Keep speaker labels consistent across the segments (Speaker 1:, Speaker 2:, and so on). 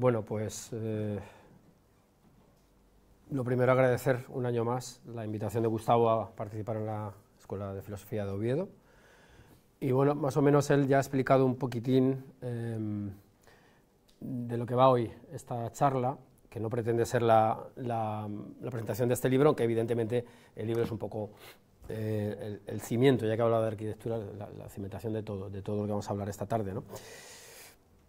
Speaker 1: Bueno, pues eh, lo primero agradecer un año más la invitación de Gustavo a participar en la Escuela de Filosofía de Oviedo. Y bueno, más o menos él ya ha explicado un poquitín em, de lo que va hoy esta charla, que no pretende ser la, presentación de este libro, que evidentemente el libro es un poco eh, el, cimiento, ya que ha hablado de arquitectura, la, la, cimentación de todo, de todo lo que vamos a hablar esta tarde. ¿no?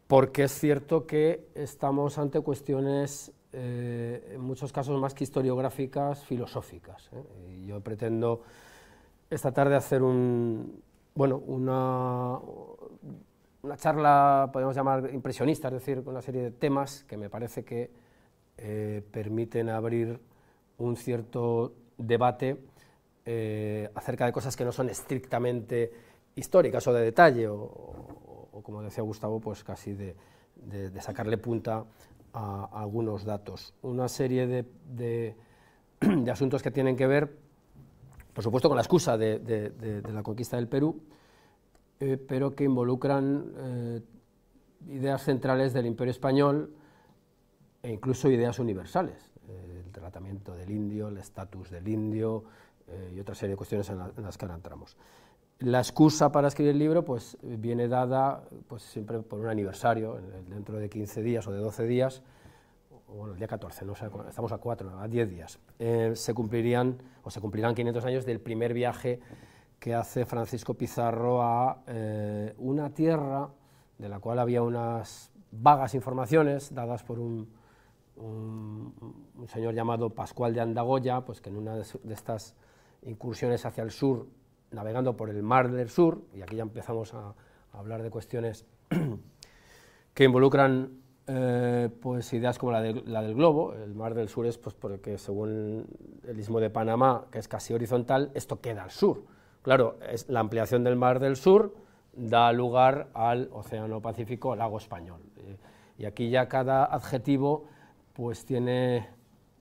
Speaker 1: porque es cierto que estamos ante cuestiones, eh, en muchos casos más que historiográficas, filosóficas. ¿eh? Y yo pretendo esta tarde hacer un, bueno, una, una charla, podemos llamar impresionista, es decir, una serie de temas que me parece que eh, permiten abrir un cierto debate acerca de cosas que no son estrictamente históricas o de detalle como decía Gustavo, pues casi de, sacarle punta a, algunos datos. Una serie de, asuntos que tienen que ver, por supuesto, con la excusa de, la conquista del Perú, eh, pero que involucran eh, ideas centrales del Imperio Español e incluso ideas universales, eh, el tratamiento del indio, el estatus del indio y otra serie de cuestiones en las que ahora entramos la excusa para escribir el libro pues, viene dada pues, siempre por un aniversario, dentro de 15 días o de 12 días, o bueno, el día 14, ¿no? estamos a 4, a 10 días, eh, se cumplirían o se cumplirán 500 años del primer viaje que hace Francisco Pizarro a eh, una tierra de la cual había unas vagas informaciones dadas por un, señor llamado Pascual de Andagoya, pues que en una de estas incursiones hacia el sur navegando por el Mar del Sur, y aquí ya empezamos a, hablar de cuestiones que involucran eh, pues ideas como la, de, la, del globo, el Mar del Sur es pues porque según el Istmo de Panamá, que es casi horizontal, esto queda al sur. Claro, es la ampliación del Mar del Sur da lugar al Océano Pacífico, al lago español. y aquí ya cada adjetivo pues tiene...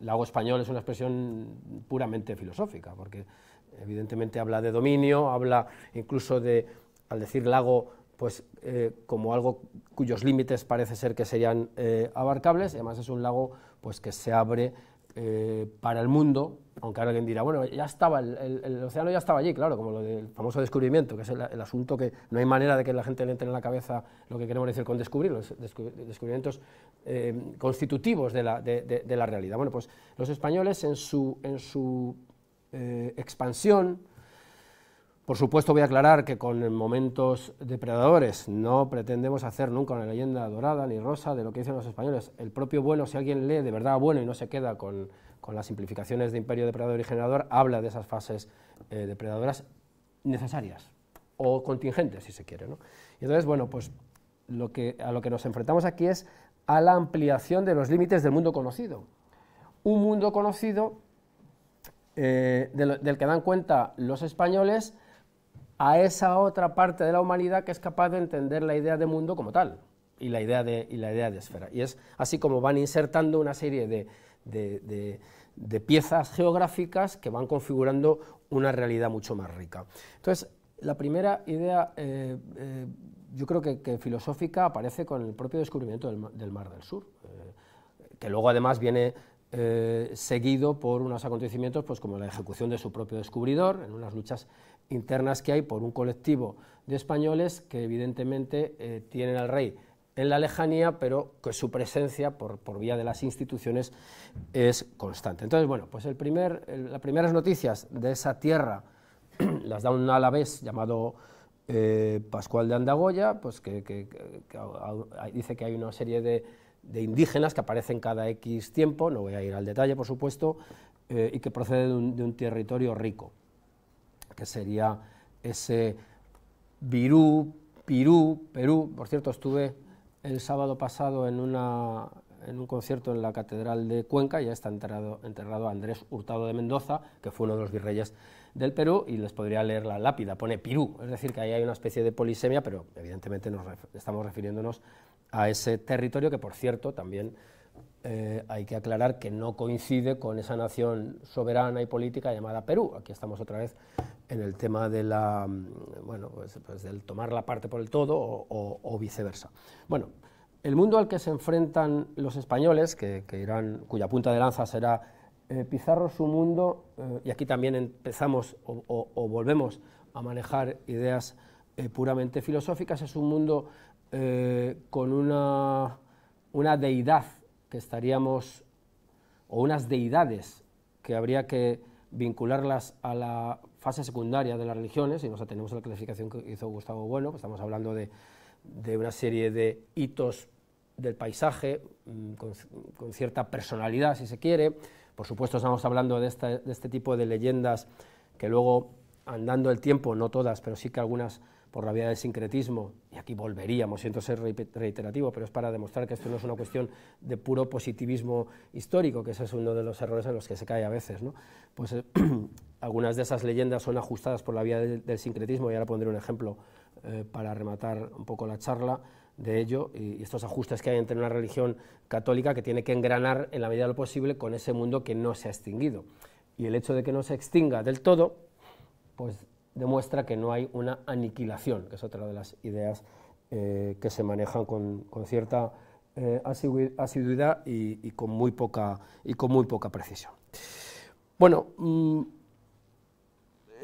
Speaker 1: Lago español es una expresión puramente filosófica, porque Evidentemente habla de dominio, habla incluso de, al decir lago, pues eh, como algo cuyos límites parece ser que serían eh, abarcables, además es un lago pues que se abre eh, para el mundo, aunque alguien dirá, bueno, ya estaba, el, océano ya estaba allí, claro, como lo del famoso descubrimiento, que es el, asunto que no hay manera de que la gente le entre en la cabeza lo que queremos decir con descubrir, los descubrimientos constitutivos de la, de la, realidad. Bueno, pues los españoles en su, en su eh, expansión. Por supuesto voy a aclarar que con momentos depredadores no pretendemos hacer nunca una leyenda dorada ni rosa de lo que dicen los españoles. El propio bueno, si alguien lee de verdad bueno y no se queda con, las simplificaciones de imperio depredador y generador, habla de esas fases eh, depredadoras necesarias o contingentes, si se quiere. ¿no? Y entonces, bueno, pues lo que, a lo que nos enfrentamos aquí es a la ampliación de los límites del mundo conocido. Un mundo conocido eh, del, que dan cuenta los españoles a esa otra parte de la humanidad que es capaz de entender la idea de mundo como tal y la idea de, la idea de esfera. Y es así como van insertando una serie de, piezas geográficas que van configurando una realidad mucho más rica. Entonces, la primera idea, eh, eh, yo creo que, filosófica, aparece con el propio descubrimiento del, Mar del Sur, que luego además viene eh, seguido por unos acontecimientos pues, como la ejecución de su propio descubridor, en unas luchas internas que hay por un colectivo de españoles que evidentemente eh, tienen al rey en la lejanía, pero que su presencia por, vía de las instituciones es constante. Entonces, bueno, pues el primer, las primeras noticias de esa tierra las da un alavés llamado eh, Pascual de Andagoya, pues que dice que hay una serie de de indígenas que aparecen cada X tiempo, no voy a ir al detalle por supuesto, eh, y que procede de un, territorio rico, que sería ese Virú, Pirú, Perú. Por cierto, estuve el sábado pasado en, una, en un concierto en la Catedral de Cuenca, ya está enterrado, enterrado Andrés Hurtado de Mendoza, que fue uno de los virreyes del Perú, y les podría leer la lápida, pone Pirú, es decir, que ahí hay una especie de polisemia, pero evidentemente nos estamos refiriéndonos a ese territorio que, por cierto, también eh, hay que aclarar que no coincide con esa nación soberana y política llamada Perú. Aquí estamos otra vez en el tema de la, mm, bueno, pues, pues, del tomar la parte por el todo o, viceversa. Bueno, el mundo al que se enfrentan los españoles, que, irán, cuya punta de lanza será eh, Pizarro, su mundo, eh, y aquí también empezamos o, o volvemos a manejar ideas puramente filosóficas, es un mundo eh, con una, deidad que estaríamos, o unas deidades que habría que vincularlas a la fase secundaria de las religiones, y nos atenemos a la clasificación que hizo Gustavo Bueno, pues estamos hablando de, una serie de hitos del paisaje mm, con, cierta personalidad, si se quiere. Por supuesto, estamos hablando de este tipo de leyendas que luego, andando el tiempo, no todas, pero sí que algunas por la vía del sincretismo, y aquí volveríamos, siento ser reiterativo, pero es para demostrar que esto no es una cuestión de puro positivismo histórico, que ese es uno de los errores en los que se cae a veces, pues eh, algunas de esas leyendas son ajustadas por la vía del, sincretismo, y ahora pondré un ejemplo eh, para rematar un poco la charla de ello y estos ajustes que hay entre una religión católica que tiene que engranar en la medida de lo posible con ese mundo que no se ha extinguido. Y el hecho de que no se extinga del todo, pues demuestra que no hay una aniquilación, que es otra de las ideas eh, que se manejan con, cierta eh, asiduidad y, con muy poca, y con muy poca precisión. Bueno, mm,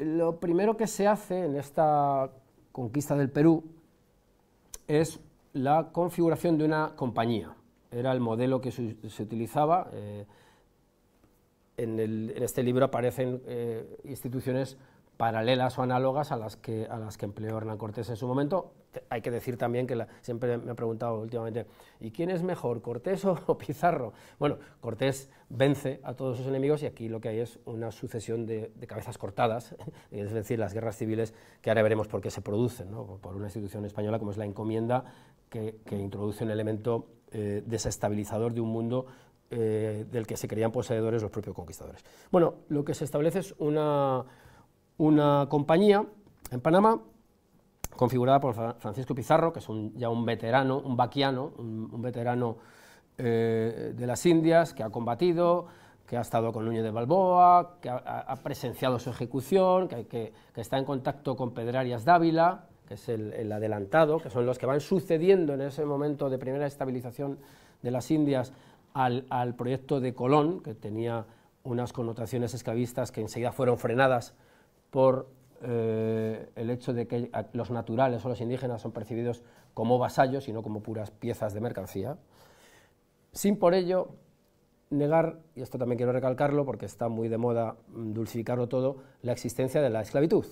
Speaker 1: lo primero que se hace en esta conquista del Perú es la configuración de una compañía. Era el modelo que se, utilizaba. Eh, en, en, este libro aparecen instituciones paralelas o análogas a las que, a las que empleó Hernán Cortés en su momento. Hay que decir también que siempre me ha preguntado últimamente, ¿y quién es mejor, Cortés o, Pizarro? Bueno, Cortés vence a todos sus enemigos y aquí lo que hay es una sucesión de, cabezas cortadas, es decir, las guerras civiles que ahora veremos por qué se producen, por una institución española como es la encomienda, que, introduce un elemento eh, desestabilizador de un mundo eh, del que se creían poseedores los propios conquistadores. Bueno, lo que se establece es una una compañía en Panamá configurada por Francisco Pizarro, que es un, ya un veterano, un vaquiano, un, veterano eh, de las Indias, que ha combatido, que ha estado con Núñez de Balboa, que ha, presenciado su ejecución, que, está en contacto con Pedrarias Dávila, que es el, adelantado, que son los que van sucediendo en ese momento de primera estabilización de las Indias al, al proyecto de Colón, que tenía unas connotaciones esclavistas que enseguida fueron frenadas por eh, el hecho de que los naturales o los indígenas son percibidos como vasallos y no como puras piezas de mercancía, sin por ello negar, y esto también quiero recalcarlo porque está muy de moda mm, dulcificarlo todo, la existencia de la esclavitud.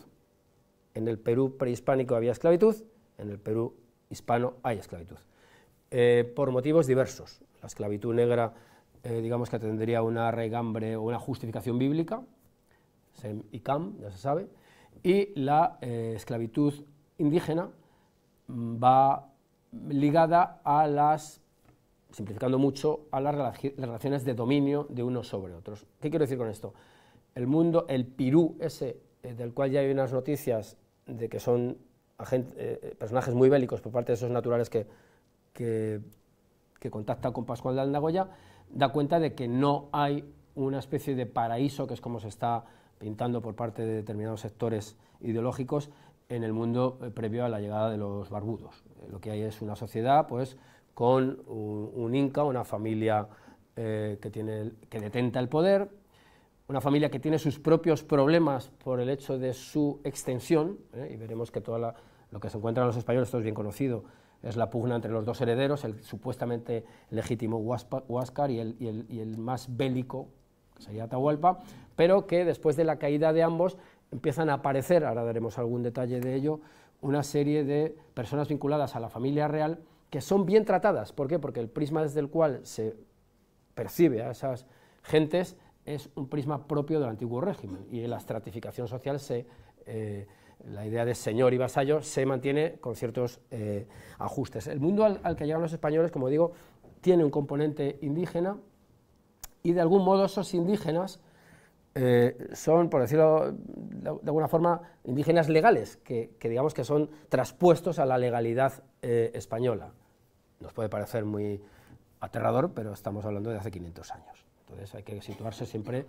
Speaker 1: En el Perú prehispánico había esclavitud, en el Perú hispano hay esclavitud, eh, por motivos diversos. La esclavitud negra, eh, digamos que tendría una regambre o una justificación bíblica, Sem y Cam, ya se sabe, y la eh, esclavitud indígena mm, va ligada a las, simplificando mucho, a las relaciones de dominio de unos sobre otros. ¿Qué quiero decir con esto? El mundo, el Pirú ese, eh, del cual ya hay unas noticias de que son eh, personajes muy bélicos por parte de esos naturales que, que, que contactan con Pascual de Andagoya, da cuenta de que no hay una especie de paraíso, que es como se está pintando por parte de determinados sectores ideológicos en el mundo eh, previo a la llegada de los barbudos. Eh, lo que hay es una sociedad pues, con un, inca, una familia eh, que, tiene, que detenta el poder, una familia que tiene sus propios problemas por el hecho de su extensión, y veremos que toda lo que se encuentra en los españoles, esto es bien conocido, es la pugna entre los dos herederos, el supuestamente legítimo Huáscar y el más bélico sería pues, Atahualpa, pero que después de la caída de ambos empiezan a aparecer, ahora daremos algún detalle de ello, una serie de personas vinculadas a la familia real que son bien tratadas. ¿Por qué? Porque el prisma desde el cual se percibe a esas gentes es un prisma propio del antiguo régimen y la estratificación social se... Eh, la idea de señor y vasallo se mantiene con ciertos eh, ajustes. El mundo al, al, que llegan los españoles, como digo, tiene un componente indígena, y de algún modo esos indígenas eh, son, por decirlo de alguna forma, indígenas legales, que, digamos que son traspuestos a la legalidad eh, española. Nos puede parecer muy aterrador, pero estamos hablando de hace 500 años. Entonces hay que situarse siempre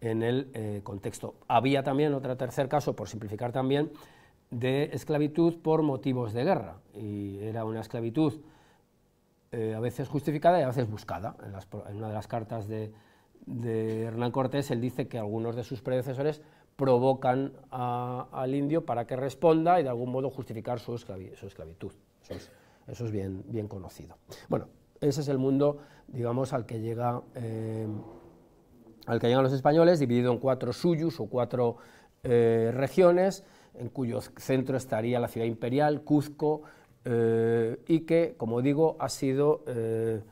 Speaker 1: en el eh, contexto. Había también otro tercer caso, por simplificar también, de esclavitud por motivos de guerra. Y era una esclavitud eh, a veces justificada y a veces buscada. En, una de las cartas de, Hernán Cortés, él dice que algunos de sus predecesores provocan al indio para que responda y de algún modo justificar su, esclavitud. Eso es, bien, bien, conocido. Bueno, ese es el mundo, digamos, al que llega... Eh, al que llegan los españoles, dividido en cuatro suyus o cuatro eh, regiones, en cuyo centro estaría la ciudad imperial, Cuzco, eh, y que, como digo, ha sido, eh,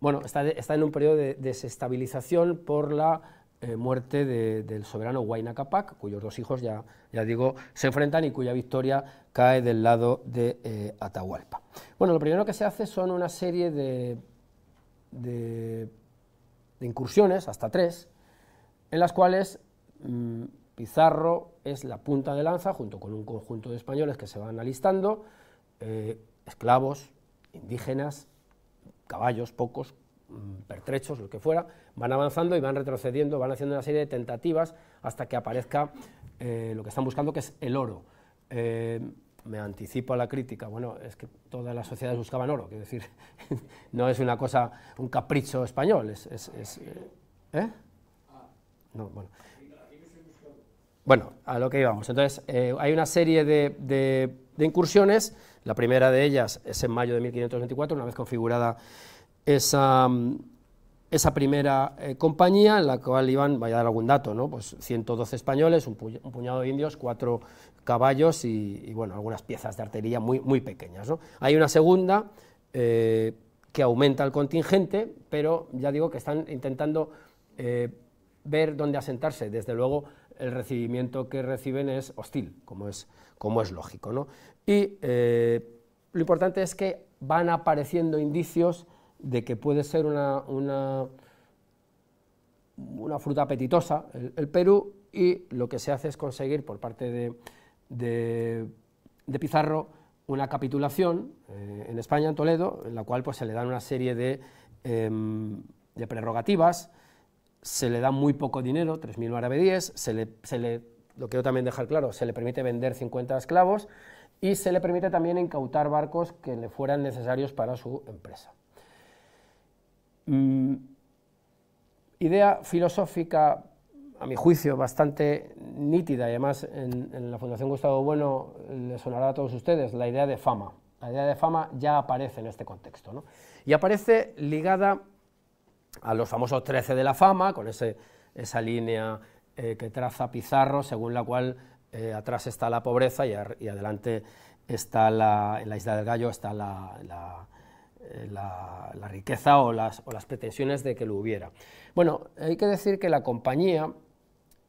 Speaker 1: bueno, está, en un periodo de desestabilización por la eh, muerte del soberano Huayna Capac, cuyos dos hijos, ya, digo, se enfrentan y cuya victoria cae del lado de Atahualpa. Bueno, lo primero que se hace son una serie de, de incursiones, hasta tres, en las cuales mm, Pizarro es la punta de lanza, junto con un conjunto de españoles que se van alistando, eh, esclavos, indígenas, caballos, pocos, mm, pertrechos, lo que fuera, van avanzando y van retrocediendo, van haciendo una serie de tentativas hasta que aparezca eh, lo que están buscando, que es el oro. Eh, me anticipo a la crítica, bueno, es que todas las sociedades buscaban oro, quiero decir, no es una cosa, un capricho español, es... No, bueno. bueno. a lo que íbamos. Entonces, hay una serie de incursiones la primera de ellas es en mayo de 1524, una vez configurada esa, esa primera eh, compañía, en la cual iban, vaya a dar algún dato, ¿no? pues 112 españoles, un, puñado de indios, cuatro caballos y, bueno, algunas piezas de artillería muy, muy pequeñas. Hay una segunda eh, que aumenta el contingente, pero ya digo que están intentando eh, ver dónde asentarse. Desde luego, el recibimiento que reciben es hostil, como es, como es lógico. ¿no? Y eh, lo importante es que van apareciendo indicios de que puede ser una, una, fruta apetitosa el, Perú y lo que se hace es conseguir por parte de, de, Pizarro una capitulación eh, en España, en Toledo, en la cual pues, se le dan una serie de, em, prerrogativas, se le da muy poco dinero, 3.000 maravedíes, se le, se le, lo quiero también dejar claro, se le permite vender 50 esclavos y se le permite también incautar barcos que le fueran necesarios para su empresa. Mm, idea filosófica, a mi juicio, bastante nítida y además en, la Fundación Gustavo Bueno le sonará a todos ustedes, la idea de fama. La idea de fama ya aparece en este contexto y aparece ligada a los famosos 13 de la fama, con ese, esa línea eh, que traza Pizarro, según la cual eh, atrás está la pobreza y, adelante está la, en la isla del gallo está la, eh, riqueza o las, pretensiones de que lo hubiera. Bueno, hay que decir que la compañía,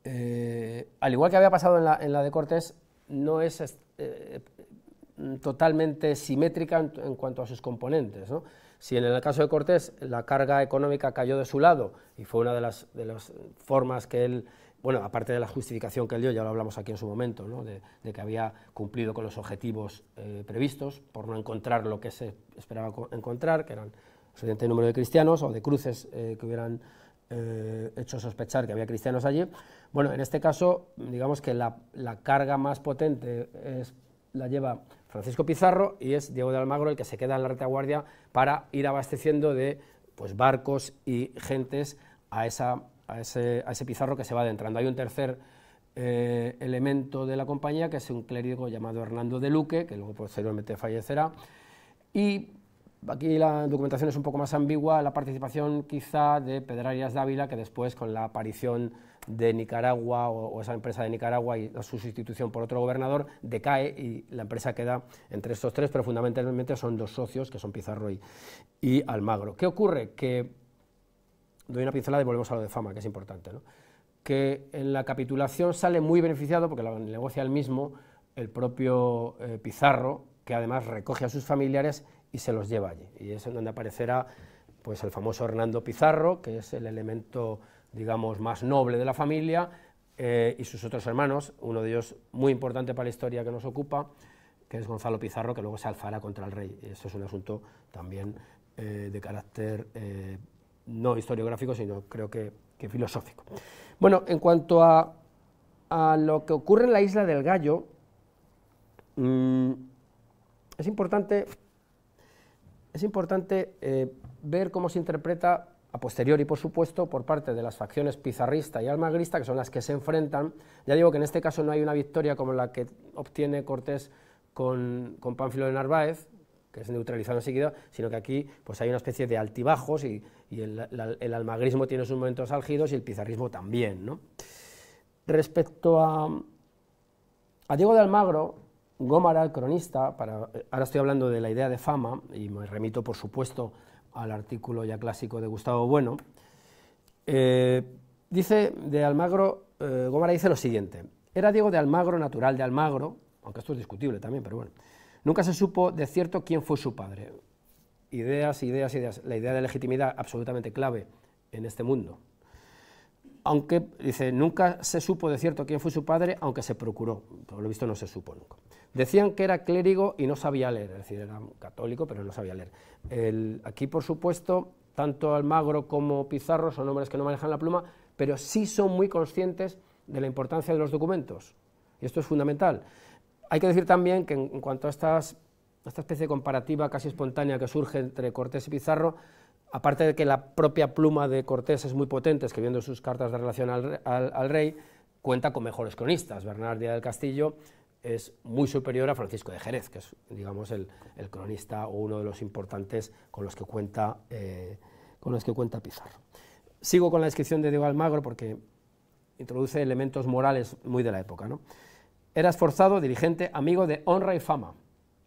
Speaker 1: eh, al igual que había pasado en la, de Cortés, no es totalmente simétrica en, cuanto a sus componentes. Si en el caso de Cortés la carga económica cayó de su lado y fue una de las, de las formas que él bueno, aparte de la justificación que él dio, ya lo hablamos aquí en su momento, de, que había cumplido con los objetivos eh, previstos por no encontrar lo que se esperaba encontrar, que eran suficiente número de cristianos o de cruces eh, que hubieran eh, hecho sospechar que había cristianos allí. Bueno, en este caso, digamos que la, carga más potente es, la lleva Francisco Pizarro y es Diego de Almagro el que se queda en la retaguardia para ir abasteciendo de pues, barcos y gentes a esa a ese, pizarro que se va adentrando. Hay un tercer eh, elemento de la compañía que es un clérigo llamado Hernando de Luque, que luego posteriormente fallecerá. Y aquí la documentación es un poco más ambigua, la participación quizá de Pedrarias Dávila, que después con la aparición de Nicaragua o, esa empresa de Nicaragua y su sustitución por otro gobernador decae y la empresa queda entre estos tres, pero fundamentalmente son dos socios, que son Pizarro y, y Almagro. ¿Qué ocurre? Que doy una pincelada y volvemos a lo de fama, que es importante, ¿no? que en la capitulación sale muy beneficiado, porque lo negocia el mismo, el propio eh, Pizarro, que además recoge a sus familiares y se los lleva allí. Y es en donde aparecerá pues, el famoso Hernando Pizarro, que es el elemento digamos, más noble de la familia, eh, y sus otros hermanos, uno de ellos muy importante para la historia que nos ocupa, que es Gonzalo Pizarro, que luego se alfará contra el rey. Eso es un asunto también eh, de carácter no historiográfico, sino creo que, filosófico. Bueno, en cuanto a, lo que ocurre en la isla del Gallo, mm, es importante, es importante eh, ver cómo se interpreta a posteriori, por supuesto, por parte de las facciones pizarrista y almagrista, que son las que se enfrentan. Ya digo que en este caso no hay una victoria como la que obtiene Cortés con, con Pánfilo de Narváez, que es neutralizado enseguida, sino que aquí pues hay una especie de altibajos y, el, almagrismo tiene sus momentos álgidos y el pizarrismo también. ¿no? Respecto a, a Diego de Almagro, Gómara, el cronista, para, ahora estoy hablando de la idea de fama y me remito, por supuesto, al artículo ya clásico de Gustavo Bueno, eh, dice de Almagro, eh, Gómara dice lo siguiente, era Diego de Almagro, natural de Almagro, aunque esto es discutible también, pero bueno, Nunca se supo de cierto quién fue su padre. Ideas, ideas, ideas. La idea de legitimidad absolutamente clave en este mundo. Aunque, dice, nunca se supo de cierto quién fue su padre, aunque se procuró. Por lo visto no se supo nunca. Decían que era clérigo y no sabía leer, es decir, era católico, pero no sabía leer. aquí, por supuesto, tanto Almagro como Pizarro son hombres que no manejan la pluma, pero sí son muy conscientes de la importancia de los documentos. Y esto es fundamental. Hay que decir también que en, cuanto a esta especie de comparativa casi espontánea que surge entre Cortés y Pizarro, aparte de que la propia pluma de Cortés es muy potente, escribiendo sus cartas de relación al, rey, cuenta con mejores cronistas. Bernard Díaz del Castillo es muy superior a Francisco de Jerez, que es, digamos, el, cronista o uno de los importantes con los que cuenta, eh, con los que cuenta Pizarro. Sigo con la descripción de Diego Almagro porque introduce elementos morales muy de la época. Era esforzado, dirigente, amigo de honra y fama.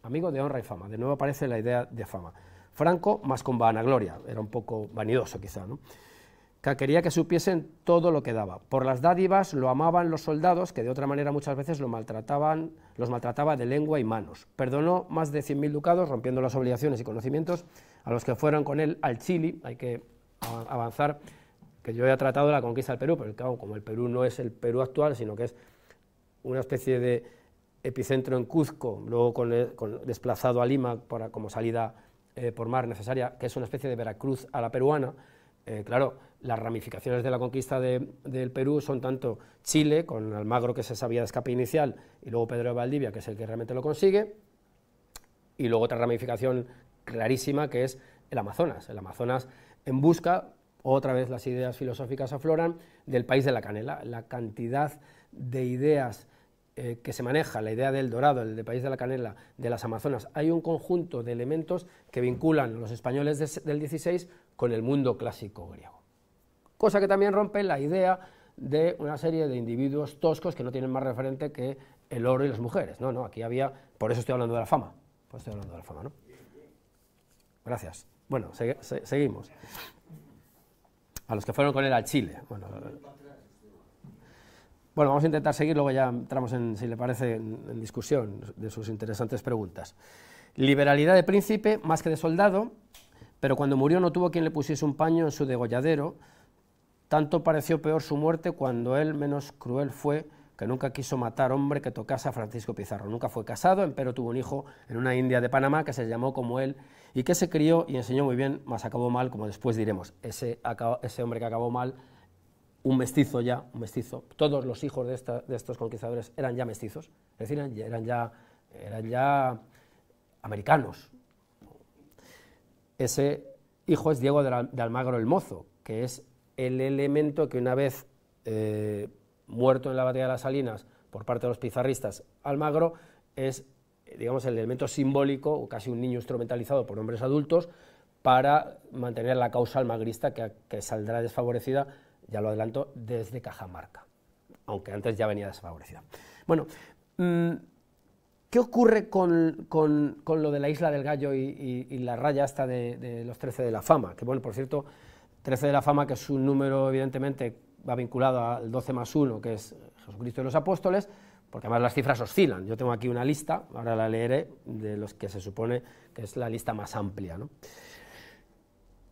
Speaker 1: Amigo de honra y fama. De nuevo aparece la idea de fama. Franco más con vanagloria. Era un poco vanidoso quizá. ¿no? Que quería que supiesen todo lo que daba. Por las dádivas lo amaban los soldados, que de otra manera muchas veces lo maltrataban, los maltrataba de lengua y manos. Perdonó más de 100.000 ducados, rompiendo las obligaciones y conocimientos, a los que fueron con él al Chile. Hay que avanzar, que yo he tratado la conquista del Perú, pero claro, como el Perú no es el Perú actual, sino que es una especie de epicentro en Cuzco, luego desplazado a Lima como salida eh, por mar necesaria, que es una especie de Veracruz a la peruana. Eh, claro, las ramificaciones de la conquista del Perú son tanto Chile, con Almagro que se sabía de escape inicial, y luego Pedro de Valdivia, que es el que realmente lo consigue, y luego otra ramificación clarísima que es el Amazonas. El Amazonas en busca, otra vez las ideas filosóficas afloran, del país de la canela. La cantidad de ideas eh, que se maneja, la idea del dorado, el de país de la canela, de las Amazonas, hay un conjunto de elementos que vinculan los españoles del 16 con el mundo clásico griego. Cosa que también rompe la idea de una serie de individuos toscos que no tienen más referente que el oro y las mujeres. No, no, aquí había, por eso estoy hablando de la fama, por estoy hablando de la fama, ¿no? Gracias. Bueno, seguimos. A los que fueron con él a Chile. Bueno, bueno, vamos a intentar seguir, luego ya entramos, en, si le parece, en, discusión de sus interesantes preguntas. Liberalidad de príncipe más que de soldado, pero cuando murió no tuvo quien le pusiese un paño en su degolladero, tanto pareció peor su muerte cuando él menos cruel fue, que nunca quiso matar hombre que tocase a Francisco Pizarro. Nunca fue casado, pero tuvo un hijo en una india de Panamá que se llamó como él y que se crió y enseñó muy bien, más acabó mal, como después diremos. ese hombre que acabó mal un mestizo ya, un mestizo. Todos los hijos de, estos conquistadores eran ya mestizos, es decir, eran ya, eran ya americanos. Ese hijo es Diego de Almagro el Mozo, que es el elemento que una vez eh, muerto en la batalla de las Salinas por parte de los pizarristas, Almagro es digamos, el elemento simbólico, o casi un niño instrumentalizado por hombres adultos, para mantener la causa almagrista que, que saldrá desfavorecida ya lo adelanto, desde Cajamarca, aunque antes ya venía desfavorecida. Bueno, mm, ¿qué ocurre con, lo de la Isla del Gallo y, la raya hasta de, los 13 de la fama? Que bueno, por cierto, 13 de la fama, que es un número evidentemente va vinculado al 12 más uno, que es Jesucristo y los apóstoles, porque además las cifras oscilan. Yo tengo aquí una lista, ahora la leeré, de los que se supone que es la lista más amplia. ¿no?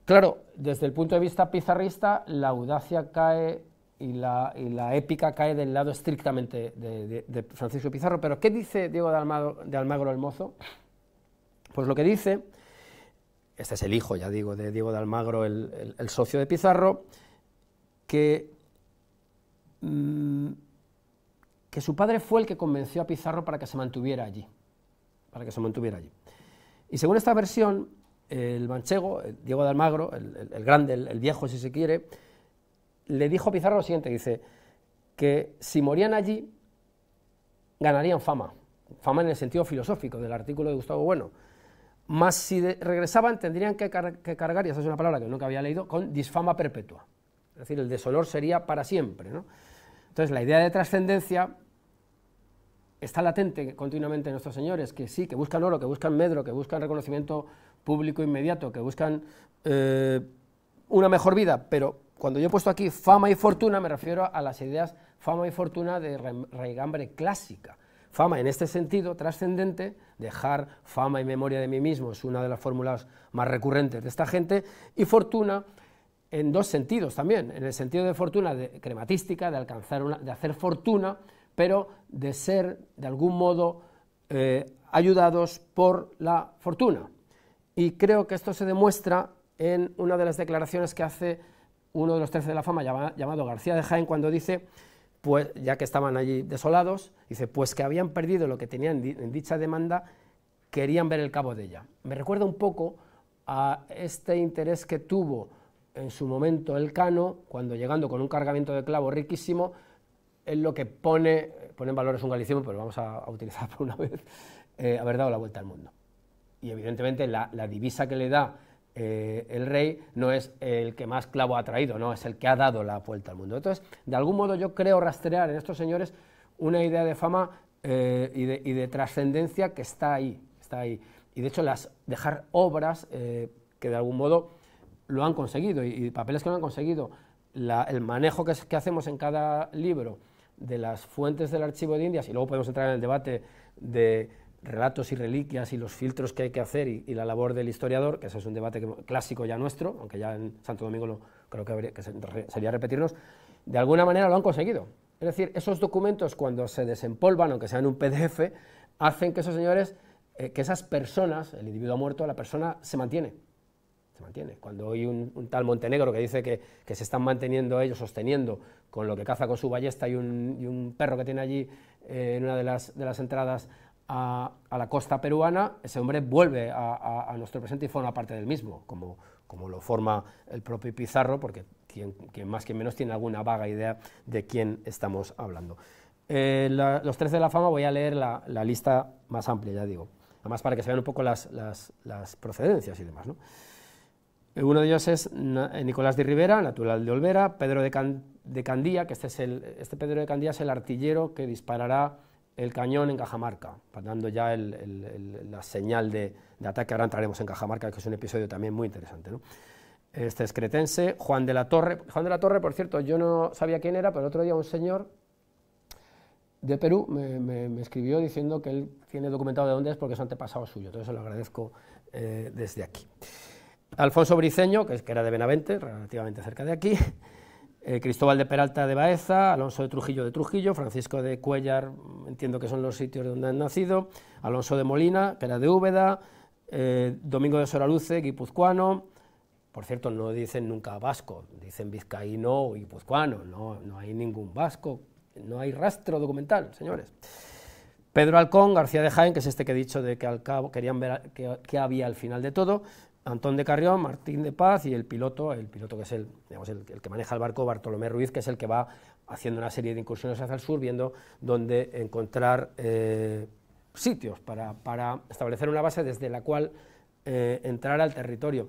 Speaker 1: Claro, desde el punto de vista pizarrista, la audacia cae y la, épica cae del lado estrictamente de, Francisco Pizarro. Pero ¿qué dice Diego de Almagro, el Mozo? Pues lo que dice, este es el hijo, ya digo, de Diego de Almagro, el, socio de Pizarro, que, mm, que su padre fue el que convenció a Pizarro para que se mantuviera allí, para que se mantuviera allí. Y según esta versión, el manchego, Diego de Almagro, el, grande, el, viejo si se quiere, le dijo Pizarro lo siguiente, dice, que si morían allí, ganarían fama, fama en el sentido filosófico del artículo de Gustavo Bueno, más si regresaban tendrían que, cargar, y esa es una palabra que nunca había leído, con disfama perpetua, es decir, el desolor sería para siempre. Entonces, la idea de trascendencia está latente continuamente en nuestros señores, que sí, que buscan oro, que buscan medro, que buscan reconocimiento público inmediato, que buscan eh, una mejor vida, pero cuando yo he puesto aquí fama y fortuna me refiero a las ideas fama y fortuna de raigambre clásica. Fama en este sentido trascendente, dejar fama y memoria de mí mismo es una de las fórmulas más recurrentes de esta gente, y fortuna en dos sentidos también, en el sentido de fortuna de crematística, de, alcanzar una, de hacer fortuna, pero de ser de algún modo eh, ayudados por la fortuna. Y creo que esto se demuestra en una de las declaraciones que hace uno de los trece de la fama llamado García de Jaén cuando dice, pues ya que estaban allí desolados, dice, pues que habían perdido lo que tenían en dicha demanda, querían ver el cabo de ella. Me recuerda un poco a este interés que tuvo en su momento el Cano, cuando llegando con un cargamento de clavo riquísimo, es lo que pone, pone en valores un galicismo, pero vamos a, utilizar por una vez, eh, haber dado la vuelta al mundo. Y evidentemente la, divisa que le da eh, el rey no es el que más clavo ha traído, no, es el que ha dado la vuelta al mundo. Entonces, de algún modo yo creo rastrear en estos señores una idea de fama eh, y de, trascendencia que está ahí, está ahí. Y de hecho, las, dejar obras que de algún modo lo han conseguido y, papeles que lo han conseguido, el manejo que, hacemos en cada libro de las fuentes del Archivo de Indias, y luego podemos entrar en el debate de relatos y reliquias y los filtros que hay que hacer y, la labor del historiador, que ese es un debate clásico ya nuestro, aunque ya en Santo Domingo creo que, sería repetirnos, de alguna manera lo han conseguido. Es decir, esos documentos cuando se desempolvan, aunque sean un PDF, hacen que esos señores, eh, que esas personas, el individuo muerto, la persona se mantiene cuando hay un, tal Montenegro que dice que, se están manteniendo ellos sosteniendo con lo que caza con su ballesta y un, perro que tiene allí eh, en una de las, entradas a, la costa peruana, ese hombre vuelve a, nuestro presente y forma parte del mismo, como, lo forma el propio Pizarro, porque quien, más que menos tiene alguna vaga idea de quién estamos hablando. Eh, los tres de la fama voy a leer la, lista más amplia, ya digo, además para que se vean un poco las, las procedencias y demás. ¿no? Uno de ellos es eh, Nicolás de Rivera, natural de Olvera, Pedro de, Candía, que este, es el, este Pedro de Candía es el artillero que disparará el cañón en Cajamarca, dando ya la señal de, ataque. Ahora entraremos en Cajamarca, que es un episodio también muy interesante. Este es cretense, Juan de la Torre. Juan de la Torre, por cierto, yo no sabía quién era, pero el otro día un señor de Perú me, escribió diciendo que él tiene documentado de dónde es porque es antepasado suyo. Entonces se lo agradezco eh, desde aquí. Alfonso Briceño, que, era de Benavente, relativamente cerca de aquí, eh, Cristóbal de Peralta de Baeza, Alonso de Trujillo de Trujillo, Francisco de Cuellar, entiendo que son los sitios donde han nacido, Alonso de Molina, que era de Úbeda, eh, Domingo de Soraluce, guipuzcoano, por cierto, no dicen nunca vasco, dicen vizcaíno o guipuzcoano, no, no hay ningún vasco, no hay rastro documental, señores. Pedro Alcón, García de Jaén, que es este que he dicho de que al cabo querían ver qué había al final de todo, Antón de Carrión, Martín de Paz y el piloto, el piloto que es el, que maneja el barco, Bartolomé Ruiz, que es el que va haciendo una serie de incursiones hacia el sur, viendo dónde encontrar eh, sitios para, establecer una base desde la cual eh, entrar al territorio.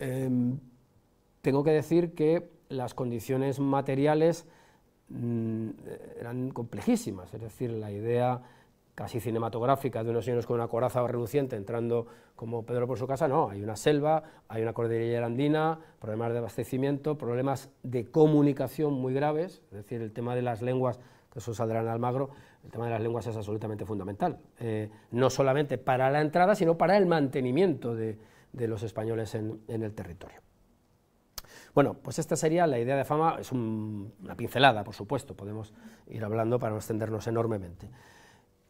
Speaker 1: Em, tengo que decir que las condiciones materiales mm, eran complejísimas, es decir, la idea casi cinematográfica de unos señores con una coraza reluciente entrando como Pedro por su casa, no, hay una selva, hay una cordillera andina, problemas de abastecimiento, problemas de comunicación muy graves, es decir, el tema de las lenguas, que eso saldrá en Almagro, el tema de las lenguas es absolutamente fundamental, eh, no solamente para la entrada, sino para el mantenimiento de, los españoles en, el territorio. Bueno, pues esta sería la idea de fama, es una pincelada, por supuesto, podemos ir hablando para no extendernos enormemente.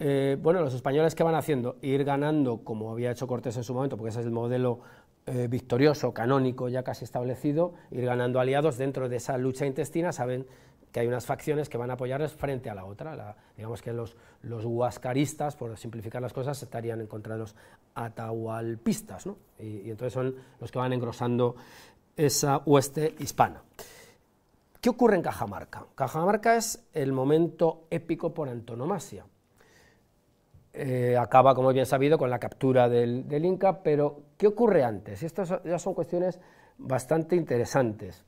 Speaker 1: Eh, bueno, los españoles que van haciendo, ir ganando como había hecho Cortés en su momento, porque ese es el modelo eh, victorioso, canónico, ya casi establecido, ir ganando aliados dentro de esa lucha intestina, saben que hay unas facciones que van a apoyarles frente a la otra. digamos que los, huascaristas, por simplificar las cosas, estarían en contra de los atahualpistas, ¿no? y, y entonces son los que van engrosando esa hueste hispana. ¿Qué ocurre en Cajamarca? Cajamarca es el momento épico por antonomasia. Eh, acaba, como bien sabido, con la captura del, Inca, pero ¿qué ocurre antes? Estas ya son cuestiones bastante interesantes.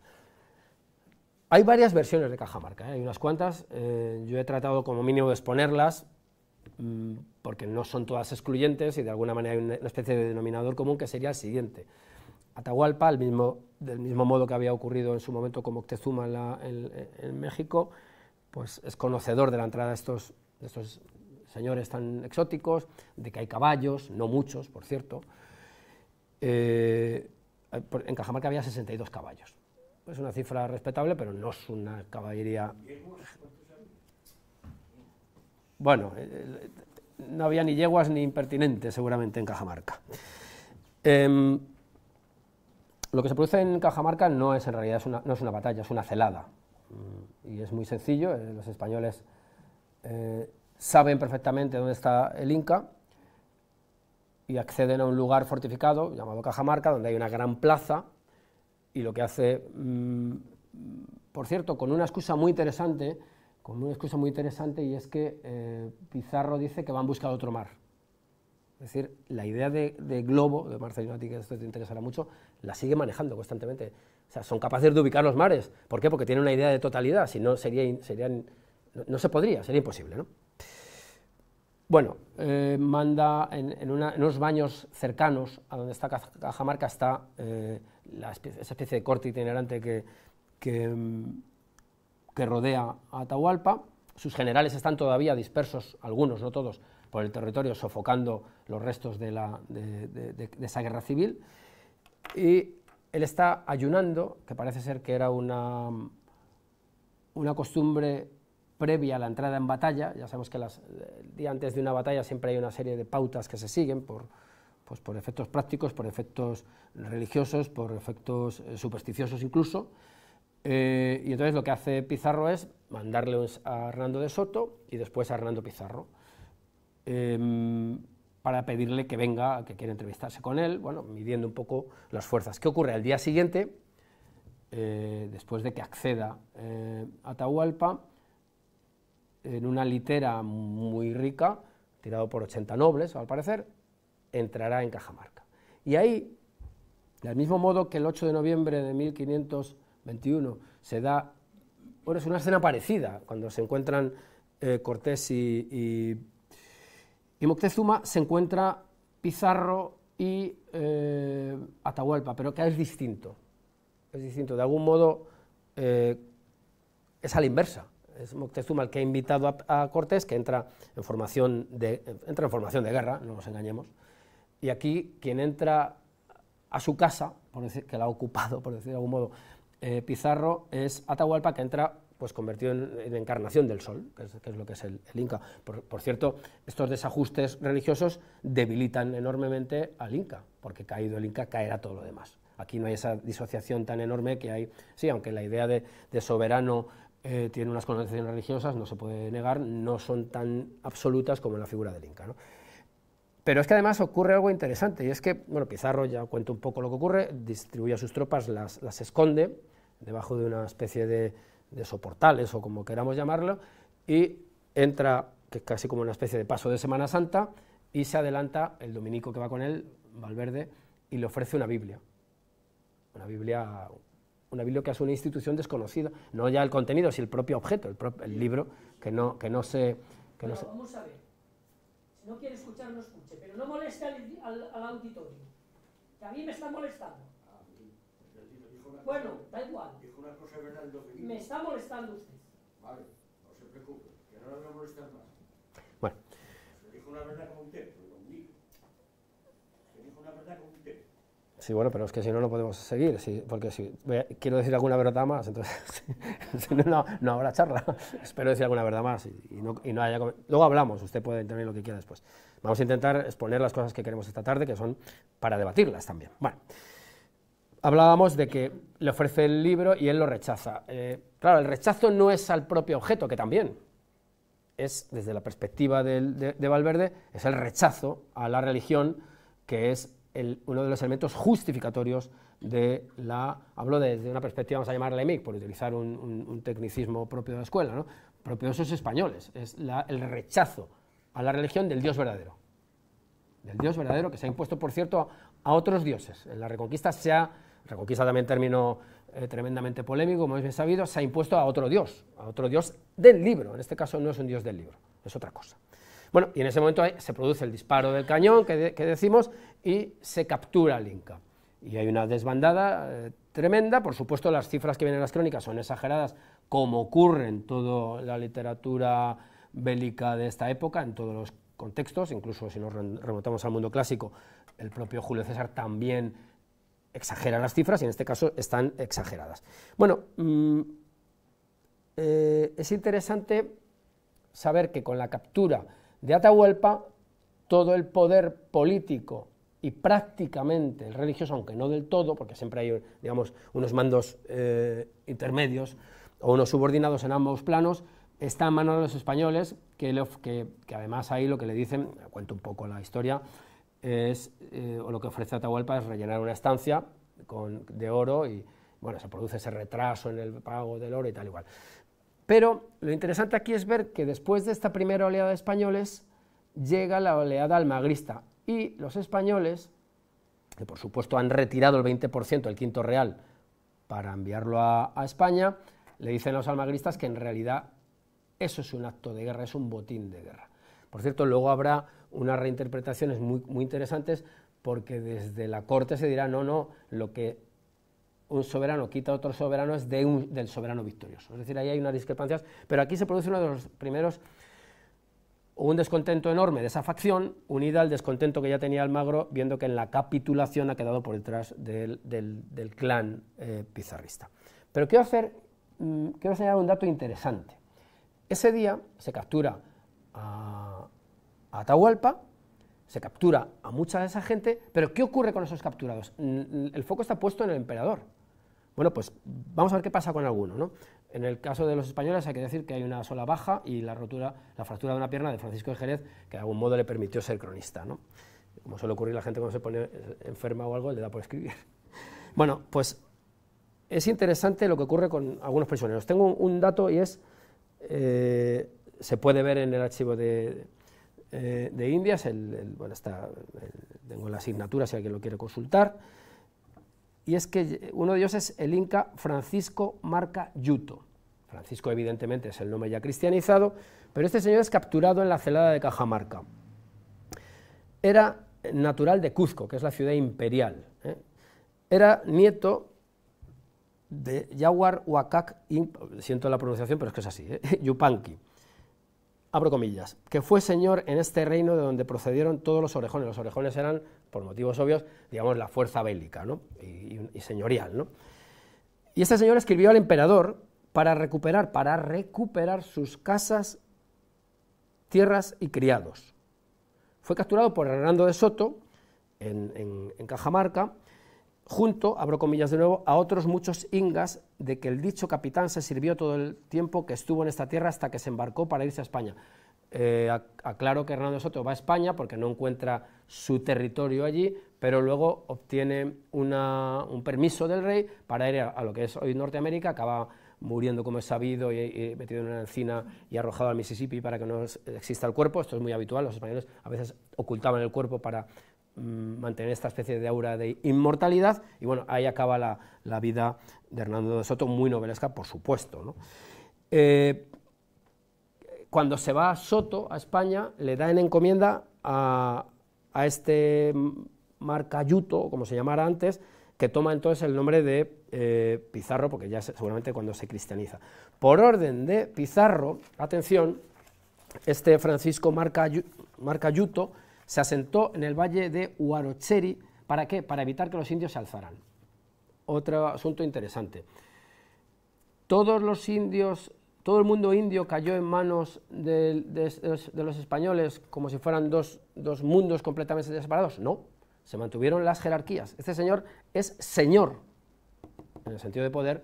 Speaker 1: Hay varias versiones de Cajamarca, ¿eh? hay unas cuantas, eh, yo he tratado como mínimo de exponerlas, mm, porque no son todas excluyentes y de alguna manera hay una especie de denominador común que sería el siguiente. Atahualpa, del mismo modo que había ocurrido en su momento con Moctezuma en, México, pues es conocedor de la entrada de estos señores tan exóticos, de que hay caballos, no muchos, por cierto. Eh, en Cajamarca había 62 caballos. Es una cifra respetable, pero no es una caballería... Bueno, eh, eh, no había ni yeguas ni impertinentes seguramente en Cajamarca. Em, lo que se produce en Cajamarca no es en realidad una, no es una batalla, es una celada. Mm, y es muy sencillo, los españoles saben perfectamente dónde está el Inca y acceden a un lugar fortificado llamado Cajamarca, donde hay una gran plaza y lo que hace, mm, por cierto, con una excusa muy interesante, con una excusa muy interesante y es que eh, Pizarro dice que van a buscar otro mar. Es decir, la idea de, globo, de Marcelino, a que esto te interesará mucho, la sigue manejando constantemente. O sea, son capaces de ubicar los mares. ¿Por qué? Porque tienen una idea de totalidad, si no sería, serían, no, no se podría, sería imposible, ¿no? Bueno, eh, manda en, unos baños cercanos a donde está Cajamarca, está eh, esa especie de corte itinerante que, mm, que, rodea a Atahualpa. Sus generales están todavía dispersos, algunos, no todos, por el territorio, sofocando los restos de, de esa guerra civil. Y él está ayunando, que parece ser que era una, una costumbre previa a la entrada en batalla, ya sabemos que las, el día antes de una batalla siempre hay una serie de pautas que se siguen por, pues por efectos prácticos, por efectos religiosos, por efectos eh, supersticiosos incluso. Eh, y entonces lo que hace Pizarro es mandarle a Hernando de Soto y después a Hernando Pizarro em, para pedirle que venga, que quiera entrevistarse con él, bueno, midiendo un poco las fuerzas. ¿Qué ocurre? Al día siguiente, eh, después de que acceda a Tahualpa, en una litera muy rica, tirado por 80 nobles, al parecer, entrará en Cajamarca. Y ahí, del mismo modo que el 8 de noviembre de 1521 se da, bueno, es una escena parecida, cuando se encuentran eh, Cortés y, Moctezuma, se encuentra Pizarro y eh, Atahualpa, pero que es distinto, es distinto, de algún modo eh, es a la inversa es Moctezuma el que ha invitado a, Cortés, que entra en, formación de, entra en formación de guerra, no nos engañemos, y aquí quien entra a su casa, que la ha ocupado, por decir de algún modo, eh, Pizarro, es Atahualpa, que entra pues convertido en, encarnación del sol, que es, lo que es el, Inca. Por, cierto, estos desajustes religiosos debilitan enormemente al Inca, porque caído el Inca caerá todo lo demás. Aquí no hay esa disociación tan enorme que hay, sí, aunque la idea de soberano eh, tiene unas connotaciones religiosas, no se puede negar, no son tan absolutas como la figura del Inca. Pero es que además ocurre algo interesante, y es que, bueno, Pizarro ya cuenta un poco lo que ocurre, distribuye a sus tropas, las, las esconde debajo de una especie de, de soportales o como queramos llamarlo, y entra, que es casi como una especie de paso de Semana Santa, y se adelanta el dominico que va con él, Valverde, y le ofrece una Biblia, una Biblia una biblioteca es una institución desconocida, no ya el contenido, sino el propio objeto, el, libro, que no, se... no
Speaker 2: vamos a ver, si no quiere escuchar, no escuche, pero no moleste al, auditorio, que a mí me está molestando.
Speaker 3: Bueno,
Speaker 4: da igual. Dijo una cosa verdad Me está
Speaker 2: molestando usted.
Speaker 4: Vale, no se preocupe, que no nos voy a molestar más. Bueno. Se dijo una verdad
Speaker 1: con usted, lo digo. Se dijo una verdad un usted. Sí, bueno, pero es que si no, no podemos seguir, porque si quiero decir alguna verdad más, entonces no, no, habrá charla. Espero decir alguna verdad más y, no, haya... Luego hablamos, usted puede intervenir lo que quiera después. Vamos a intentar exponer las cosas que queremos esta tarde, que son para debatirlas también. Bueno, hablábamos de que le ofrece el libro y él lo rechaza. Eh, claro, el rechazo no es al propio objeto, que también es, desde la perspectiva de Valverde, es el rechazo a la religión que es uno de los elementos justificatorios de la, hablo desde una perspectiva, vamos a llamarla EMIC, por utilizar un, tecnicismo propio de la escuela, ¿no? propio de esos españoles, es el rechazo a la religión del Dios verdadero, del Dios verdadero que se ha impuesto, por cierto, a, otros dioses. En la Reconquista se ha, Reconquista también término eh, tremendamente polémico, como es bien sabido, se ha impuesto a otro Dios, a otro Dios del libro, en este caso no es un Dios del libro, es otra cosa. Bueno, y en ese momento se produce el disparo del cañón que, decimos y se captura al Inca. Y hay una desbandada eh, tremenda, por supuesto las cifras que vienen en las crónicas son exageradas, como ocurre en toda la literatura bélica de esta época, en todos los contextos, incluso si nos remontamos al mundo clásico, el propio Julio César también exagera las cifras y en este caso están exageradas. Bueno, mm, eh, es interesante saber que con la captura de Atahualpa todo el poder político y prácticamente el religioso, aunque no del todo, porque siempre hay digamos, unos mandos eh, intermedios o unos subordinados en ambos planos, está en manos de los españoles, que, además ahí lo que le dicen, cuento un poco la historia, es, eh, o lo que ofrece Atahualpa es rellenar una estancia con, de oro y bueno, se produce ese retraso en el pago del oro y tal igual. Pero lo interesante aquí es ver que después de esta primera oleada de españoles llega la oleada almagrista y los españoles, que por supuesto han retirado el 20% del quinto real para enviarlo a, España, le dicen a los almagristas que en realidad eso es un acto de guerra, es un botín de guerra. Por cierto, luego habrá unas reinterpretaciones muy, muy interesantes porque desde la corte se dirá, no, no, lo que un soberano quita a otro soberano es de un, del soberano victorioso. Es decir, ahí hay unas discrepancias, pero aquí se produce uno de los primeros, un descontento enorme de esa facción, unida al descontento que ya tenía Almagro, viendo que en la capitulación ha quedado por detrás del, clan eh, pizarrista. Pero quiero hacer, mm, quiero señalar un dato interesante. Ese día se captura a, a Atahualpa, se captura a mucha de esa gente, pero ¿qué ocurre con esos capturados? El foco está puesto en el emperador. Bueno, pues vamos a ver qué pasa con alguno. ¿no? En el caso de los españoles hay que decir que hay una sola baja y la rotura, la fractura de una pierna de Francisco de Jerez, que de algún modo le permitió ser cronista. ¿no? Como suele ocurrir a la gente cuando se pone eh, enferma o algo, le da por escribir. Bueno, pues es interesante lo que ocurre con algunos prisioneros. Tengo un, dato y es, eh, se puede ver en el archivo de, eh, Indias, tengo la asignatura si alguien lo quiere consultar, y es que uno de ellos es el inca Francisco Marca Yuto. Francisco evidentemente es el nombre ya cristianizado, pero este señor es capturado en la celada de Cajamarca. Era natural de Cuzco, que es la ciudad imperial. ¿eh? Era nieto de Yaguar Huacac, siento la pronunciación, pero es que es así, ¿eh? Yupanqui abro comillas, que fue señor en este reino de donde procedieron todos los orejones. Los orejones eran, por motivos obvios, digamos, la fuerza bélica y, señorial. ¿no? Y este señor escribió al emperador para recuperar, para recuperar sus casas, tierras y criados. Fue capturado por Hernando de Soto en Cajamarca junto, abro comillas de nuevo, a otros muchos ingas de que el dicho capitán se sirvió todo el tiempo que estuvo en esta tierra hasta que se embarcó para irse a España. Eh, aclaro que Hernando Soto va a España porque no encuentra su territorio allí, pero luego obtiene un permiso del rey para ir a, lo que es hoy Norteamérica, acaba muriendo como es sabido y, metido en una encina y arrojado al Mississippi para que no exista el cuerpo, esto es muy habitual, los españoles a veces ocultaban el cuerpo para Mm, mantener esta especie de aura de inmortalidad, y bueno, ahí acaba la, vida de Hernando de Soto, muy novelesca, por supuesto. Eh, cuando se va a Soto, a España, le da en encomienda a, este Marcayuto, como se llamara antes, que toma entonces el nombre de eh, Pizarro, porque ya seguramente cuando se cristianiza. Por orden de Pizarro, atención, este Francisco Marcayuto, se asentó en el valle de Huarocheri. ¿Para qué? Para evitar que los indios se alzaran. Otro asunto interesante. Todos los indios, todo el mundo indio cayó en manos de, los, españoles como si fueran dos, dos mundos completamente separados. No, se mantuvieron las jerarquías. Este señor es señor, en el sentido de poder,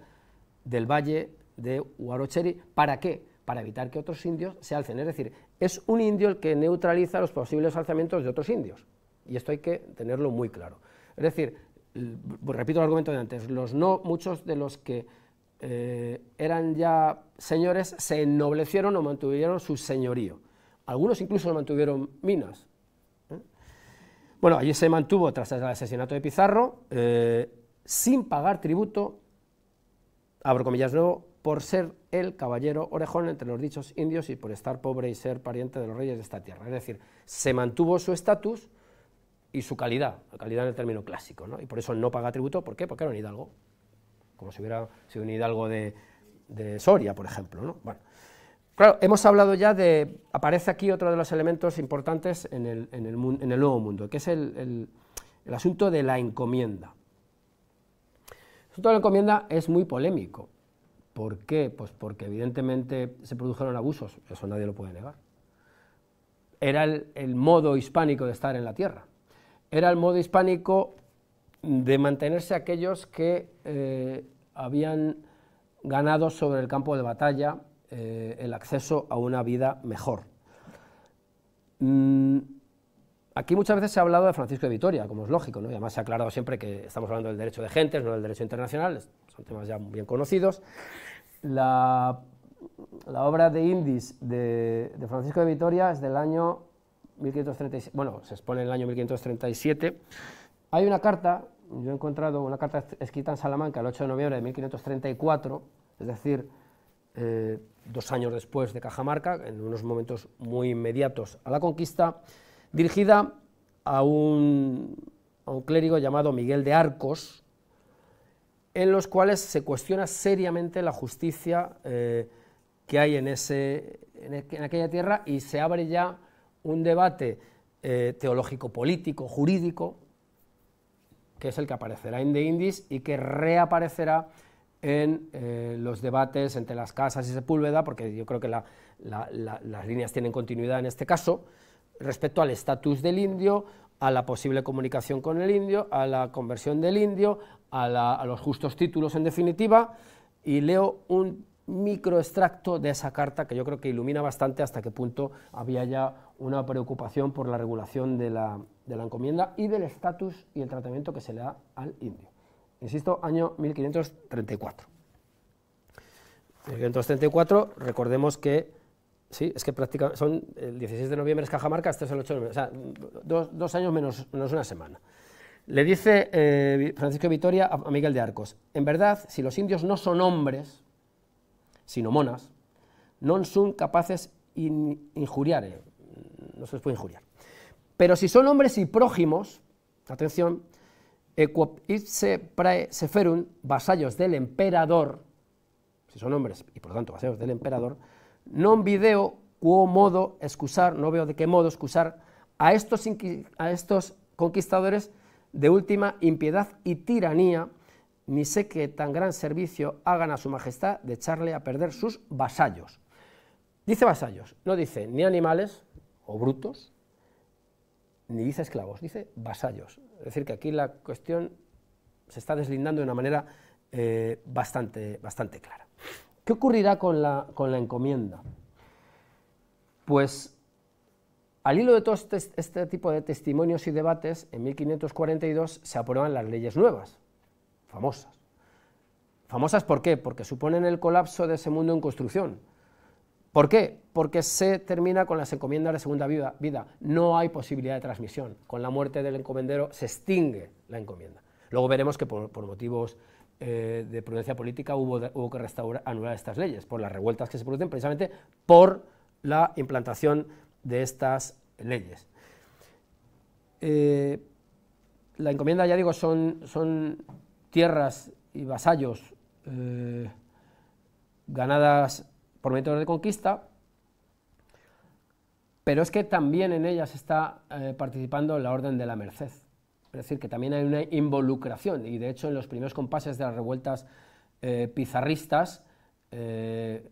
Speaker 1: del valle de Huarocheri. ¿Para qué? para evitar que otros indios se alcen. Es decir, es un indio el que neutraliza los posibles alzamientos de otros indios. Y esto hay que tenerlo muy claro. Es decir, repito el argumento de antes, los no, muchos de los que eh, eran ya señores se ennoblecieron o mantuvieron su señorío. Algunos incluso mantuvieron minas. ¿eh? Bueno, allí se mantuvo tras el asesinato de Pizarro, eh, sin pagar tributo, abro comillas nuevo, por ser el caballero orejón entre los dichos indios y por estar pobre y ser pariente de los reyes de esta tierra. Es decir, se mantuvo su estatus y su calidad, la calidad en el término clásico, ¿no? y por eso no paga tributo, ¿por qué? Porque era un hidalgo, como si hubiera sido un hidalgo de, Soria, por ejemplo. Bueno, claro, hemos hablado ya de, aparece aquí otro de los elementos importantes en el, Nuevo Mundo, que es el, el asunto de la encomienda. El asunto de la encomienda es muy polémico, ¿Por qué? Pues porque evidentemente se produjeron abusos, eso nadie lo puede negar. Era el, modo hispánico de estar en la tierra. Era el modo hispánico de mantenerse aquellos que eh, habían ganado sobre el campo de batalla eh, el acceso a una vida mejor. Mm, aquí muchas veces se ha hablado de Francisco de Vitoria, como es lógico, y además se ha aclarado siempre que estamos hablando del derecho de gentes, no del derecho internacional, son temas ya bien conocidos. La, obra de Indis de, Francisco de Vitoria es del año 1537, bueno, se expone en el año 1537. Hay una carta, yo he encontrado una carta escrita en Salamanca el 8 de noviembre de 1534, es decir, eh, dos años después de Cajamarca, en unos momentos muy inmediatos a la conquista, dirigida a a un clérigo llamado Miguel de Arcos, en los cuales se cuestiona seriamente la justicia eh, que hay en, ese, en, aquella tierra y se abre ya un debate eh, teológico, político, jurídico, que es el que aparecerá en The Indies y que reaparecerá en eh, los debates entre las casas y Sepúlveda, porque yo creo que las líneas tienen continuidad en este caso, respecto al estatus del indio, a la posible comunicación con el indio, a la conversión del indio, a, los justos títulos en definitiva, y leo un microextracto de esa carta que yo creo que ilumina bastante hasta qué punto había ya una preocupación por la regulación de la, de la encomienda y del estatus y el tratamiento que se le da al indio. Insisto, año 1534. 1534, recordemos que Sí, es que prácticamente son el 16 de noviembre es Cajamarca, este es el 8 de noviembre, o sea, dos, años menos, es una semana. Le dice eh, Francisco Vitoria a, Miguel de Arcos, en verdad, si los indios no son hombres, sino monas, no son capaces de injuriar, no se les puede injuriar. Pero si son hombres y prójimos, atención, se prae seferun, vasallos del emperador, si son hombres y por lo tanto vasallos del emperador, non video quo modo excusar, no veo de qué modo excusar a estos, a estos conquistadores de última impiedad y tiranía, ni sé qué tan gran servicio hagan a su majestad de echarle a perder sus vasallos. Dice vasallos, no dice ni animales o brutos, ni dice esclavos, dice vasallos. Es decir, que aquí la cuestión se está deslindando de una manera eh, bastante, bastante clara. ¿Qué ocurrirá con la, con la encomienda? Pues al hilo de todo este, este tipo de testimonios y debates, en 1542 se aprueban las leyes nuevas, famosas. ¿Famosas por qué? Porque suponen el colapso de ese mundo en construcción. ¿Por qué? Porque se termina con las encomiendas de segunda vida, vida. No hay posibilidad de transmisión. Con la muerte del encomendero se extingue la encomienda. Luego veremos que por motivos eh, de prudencia política hubo, hubo que restaurar, anular estas leyes por las revueltas que se producen precisamente por la implantación de estas leyes. Eh, la encomienda, ya digo, son, son tierras y vasallos eh, ganadas por métodos de conquista, pero es que también en ellas está participando la Orden de la Merced, es decir, que también hay una involucración, y de hecho en los primeros compases de las revueltas eh, pizarristas, eh,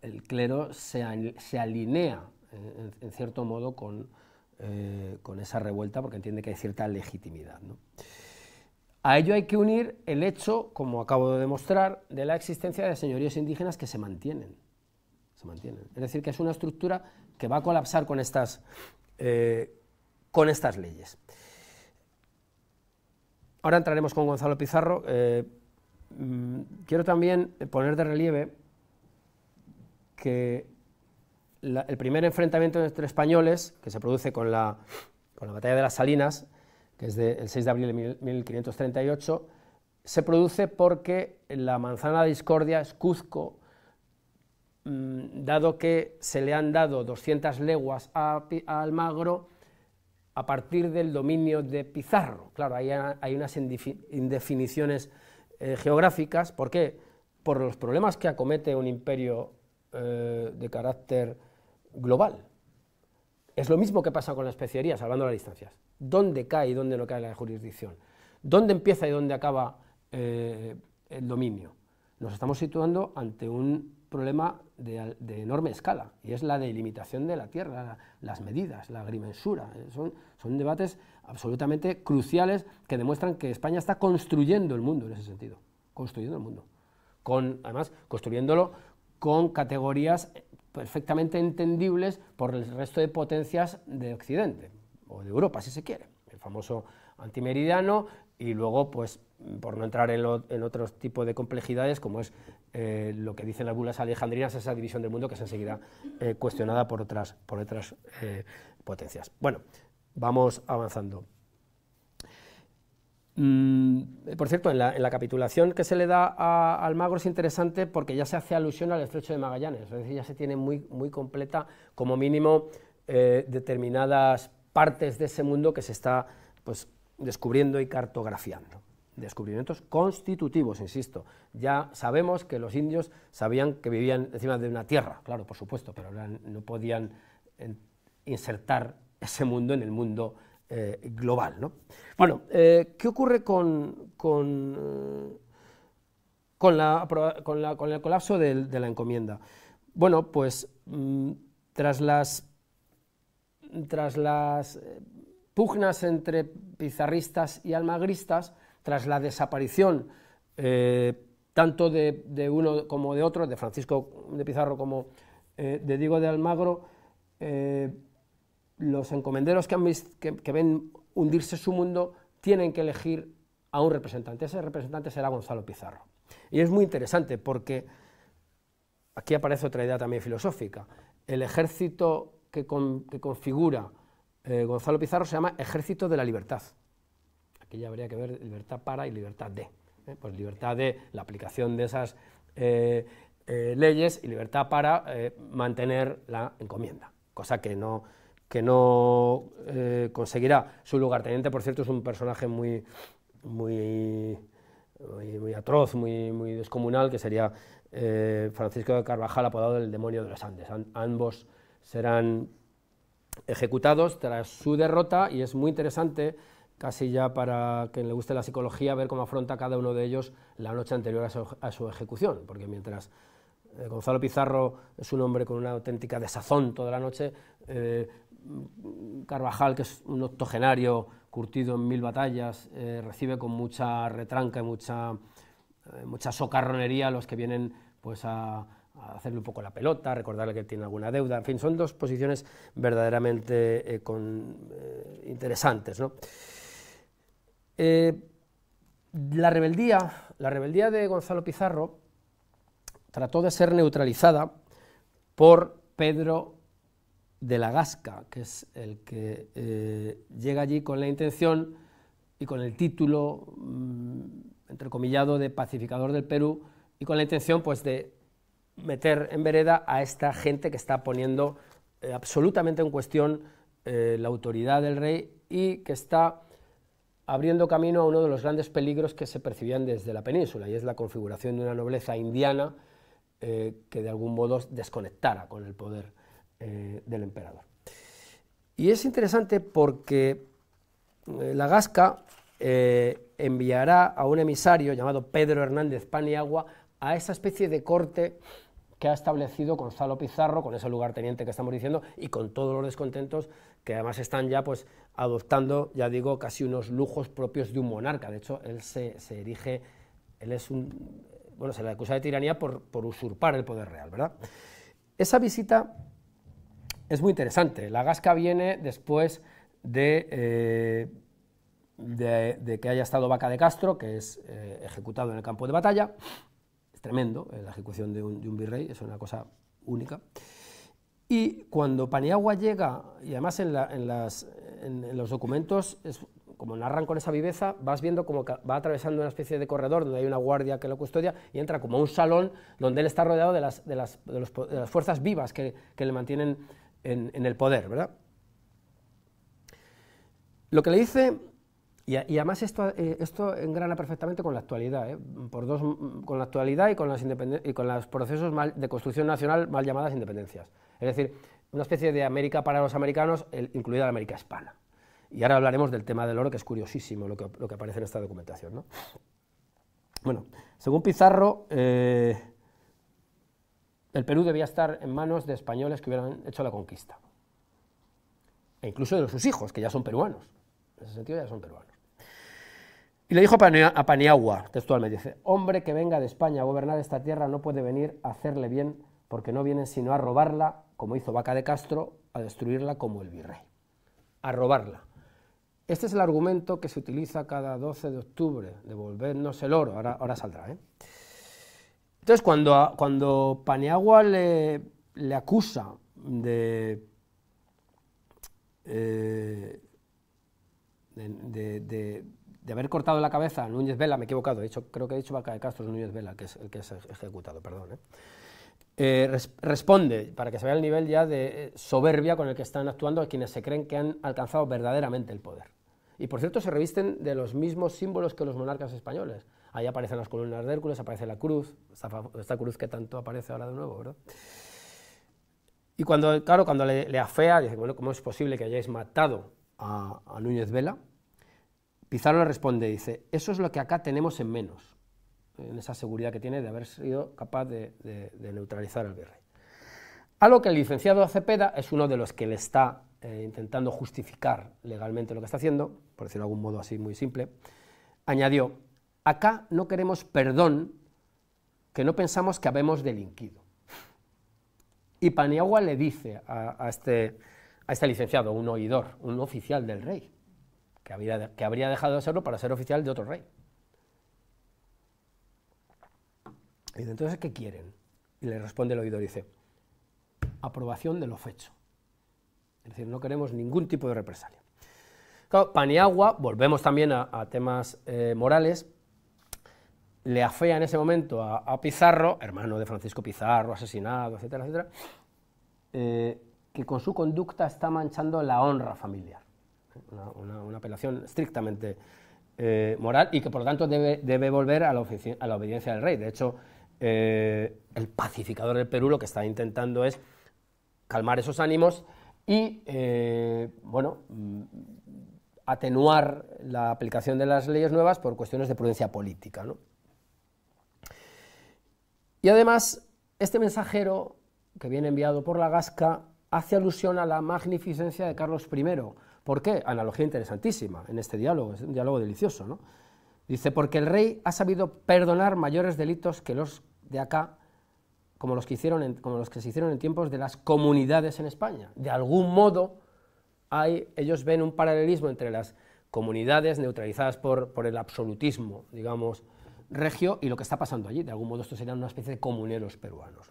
Speaker 1: el clero se, alinea, en, cierto modo, eh, con, esa revuelta, porque entiende que hay cierta legitimidad. A ello hay que unir el hecho, como acabo de demostrar, de la existencia de señoríos indígenas que se mantienen. Se mantienen. Es decir, que es una estructura que va a colapsar con estas, con estas leyes. Ahora entraremos con Gonzalo Pizarro. Eh, mm, quiero también poner de relieve que el primer enfrentamiento entre españoles, que se produce con la, batalla de las Salinas, que es del 6 de abril de 1538, se produce porque la manzana de discordia es Cuzco, mm, dado que se le han dado 200 leguas a Almagro, a partir del dominio de Pizarro. Claro, hay, hay unas indefiniciones eh, geográficas. ¿Por qué? Por los problemas que acomete un imperio eh, de carácter global. Es lo mismo que pasa con las especierías, hablando las distancias. ¿Dónde cae y dónde no cae la jurisdicción? ¿Dónde empieza y dónde acaba eh, el dominio? Nos estamos situando ante un problema de, enorme escala, y es la delimitación de la tierra, las medidas, la agrimensura. Eh, son, son debates absolutamente cruciales que demuestran que España está construyendo el mundo en ese sentido, construyendo el mundo. Con, además, construyéndolo con categorías perfectamente entendibles por el resto de potencias de Occidente, o de Europa, si se quiere. El famoso antimeridiano y luego, pues, por no entrar en, lo, en otros tipo de complejidades, como es eh, lo que dicen las bulas alejandrinas, esa división del mundo que es enseguida eh, cuestionada por otras, por otras eh, potencias. Bueno, vamos avanzando. Mm, por cierto, en la, capitulación que se le da a Almagro es interesante porque ya se hace alusión al estrecho de Magallanes, es decir, ya se tiene muy, muy completa, como mínimo, determinadas partes de ese mundo que se está pues, descubriendo y cartografiando descubrimientos constitutivos, insisto. Ya sabemos que los indios sabían que vivían encima de una tierra, claro, por supuesto, pero no podían insertar ese mundo en el mundo eh, global. Bueno, eh, ¿qué ocurre con, con, eh, el colapso de, de, la encomienda? Bueno, pues mm, tras las, tras las pugnas entre pizarristas y almagristas, tras la desaparición eh, tanto de, uno como de otro, de Francisco de Pizarro como eh, de Diego de Almagro, eh, los encomenderos que, ven hundirse su mundo tienen que elegir a un representante. Ese representante será Gonzalo Pizarro. Y es muy interesante porque aquí aparece otra idea también filosófica. El ejército que configura Gonzalo Pizarro se llama Ejército de la Libertad que ya habría que ver libertad para y libertad de. ¿eh? Pues libertad de la aplicación de esas eh, eh, leyes y libertad para mantener la encomienda, cosa que no, que no conseguirá. Su lugarteniente, por cierto, es un personaje muy, muy, muy, atroz, muy, muy descomunal, que sería Francisco de Carvajal, apodado el demonio de los Andes. ambos serán ejecutados tras su derrota y es muy interesante casi ya para quien le guste la psicología, ver cómo afronta cada uno de ellos la noche anterior a su, ejecución, porque mientras eh, Gonzalo Pizarro es un hombre con una auténtica desazón toda la noche, eh, Carvajal, que es un octogenario curtido en mil batallas, eh, recibe con mucha retranca y mucha, mucha socarronería a los que vienen pues, a, hacerle un poco la pelota, recordarle que tiene alguna deuda. En fin, son dos posiciones verdaderamente interesantes. ¿no? Eh, la rebeldía, la rebeldía de Gonzalo Pizarro trató de ser neutralizada por Pedro de la Gasca, que es el que eh, llega allí con la intención y con el título mm, entrecomillado de pacificador del Perú y con la intención pues de meter en vereda a esta gente que está poniendo eh, absolutamente en cuestión la autoridad del rey y que está abriendo camino a uno de los grandes peligros que se percibían desde la península, y es la configuración de una nobleza indiana eh, que de algún modo desconectara con el poder eh, del emperador. Y es interesante porque eh, la Gasca enviará a un emisario llamado Pedro Hernández Paniagua a esa especie de corte que ha establecido Gonzalo Pizarro, con ese lugarteniente que estamos diciendo, y con todos los descontentos que además están ya pues, adoptando, ya digo, casi unos lujos propios de un monarca. De hecho, él se, erige, él es un, bueno, se le acusa de tiranía por, usurpar el poder real, ¿verdad? Esa visita es muy interesante. La Gasca viene después de, eh, de, que haya estado Vaca de Castro, que es eh, ejecutado en el campo de batalla. Es tremendo, eh, la ejecución de un, virrey, es una cosa única. Y cuando Paniagua llega, y además en, en, las, en, los documentos, es, como narran con esa viveza, vas viendo cómo va atravesando una especie de corredor donde hay una guardia que lo custodia y entra como un salón donde él está rodeado de las, de las, de fuerzas vivas que, le mantienen en, el poder, ¿verdad? Lo que le dice, y, además esto, eh, esto, engrana perfectamente con la actualidad, ¿eh? Por dos, con la actualidad y con, las y con los procesos de construcción nacional mal llamadas independencias. Es decir, una especie de América para los americanos, incluida la América hispana. Y ahora hablaremos del tema del oro, que es curiosísimo lo que, aparece en esta documentación. Bueno, según Pizarro, eh, el Perú debía estar en manos de españoles que hubieran hecho la conquista. E incluso de sus hijos, que ya son peruanos. En ese sentido ya son peruanos. Y le dijo a Paniagua, textualmente, dice, hombre que venga de España a gobernar esta tierra no puede venir a hacerle bien porque no viene sino a robarla como hizo Vaca de Castro, a destruirla como el virrey, a robarla. Este es el argumento que se utiliza cada 12 de octubre, devolvernos el oro, ahora, saldrá. ¿eh? Entonces, cuando, cuando Paniagua le, acusa eh, de, de, haber cortado la cabeza a Núñez Vela, me he equivocado, he creo que he dicho Vaca de Castro, es Núñez Vela, que es el que es ejecutado, perdón. ¿eh? Eh, responde, para que se vea el nivel ya de eh, soberbia con el que están actuando quienes se creen que han alcanzado verdaderamente el poder. Y por cierto, se revisten de los mismos símbolos que los monarcas españoles. Ahí aparecen las columnas de Hércules, aparece la cruz, esta, cruz que tanto aparece ahora de nuevo, ¿verdad? Y cuando, claro, cuando le, afea, dice, bueno, ¿cómo es posible que hayáis matado a, a Núñez Vela? Pizarro le responde, dice, eso es lo que acá tenemos en menos en esa seguridad que tiene de haber sido capaz de, neutralizar al virrey. A lo que el licenciado Acepeda, es uno de los que le está eh, intentando justificar legalmente lo que está haciendo, por decirlo de algún modo así muy simple, añadió, acá no queremos perdón que no pensamos que habemos delinquido. Y Paniagua le dice a, este, a este licenciado, un oidor, un oficial del rey, que habría, que habría dejado de serlo para ser oficial de otro rey. entonces, ¿qué quieren? Y le responde el oidor, dice, aprobación de lo fecho. Es decir, no queremos ningún tipo de represalia. Claro, Paniagua, volvemos también a, temas eh, morales, le afea en ese momento a, Pizarro, hermano de Francisco Pizarro, asesinado, etcétera, etcétera, eh, que con su conducta está manchando la honra familiar. Una, apelación estrictamente eh, moral y que por lo tanto debe, volver a la, a la obediencia del rey. De hecho, eh, el pacificador del Perú lo que está intentando es calmar esos ánimos y, eh, bueno, mm, atenuar la aplicación de las leyes nuevas por cuestiones de prudencia política. Y además, este mensajero que viene enviado por la Gasca hace alusión a la magnificencia de Carlos I. ¿Por qué? Analogía interesantísima en este diálogo, es un diálogo delicioso. ¿no? Dice, porque el rey ha sabido perdonar mayores delitos que los de acá, como los que, se hicieron en tiempos de las comunidades en España. De algún modo, ellos ven un paralelismo entre las comunidades neutralizadas por, el absolutismo, digamos, regio, y lo que está pasando allí. De algún modo, esto sería una especie de comuneros peruanos.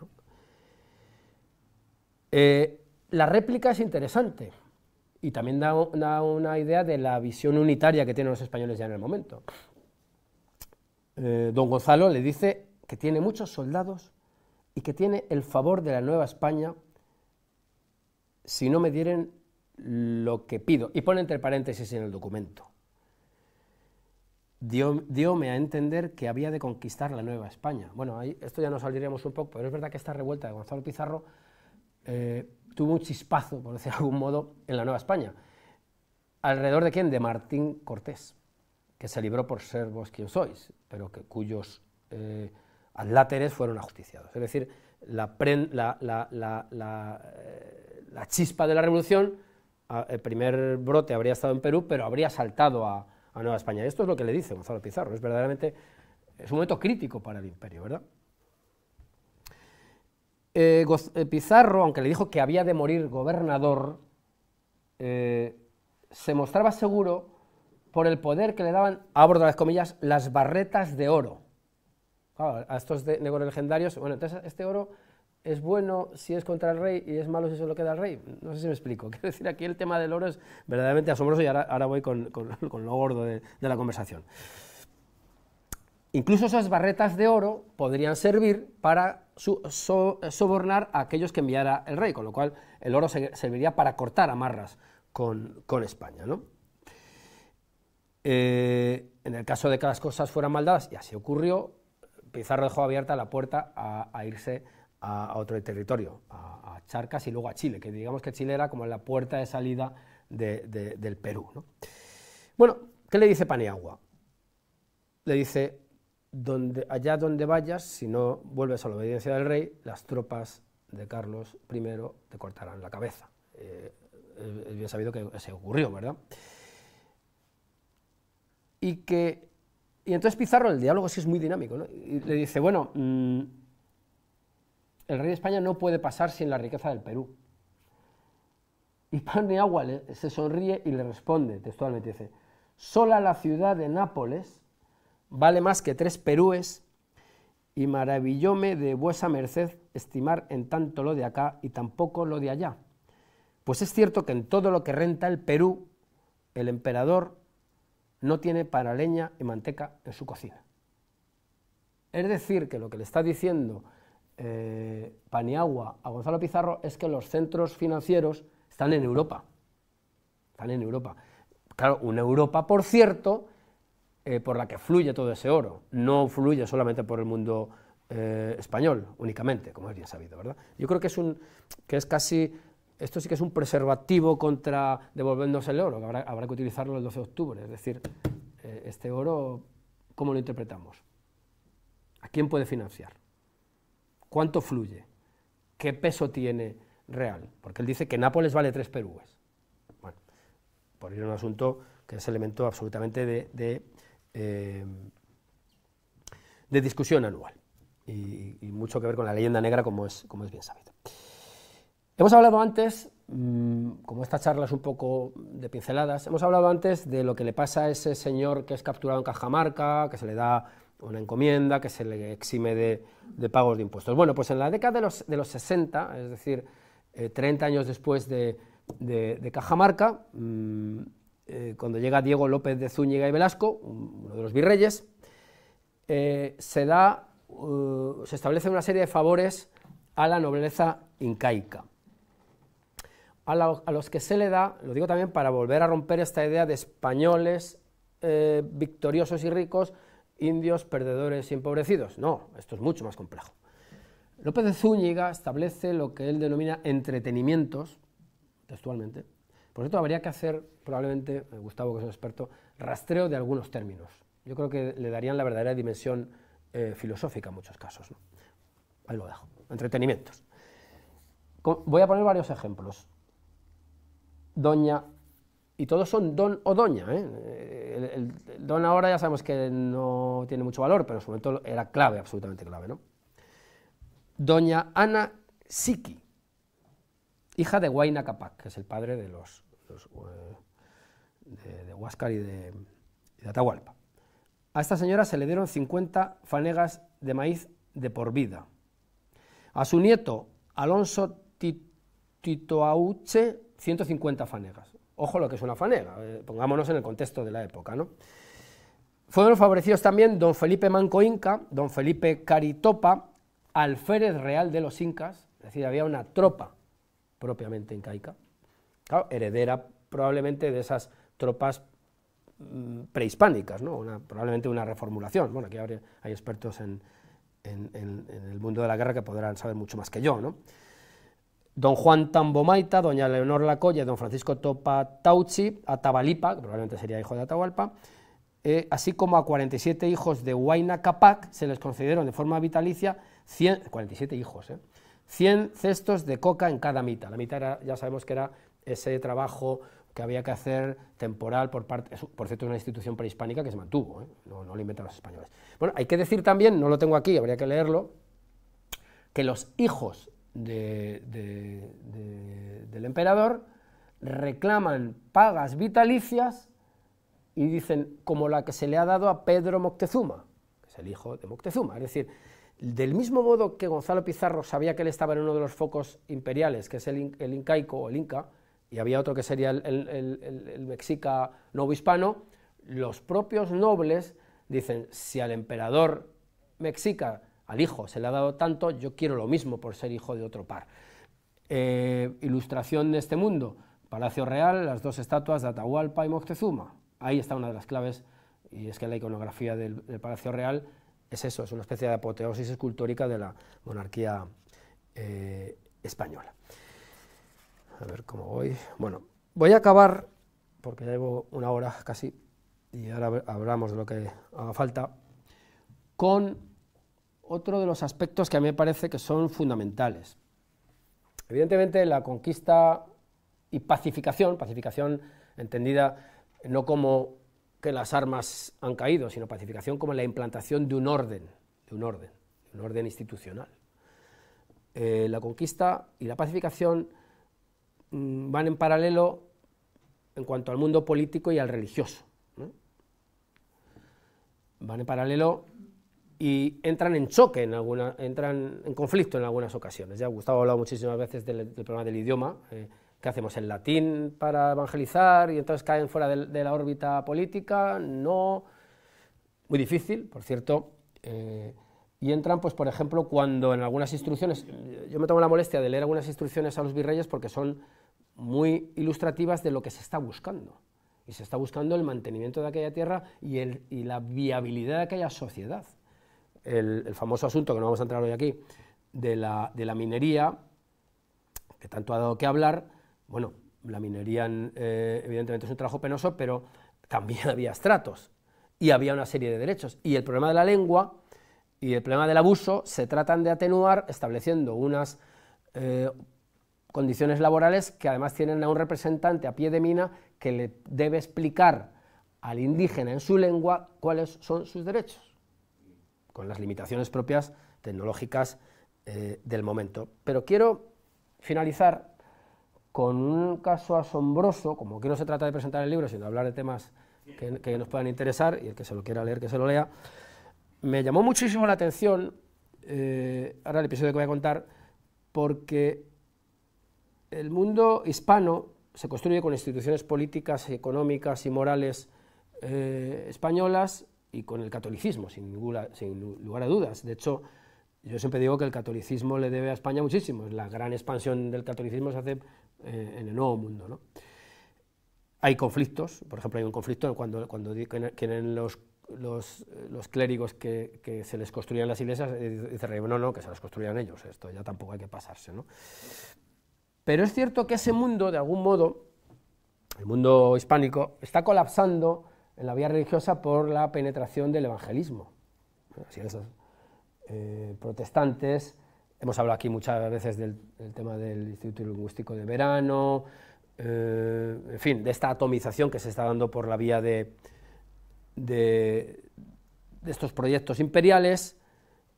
Speaker 1: Eh, la réplica es interesante y también da, una idea de la visión unitaria que tienen los españoles ya en el momento. Eh, don Gonzalo le dice que tiene muchos soldados y que tiene el favor de la Nueva España si no me dieren lo que pido. Y pone entre paréntesis en el documento. Dio, a entender que había de conquistar la Nueva España. Bueno, esto ya nos saldríamos un poco, pero es verdad que esta revuelta de Gonzalo Pizarro eh, tuvo un chispazo, por decir de algún modo, en la Nueva España. ¿Alrededor de quién? De Martín Cortés que se libró por ser vos quien sois, pero que, cuyos eh, adláteres fueron ajusticiados. Es decir, la, eh, chispa de la revolución, el primer brote habría estado en Perú, pero habría saltado a, Nueva España. Esto es lo que le dice Gonzalo Pizarro, es verdaderamente un momento crítico para el imperio, ¿verdad? Eh, Pizarro, aunque le dijo que había de morir gobernador, se mostraba seguro por el poder que le daban, abro las comillas, las barretas de oro. a estos negros legendarios, bueno, entonces este oro es bueno si es contra el rey y es malo si se lo queda el rey. No sé si me explico. Quiero decir, aquí el tema del oro es verdaderamente asombroso y ahora, voy con, lo gordo de, la conversación. Incluso esas barretas de oro podrían servir para sobornar a aquellos que enviara el rey, con lo cual el oro serviría para cortar amarras con, con España. ¿no? Eh, en el caso de que las cosas fueran mal dadas, y así ocurrió, Pizarro dejó abierta la puerta a, irse a, otro territorio, a, Charcas y luego a Chile, que digamos que Chile era como la puerta de salida del Perú. Bueno, ¿qué le dice Paniagua? Le dice, allá donde vayas, si no vuelves a la obediencia del rey, las tropas de Carlos I te cortarán la cabeza. Eh, es sabido que se ocurrió, ¿verdad? y que... Y entonces Pizarro, el diálogo sí es muy dinámico, ¿no? y le dice, bueno, mm, el rey de España no puede pasar sin la riqueza del Perú. Y Pan Agua se sonríe y le responde textualmente, dice, sola la ciudad de Nápoles vale más que tres Perúes y maravillóme de vuesa merced estimar en tanto lo de acá y tampoco lo de allá. Pues es cierto que en todo lo que renta el Perú, el emperador no tiene para leña y manteca en su cocina. Es decir, que lo que le está diciendo eh, Paniagua a Gonzalo Pizarro es que los centros financieros están en Europa. Están en Europa. Claro, una Europa, por cierto, eh, por la que fluye todo ese oro. No fluye solamente por el mundo eh, español únicamente, como es bien sabido, ¿verdad? Yo creo que es, un, que es casi esto sí que es un preservativo contra devolvernos el oro, que habrá, que utilizarlo el 12 de octubre. Es decir, eh, este oro, ¿cómo lo interpretamos? ¿A quién puede financiar? ¿Cuánto fluye? ¿Qué peso tiene real? Porque él dice que Nápoles vale tres perúes. Bueno, por ir a un asunto que es elemento absolutamente de, de, eh, discusión anual y, y, mucho que ver con la leyenda negra, como es, como es bien sabido. Hemos hablado antes, mm, como esta charla es un poco de pinceladas, hemos hablado antes de lo que le pasa a ese señor que es capturado en Cajamarca, que se le da una encomienda, que se le exime de, pagos de impuestos. Bueno, pues en la década de los, 60, es decir, 30 eh, años después de, Cajamarca, mm, eh, cuando llega Diego López de Zúñiga y Velasco, uno de los virreyes, eh, se, da, se establece una serie de favores a la nobleza incaica a, los que se le da, lo digo también para volver a romper esta idea de españoles eh, victoriosos y ricos, indios perdedores y empobrecidos. No, esto es mucho más complejo. López de Zúñiga establece lo que él denomina entretenimientos, textualmente. Por cierto, habría que hacer, probablemente, eh, Gustavo, que es un experto, rastreo de algunos términos. Yo creo que le darían la verdadera dimensión eh, filosófica en muchos casos. Ahí lo dejo. Entretenimientos. Voy a poner varios ejemplos doña, y todos son don o doña. ¿eh? El, don ahora ya sabemos que no tiene mucho valor, pero sobre su era clave, absolutamente clave. ¿no? Doña Ana Siki, hija de Huayna Capac, que es el padre de los, eh, de, Huáscar y de, Atahualpa. A esta señora se le dieron 50 fanegas de maíz de por vida. A su nieto, Alonso Titoauche, 150 fanegas. Ojo lo que es una fanega, eh, pongámonos en el contexto de la época. ¿no? Fueron favorecidos también don Felipe Manco Inca, don Felipe Caritopa, alférez real de los incas, es decir, había una tropa propiamente incaica, heredera probablemente de esas tropas mm, prehispánicas, ¿no? probablemente una reformulación. Bueno, aquí hay expertos en, el mundo de la guerra que podrán saber mucho más que yo. ¿no? don Juan Tambomaita, doña Leonor Lacoya, don Francisco Topa Tauchi, Atabalipa, que probablemente sería hijo de Atahualpa, eh, así como a 47 hijos de Huayna Capac, se les concedieron de forma vitalicia 100, 47 hijos, 100 eh, cestos de coca en cada mitad. La mitad era, ya sabemos que era ese trabajo que había que hacer temporal por parte, por cierto, una institución prehispánica que se mantuvo, eh, no, no lo inventan los españoles. Bueno, hay que decir también, no lo tengo aquí, habría que leerlo, que los hijos del emperador, reclaman pagas vitalicias y dicen como la que se le ha dado a Pedro Moctezuma, que es el hijo de Moctezuma. Es decir, del mismo modo que Gonzalo Pizarro sabía que él estaba en uno de los focos imperiales, que es el, incaico o el inca, y había otro que sería el, el mexica novohispano, los propios nobles dicen, si al emperador mexica al hijo se le ha dado tanto, yo quiero lo mismo por ser hijo de otro par. Eh, ilustración de este mundo, Palacio Real, las dos estatuas de Atahualpa y Moctezuma. Ahí está una de las claves, y es que la iconografía del, Palacio Real es eso, es una especie de apoteosis escultórica de la monarquía eh, española. A ver cómo voy. Bueno, voy a acabar, porque ya llevo una hora casi, y ahora hablamos de lo que haga falta, con otro de los aspectos que a mí me parece que son fundamentales. Evidentemente, la conquista y pacificación, pacificación entendida no como que las armas han caído, sino pacificación como la implantación de un orden, de un orden, un orden institucional. Eh, la conquista y la pacificación mm, van en paralelo en cuanto al mundo político y al religioso. Van en paralelo y entran en choque, en alguna, entran en conflicto en algunas ocasiones. Ya Gustavo ha hablado muchísimas veces del, problema del idioma, eh, que hacemos en latín para evangelizar y entonces caen fuera de, la órbita política? No, muy difícil, por cierto. Eh, y entran, pues, por ejemplo, cuando en algunas instrucciones, yo me tomo la molestia de leer algunas instrucciones a los virreyes porque son muy ilustrativas de lo que se está buscando. Y se está buscando el mantenimiento de aquella tierra y, el, y la viabilidad de aquella sociedad el, famoso asunto, que no vamos a entrar hoy aquí, de la, minería, que tanto ha dado que hablar, bueno, la minería eh, evidentemente es un trabajo penoso, pero también había estratos y había una serie de derechos. Y el problema de la lengua y el problema del abuso se tratan de atenuar estableciendo unas eh, condiciones laborales que además tienen a un representante a pie de mina que le debe explicar al indígena en su lengua cuáles son sus derechos con las limitaciones propias tecnológicas eh, del momento. Pero quiero finalizar con un caso asombroso, como que no se trata de presentar el libro, sino de hablar de temas que, nos puedan interesar, y el que se lo quiera leer, que se lo lea. Me llamó muchísimo la atención, eh, ahora el episodio que voy a contar, porque el mundo hispano se construye con instituciones políticas, económicas y morales eh, españolas y con el catolicismo, sin, lugar a dudas. De hecho, yo siempre digo que el catolicismo le debe a España muchísimo. La gran expansión del catolicismo se hace eh, en el Nuevo Mundo. ¿no? Hay conflictos, por ejemplo, hay un conflicto cuando, cuando quieren los, los, clérigos que, se les construían las iglesias, eh, dice no, no, que se las construían ellos, esto ya tampoco hay que pasarse. Pero es cierto que ese mundo, de algún modo, el mundo hispánico, está colapsando en la vía religiosa por la penetración del evangelismo. Eh, protestantes, hemos hablado aquí muchas veces del, tema del Instituto Lingüístico de Verano, eh, en fin, de esta atomización que se está dando por la vía de, de, estos proyectos imperiales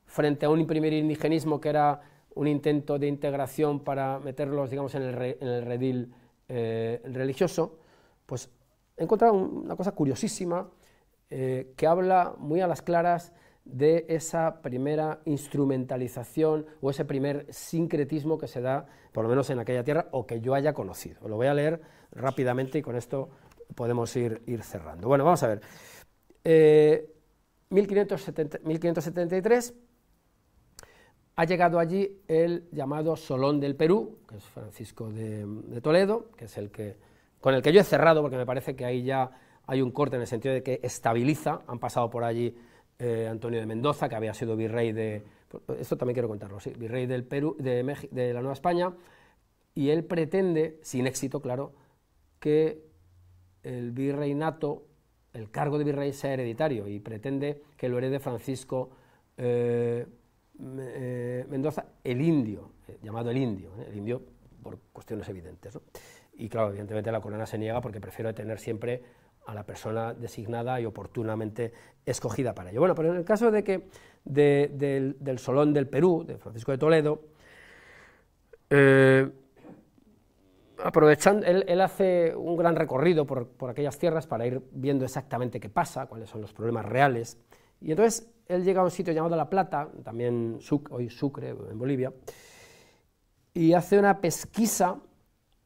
Speaker 1: frente a un primer indigenismo que era un intento de integración para meterlos, digamos, en el, redil eh, religioso, pues he encontrado una cosa curiosísima eh, que habla muy a las claras de esa primera instrumentalización o ese primer sincretismo que se da, por lo menos en aquella tierra, o que yo haya conocido. Lo voy a leer rápidamente y con esto podemos ir, ir cerrando. Bueno, vamos a ver. 1573 eh, ha llegado allí el llamado Solón del Perú, que es Francisco de Toledo, que es el que con el que yo he cerrado, porque me parece que ahí ya hay un corte en el sentido de que estabiliza, han pasado por allí eh, Antonio de Mendoza, que había sido virrey de, esto también quiero contarlo, sí, virrey del Perú, de, la Nueva España, y él pretende, sin éxito, claro, que el virreinato, el cargo de virrey sea hereditario, y pretende que lo herede Francisco eh, eh, Mendoza, el indio, llamado el indio, el indio por cuestiones evidentes. Y claro, evidentemente la corona se niega porque prefiere tener siempre a la persona designada y oportunamente escogida para ello. Bueno, pero en el caso de que del, Solón del Perú, de Francisco de Toledo, eh, aprovechando, él, hace un gran recorrido por, aquellas tierras para ir viendo exactamente qué pasa, cuáles son los problemas reales. Y entonces él llega a un sitio llamado La Plata, también hoy Sucre, en Bolivia, y hace una pesquisa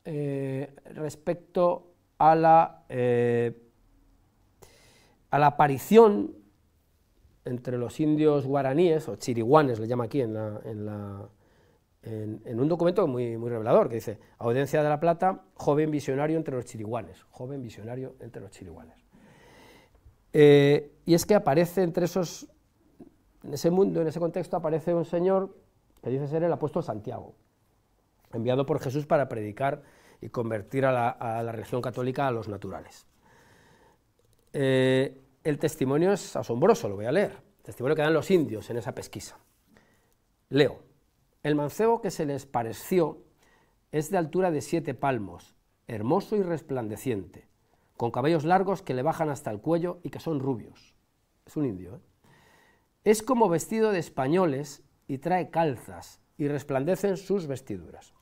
Speaker 1: eh, respecto a la, eh, a la aparición entre los indios guaraníes, o chiriguanes le llama aquí en, en, la, en, un documento muy, muy revelador, que dice, Audiencia de la Plata, joven visionario entre los chiriguanes, joven visionario entre los chiriguanes. Eh, y es que aparece entre esos, en ese mundo, en ese contexto, aparece un señor que dice ser el apóstol Santiago enviado por Jesús para predicar y convertir a la, religión católica a los naturales. Eh, el testimonio es asombroso, lo voy a leer. El testimonio que dan los indios en esa pesquisa. Leo. El mancebo que se les pareció es de altura de siete palmos, hermoso y resplandeciente, con cabellos largos que le bajan hasta el cuello y que son rubios. Es un indio. ¿eh? Es como vestido de españoles y trae calzas y resplandecen sus vestiduras.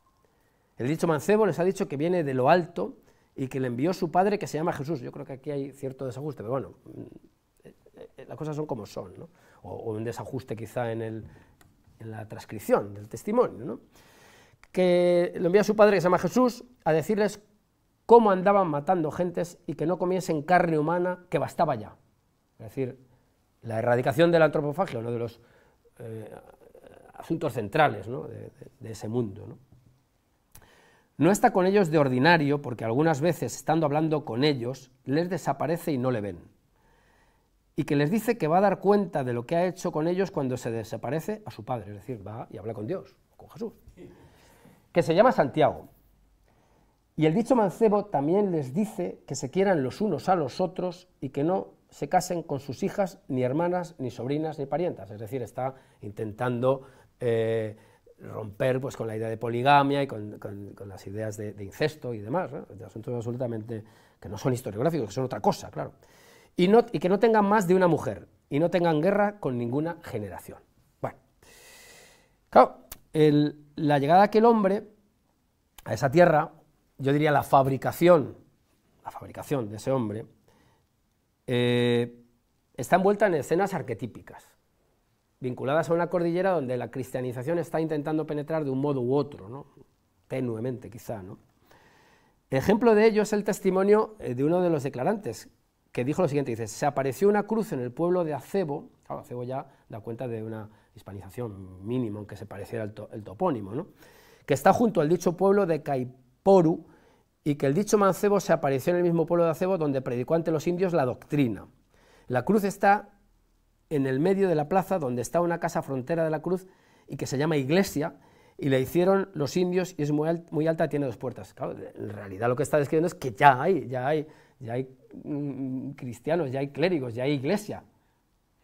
Speaker 1: El dicho mancebo les ha dicho que viene de lo alto y que le envió su padre que se llama Jesús. Yo creo que aquí hay cierto desajuste, pero bueno, mm, eh, las cosas son como son, ¿no? o, un desajuste quizá en, la transcripción del testimonio, ¿no? Que lo envía su padre que se llama Jesús a decirles cómo andaban matando gentes y que no comiesen carne humana, que bastaba ya. Es decir, la erradicación de la antropofagia, uno de los eh, asuntos centrales de, de, ese mundo. ¿no? No está con ellos de ordinario porque algunas veces estando hablando con ellos les desaparece y no le ven. Y que les dice que va a dar cuenta de lo que ha hecho con ellos cuando se desaparece a su padre, es decir, va y habla con Dios, con Jesús. Que se llama Santiago. Y el dicho mancebo también les dice que se quieran los unos a los otros y que no se casen con sus hijas, ni hermanas, ni sobrinas, ni parientas. Es decir, está intentando eh, romper pues, con la idea de poligamia y con, las ideas de, incesto y demás, de asuntos absolutamente que no son historiográficos, que son otra cosa, claro. Y, y que no tengan más de una mujer y no tengan guerra con ninguna generación. Bueno, claro, la llegada de aquel hombre a esa tierra, yo diría la fabricación, la fabricación de ese hombre, eh, está envuelta en escenas arquetípicas vinculadas a una cordillera donde la cristianización está intentando penetrar de un modo u otro, ¿no? tenuemente quizá. ¿no? Ejemplo de ello es el testimonio eh, de uno de los declarantes, que dijo lo siguiente, dice, se apareció una cruz en el pueblo de Acebo, Acebo ya da cuenta de una hispanización mínima, aunque se pareciera el, topónimo, ¿no? que está junto al dicho pueblo de Caiporu, y que el dicho mancebo se apareció en el mismo pueblo de Acebo, donde predicó ante los indios la doctrina. La cruz está en el medio de la plaza donde está una casa frontera de la cruz y que se llama iglesia, y la hicieron los indios y es muy, alta, tiene dos puertas. en realidad lo que está describiendo es que ya hay, ya hay, ya hay mm, cristianos, ya hay clérigos, ya hay iglesia.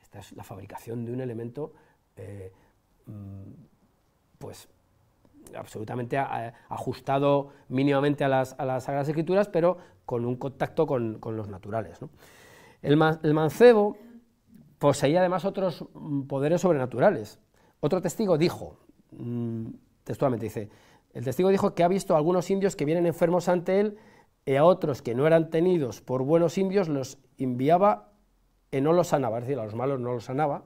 Speaker 1: Esta es la fabricación de un elemento, eh, mm, pues absolutamente ajustado mínimamente a las, a Sagradas Escrituras, pero con un contacto con, los naturales. el mancebo Poseía además otros mm, poderes sobrenaturales. Otro testigo dijo, mm, textualmente dice, el testigo dijo que ha visto a algunos indios que vienen enfermos ante él y a otros que no eran tenidos por buenos indios los enviaba y no los sanaba, es decir, a los malos no los sanaba,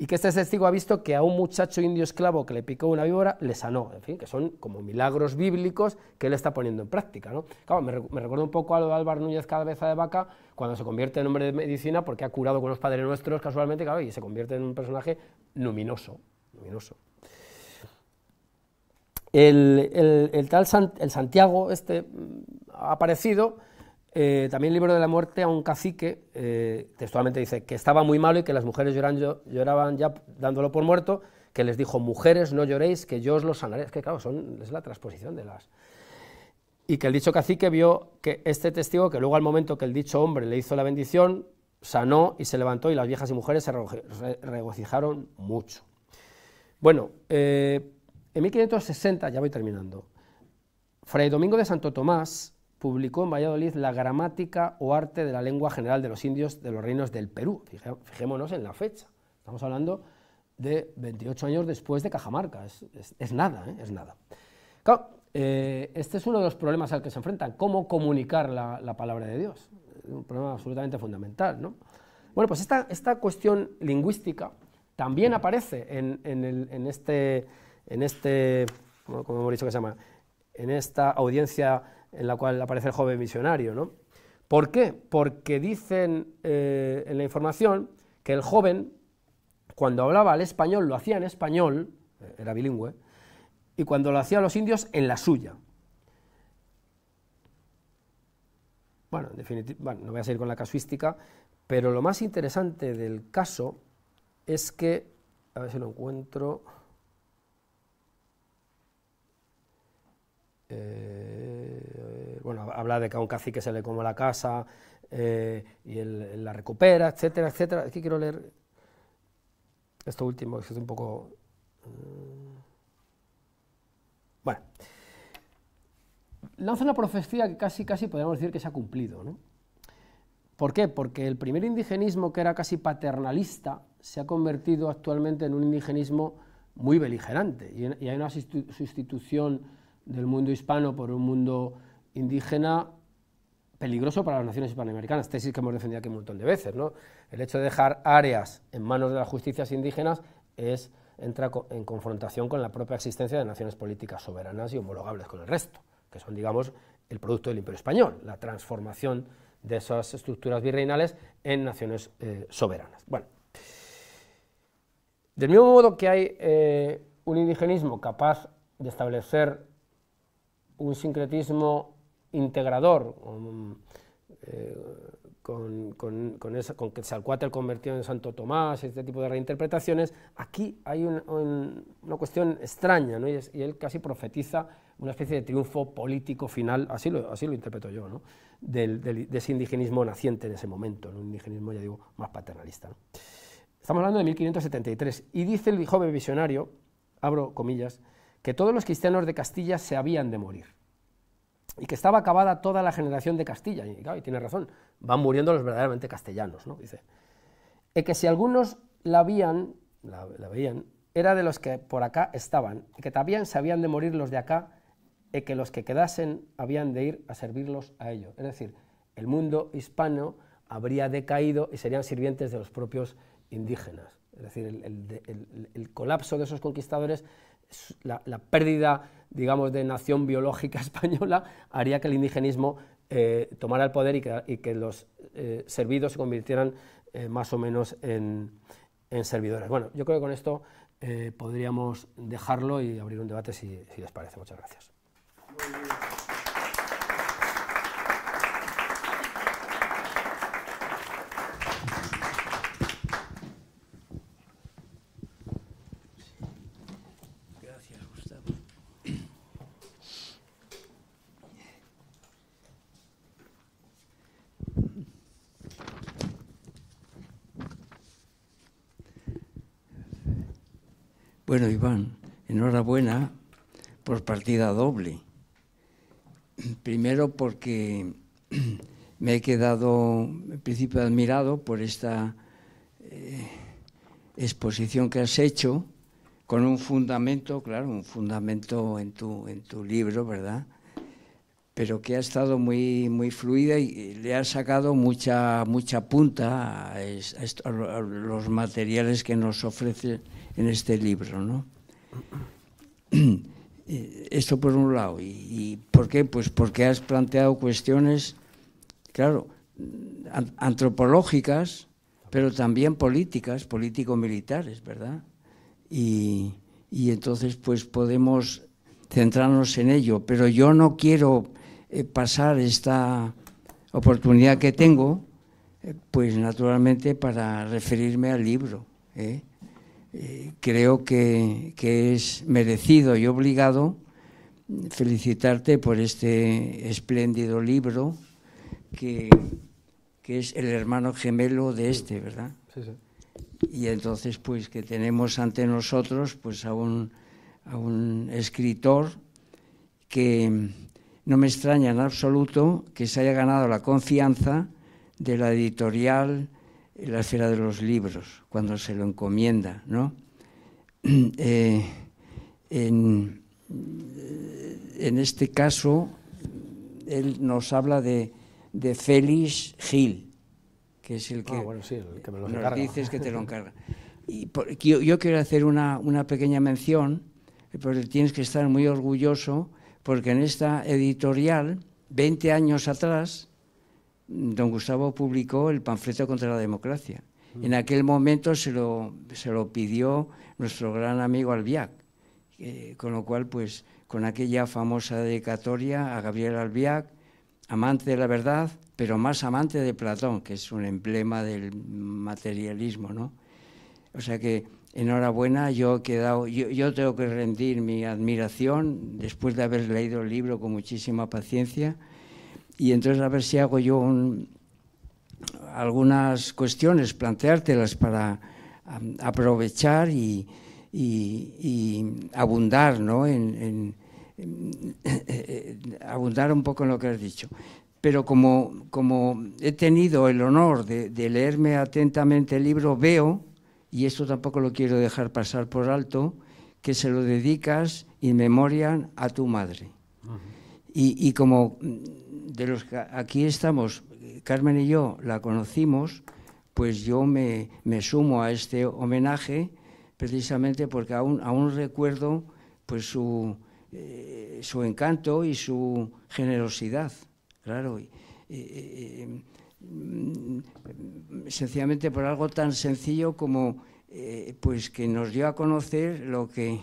Speaker 1: y que este testigo ha visto que a un muchacho indio esclavo que le picó una víbora le sanó, en fin, que son como milagros bíblicos que él está poniendo en práctica. ¿no? me, me recuerda un poco a lo de Álvaro Núñez Cabeza de Vaca cuando se convierte en hombre de medicina porque ha curado con los padres nuestros casualmente, y se convierte en un personaje luminoso, El, tal el Santiago este mm, ha aparecido eh, también libro de la muerte a un cacique, eh, textualmente dice, que estaba muy malo y que las mujeres lloraban ya dándolo por muerto, que les dijo, mujeres, no lloréis, que yo os lo sanaré. Es que, claro, es la transposición de las... Y que el dicho cacique vio que este testigo, que luego al momento que el dicho hombre le hizo la bendición, sanó y se levantó y las viejas y mujeres se regocijaron mucho. Bueno, eh, en 1560, ya voy terminando, Fray Domingo de Santo Tomás publicó en Valladolid la gramática o arte de la lengua general de los indios de los reinos del Perú. Fijémonos en la fecha. Estamos hablando de 28 años después de Cajamarca. Es, nada, es nada. ¿eh? Eh, este es uno de los problemas al que se enfrentan, cómo comunicar la, palabra de Dios. un problema absolutamente fundamental. ¿no? Bueno, pues esta, cuestión lingüística también aparece en, este, en este hemos dicho que se llama, en esta audiencia en la cual aparece el joven misionario ¿no? ¿Por qué? Porque dicen eh, en la información que el joven, cuando hablaba el español, lo hacía en español, eh, era bilingüe, y cuando lo hacía a los indios, en la suya. Bueno, bueno, no voy a seguir con la casuística, pero lo más interesante del caso es que, a ver si lo encuentro. Eh, bueno, habla de que a un cacique se le come la casa eh, y él, la recupera, etcétera, etcétera. Aquí quiero leer esto último, que es un poco... Mm. Bueno, lanza una profecía que casi, casi podríamos decir que se ha cumplido, ¿Por qué? Porque el primer indigenismo que era casi paternalista se ha convertido actualmente en un indigenismo muy beligerante y, hay una sustitución del mundo hispano por un mundo indígena peligroso para las naciones hispanoamericanas, tesis este que hemos defendido aquí un montón de veces. El hecho de dejar áreas en manos de las justicias indígenas es, entra en confrontación con la propia existencia de naciones políticas soberanas y homologables con el resto, que son, digamos, el producto del imperio español, la transformación de esas estructuras virreinales en naciones eh, soberanas. Bueno, del mismo modo que hay eh, un indigenismo capaz de establecer un sincretismo integrador, um, eh, con, con, con, que Salcuater convirtió en Santo Tomás, este tipo de reinterpretaciones, aquí hay una cuestión extraña, y, él casi profetiza una especie de triunfo político final, así lo, así lo interpreto yo, de ese indigenismo naciente en ese momento, un indigenismo, ya digo, más paternalista. Estamos hablando de 1573, y dice el joven visionario, abro comillas, que todos los cristianos de Castilla se habían de morir y que estaba acabada toda la generación de Castilla. Y, claro, tiene razón, van muriendo los verdaderamente castellanos, ¿no? Dice. Y eh, que si algunos la la, veían, era de los que por acá estaban, y que también sabían de morir los de acá, y que los que quedasen habían de ir a servirlos a ellos. Es decir, el mundo hispano habría decaído y serían sirvientes de los propios indígenas. Es decir, el colapso de esos conquistadores la, pérdida, digamos, de nación biológica española haría que el indigenismo eh, tomara el poder y que, los eh, servidos se convirtieran eh, más o menos en, en, servidores. Bueno, yo creo que con esto podríamos dejarlo y abrir un debate si les parece. Muchas gracias.
Speaker 3: Bueno, Iván, enhorabuena por partida doble. Primero porque me he quedado en principio admirado por esta eh, exposición que has hecho con un fundamento, claro, un fundamento en tu, en tu libro, ¿verdad? pero que ha estado muy, muy fluida y le ha sacado mucha, mucha punta a, los materiales que nos ofrece en este libro. Eh, esto por un lado. ¿Y, por qué? Pues porque has planteado cuestiones, claro, antropológicas, pero también políticas, político-militares, ¿verdad? Y, y entonces pues podemos centrarnos en ello, pero yo no quiero eh, pasar esta oportunidad que tengo, eh, pues naturalmente para referirme al libro. ¿eh? creo que, es merecido y obligado felicitarte por este espléndido libro que, es el hermano gemelo de este, ¿verdad? y entonces pues que tenemos ante nosotros pues a un escritor que no me extraña en absoluto que se haya ganado la confianza de la editorial en la esfera de los libros, cuando se lo encomienda, eh, eh, en, este caso, él nos habla de, de Félix Gil, que es el que, ah,
Speaker 1: me lo nos dices que te lo encarga.
Speaker 3: Y yo, quiero hacer una, una pequeña mención, porque tienes que estar muy orgulloso porque en esta editorial, 20 años atrás, don Gustavo publicó el panfleto contra la democracia. Mm. En aquel momento se lo, pidió nuestro gran amigo Albiac, eh, con lo cual, pues, con aquella famosa dedicatoria a Gabriel Albiac, amante de la verdad, pero más amante de Platón, que es un emblema del materialismo, ¿no? O sea que enhorabuena, yo quedado, yo, tengo que rendir mi admiración después de haber leído el libro con muchísima paciencia y entonces a ver si hago yo algunas cuestiones, planteártelas para um, aprovechar y, abundar, eh, abundar un poco en lo que has dicho. Pero como, como he tenido el honor de leerme atentamente el libro, veo y esto tampoco lo quiero dejar pasar por alto, que se lo dedicas in memoria a tu madre. y, como de los que aquí estamos, Carmen y yo la conocimos, pues yo me, sumo a este homenaje precisamente porque aún, aún recuerdo pues su, eh, encanto y su generosidad, claro. Eh, eh Mm, sencillamente por algo tan sencillo como eh, pues que nos dio a conocer lo que,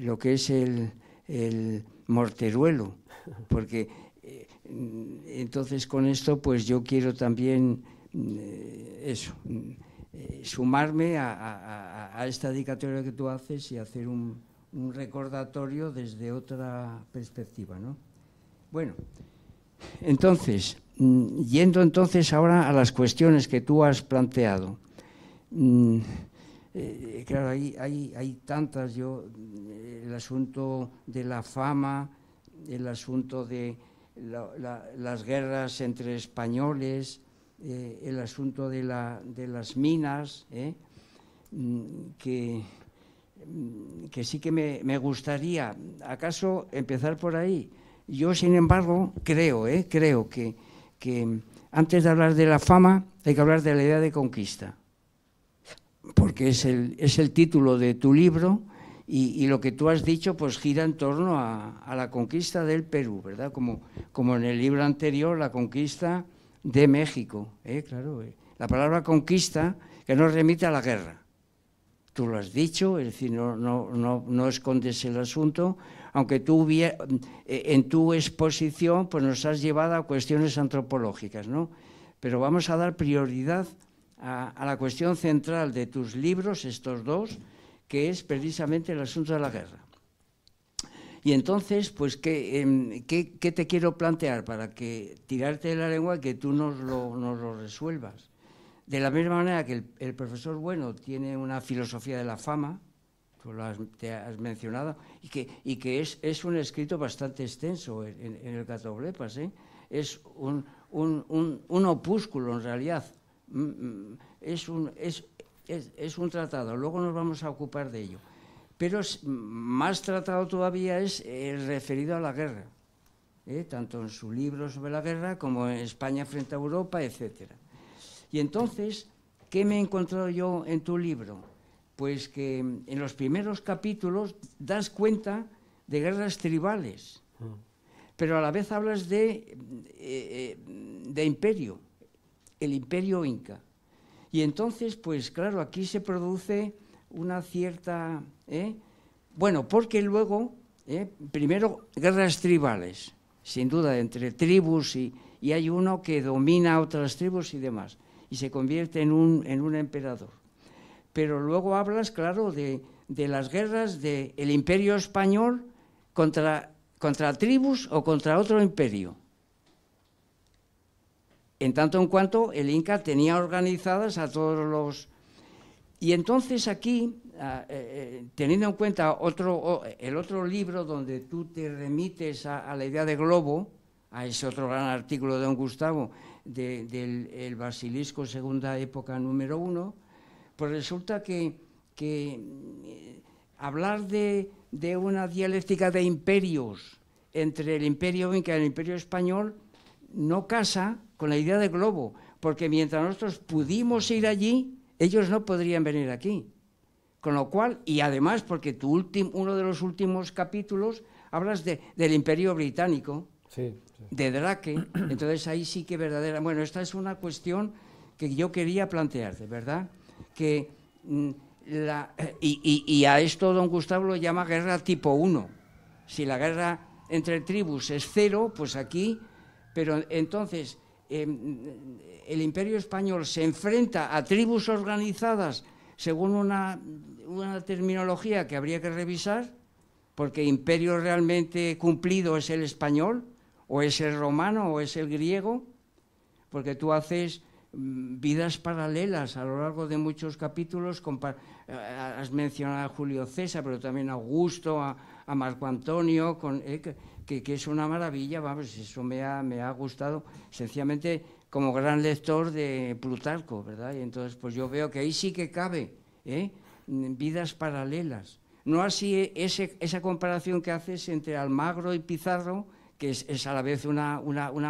Speaker 3: lo que es el, el morteruelo, porque eh, entonces con esto pues yo quiero también eh, eso, sumarme a, esta dedicatoria que tú haces y hacer un, un recordatorio desde otra perspectiva. ¿no? Bueno, entonces... Mm, yendo entonces ahora a las cuestiones que tú has planteado. Mm, eh, claro, hay, tantas, yo, eh, el asunto de la fama, el asunto de las guerras entre españoles, eh, el asunto de, las minas, mm, que, sí que me, me, gustaría, acaso, empezar por ahí. Yo, sin embargo, creo, creo que que antes de hablar de la fama hay que hablar de la idea de conquista, porque es el, título de tu libro y, lo que tú has dicho pues gira en torno a, la conquista del Perú, ¿verdad? Como, en el libro anterior, la conquista de México, ¿eh? claro. Eh. La palabra conquista que no remite a la guerra. Tú lo has dicho, es decir, no escondes el asunto, aunque tú eh, en tu exposición pues nos has llevado a cuestiones antropológicas, ¿no? Pero vamos a dar prioridad a, la cuestión central de tus libros, estos dos, que es precisamente el asunto de la guerra. Y entonces, pues, ¿qué, em, te quiero plantear para que tirarte de la lengua y que tú nos lo, resuelvas? De la misma manera que el profesor Bueno tiene una filosofía de la fama, tú lo has, te has mencionado, y que, es, un escrito bastante extenso en, el Catoblepas. ¿eh? Es un, opúsculo, en realidad. Mm, mm, es un, tratado, luego nos vamos a ocupar de ello. Pero más tratado todavía es el referido a la guerra, ¿eh? tanto en su libro sobre la guerra como en España frente a Europa, etc. Y entonces, ¿qué me he encontrado yo en tu libro? pues que en los primeros capítulos das cuenta de guerras tribales, pero a la vez hablas de, eh, eh, de imperio, el imperio inca. Y entonces, pues claro, aquí se produce una cierta... ¿eh? Bueno, porque luego, primero, guerras tribales, sin duda, entre tribus y, hay uno que domina a otras tribus y demás, y se convierte en en un emperador pero luego hablas, claro, de, las guerras del imperio español contra, tribus o contra otro imperio. En tanto en cuanto el Inca tenía organizadas a todos los... Y entonces aquí, ah, eh, eh, teniendo en cuenta otro, el otro libro donde tú te remites a, la idea de globo, a ese otro gran artículo de don Gustavo, del basilisco segunda época número uno, pues resulta que, eh, hablar de, una dialéctica de imperios entre el imperio inca y el imperio español no casa con la idea de globo, porque mientras nosotros pudimos ir allí, ellos no podrían venir aquí. Con lo cual, y además porque tu último uno de los últimos capítulos hablas del imperio británico, de Drake, entonces ahí sí que verdadera. Bueno, esta es una cuestión que yo quería plantearte, ¿verdad? que mm, la, eh, y, a esto don Gustavo lo llama guerra tipo 1. Si la guerra entre tribus es cero, pues aquí, pero entonces em, el imperio español se enfrenta a tribus organizadas según una, una terminología que habría que revisar, porque imperio realmente cumplido es el español, o es el romano, o es el griego, porque tú haces Mm, vidas paralelas a lo largo de muchos capítulos. Eh, has mencionado a Julio César, pero también a Augusto, a, Marco Antonio, eh, que, es una maravilla, vamos, eso me ha, me ha gustado sencillamente como gran lector de Plutarco, ¿verdad? Y entonces pues yo veo que ahí sí que cabe, ¿eh? mm, vidas paralelas. No así esa comparación que haces entre Almagro y Pizarro, que es, a la vez una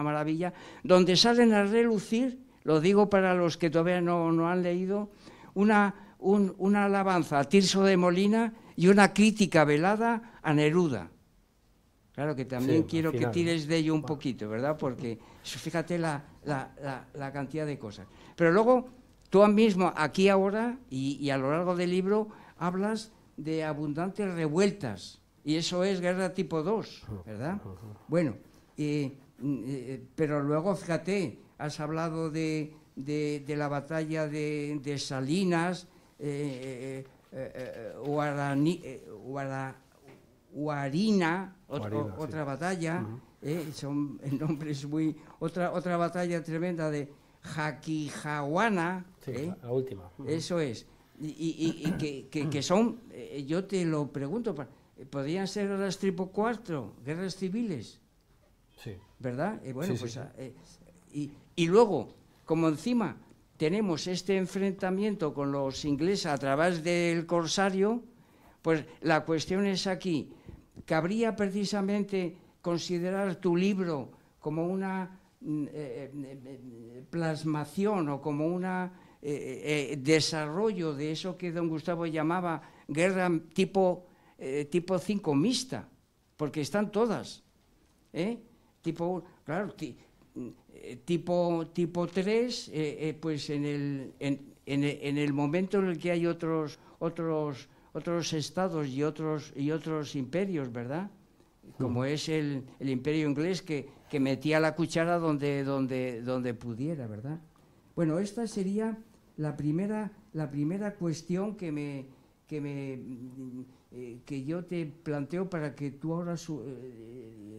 Speaker 3: maravilla, donde salen a relucir lo digo para los que todavía no, han leído, una, una alabanza a Tirso de Molina y una crítica velada a Neruda. Claro que también quiero que tires de ello un poquito, ¿verdad? Porque fíjate la, cantidad de cosas. Pero luego, tú mismo, aquí ahora y, a lo largo del libro, hablas de abundantes revueltas. Y eso es guerra tipo 2, ¿verdad? Bueno, eh, eh, pero luego, fíjate, has hablado de, de, la batalla de, Salinas, eh, Guarina, otra, batalla, eh, son nombres muy... Otra, otra batalla tremenda de Jaquijaguana. Sí, ¿eh? la última. Eso es. Y, que, que, son, eh, yo te lo pregunto, podrían ser las tripo 4, guerras civiles. Sí. ¿Verdad? bueno, pues. Ah, y, y luego, como encima tenemos este enfrentamiento con los ingleses a través del corsario, pues la cuestión es aquí, ¿cabría precisamente considerar tu libro como una mm, eh, eh, plasmación o como un eh, desarrollo de eso que don Gustavo llamaba guerra tipo, tipo 5 mixta? Porque están todas. Tipo, claro, eh, tipo, tipo 3, eh, eh, pues en el, en, en, el momento en el que hay otros, otros, otros estados y otros, y otros imperios, ¿verdad? como es el, el imperio inglés que, que, metía la cuchara donde, donde, donde pudiera, ¿verdad? Bueno, esta sería la primera, la primera cuestión que, me, que, me, que yo te planteo para que tú ahora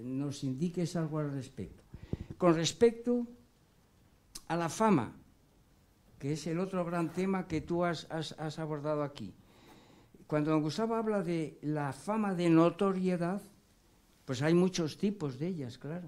Speaker 3: nos indiques algo al respecto. Con respecto a la fama, que es el otro gran tema que tú has, abordado aquí, cuando don Gustavo habla de la fama de notoriedad, pues hay muchos tipos de ellas, claro,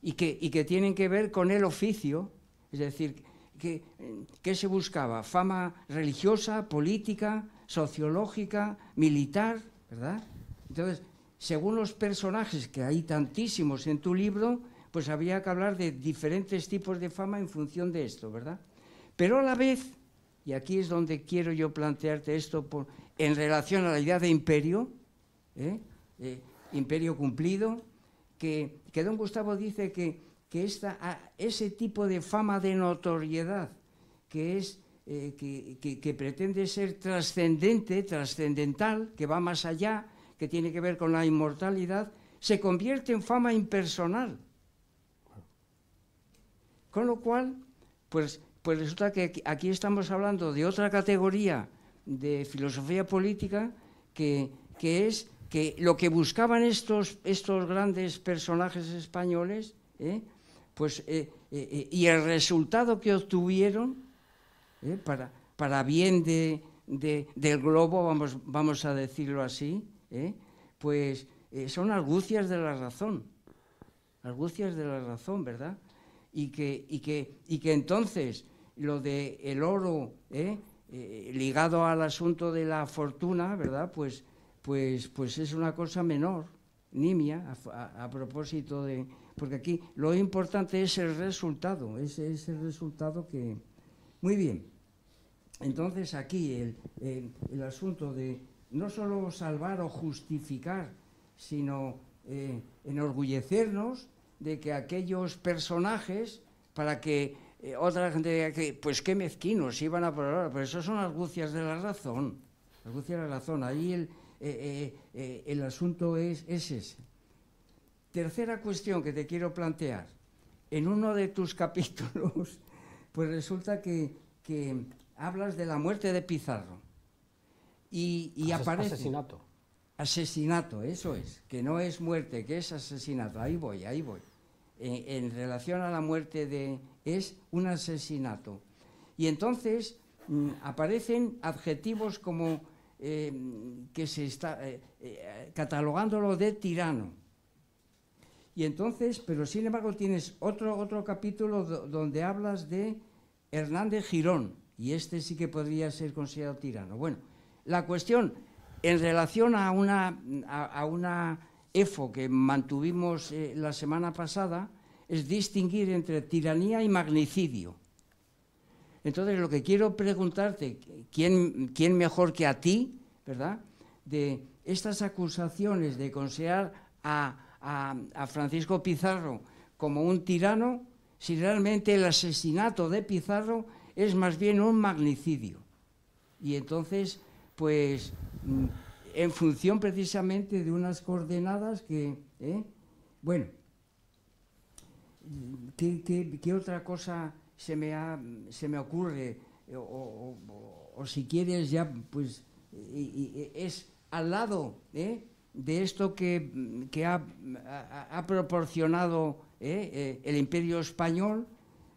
Speaker 3: y que, tienen que ver con el oficio, es decir, ¿qué se buscaba? Fama religiosa, política, sociológica, militar, ¿verdad? Entonces, según los personajes, que hay tantísimos en tu libro, pues había que hablar de diferentes tipos de fama en función de esto, ¿verdad? Pero a la vez, y aquí es donde quiero yo plantearte esto en relación a la idea de imperio, ¿eh? imperio cumplido, que, don Gustavo dice que, ese tipo de fama de notoriedad que es eh, que, pretende ser trascendente, trascendental, que va más allá, que tiene que ver con la inmortalidad, se convierte en fama impersonal. Con lo cual, pues, pues resulta que aquí estamos hablando de otra categoría de filosofía política que, es que lo que buscaban estos, estos grandes personajes españoles, ¿eh? pues, eh, eh, y el resultado que obtuvieron para, para bien del globo, vamos, vamos a decirlo así, pues son argucias de la razón, argucias de la razón, ¿verdad? y que, y que, y que entonces lo del el oro ¿eh? Eh, ligado al asunto de la fortuna, ¿verdad? Pues, pues, pues es una cosa menor, nimia, a, propósito de... Porque aquí lo importante es el resultado, ese es el resultado que... Muy bien. Entonces aquí el, asunto de no solo salvar o justificar, sino eh, enorgullecernos de que aquellos personajes, para que eh, otra gente diga que, pues qué mezquinos, iban a por pero eso son argucias de la razón, de la razón, ahí el, eh, eh, el asunto es, ese. Tercera cuestión que te quiero plantear, en uno de tus capítulos, pues resulta que, hablas de la muerte de Pizarro y, aparece... Asesinato. Asesinato, eso es, que no es muerte, que es asesinato, ahí voy, ahí voy en, relación a la muerte de... es un asesinato. Y entonces mm, aparecen adjetivos como eh, que se está eh, eh, catalogándolo de tirano. Y entonces, pero sin embargo tienes otro, otro capítulo donde hablas de Hernández Girón, y este sí que podría ser considerado tirano. Bueno, la cuestión en relación a una, a una EFO que mantuvimos eh, la semana pasada es distinguir entre tiranía y magnicidio. Entonces, lo que quiero preguntarte, ¿quién, quién mejor que a ti, verdad? De estas acusaciones de considerar a, a Francisco Pizarro como un tirano, si realmente el asesinato de Pizarro es más bien un magnicidio. Y entonces, pues mm, en función precisamente de unas coordenadas que... ¿eh? Bueno, ¿qué, otra cosa se me, se me ocurre? O, si quieres ya, pues es al lado ¿eh? de esto que, ha, ha, proporcionado ¿eh? el imperio español,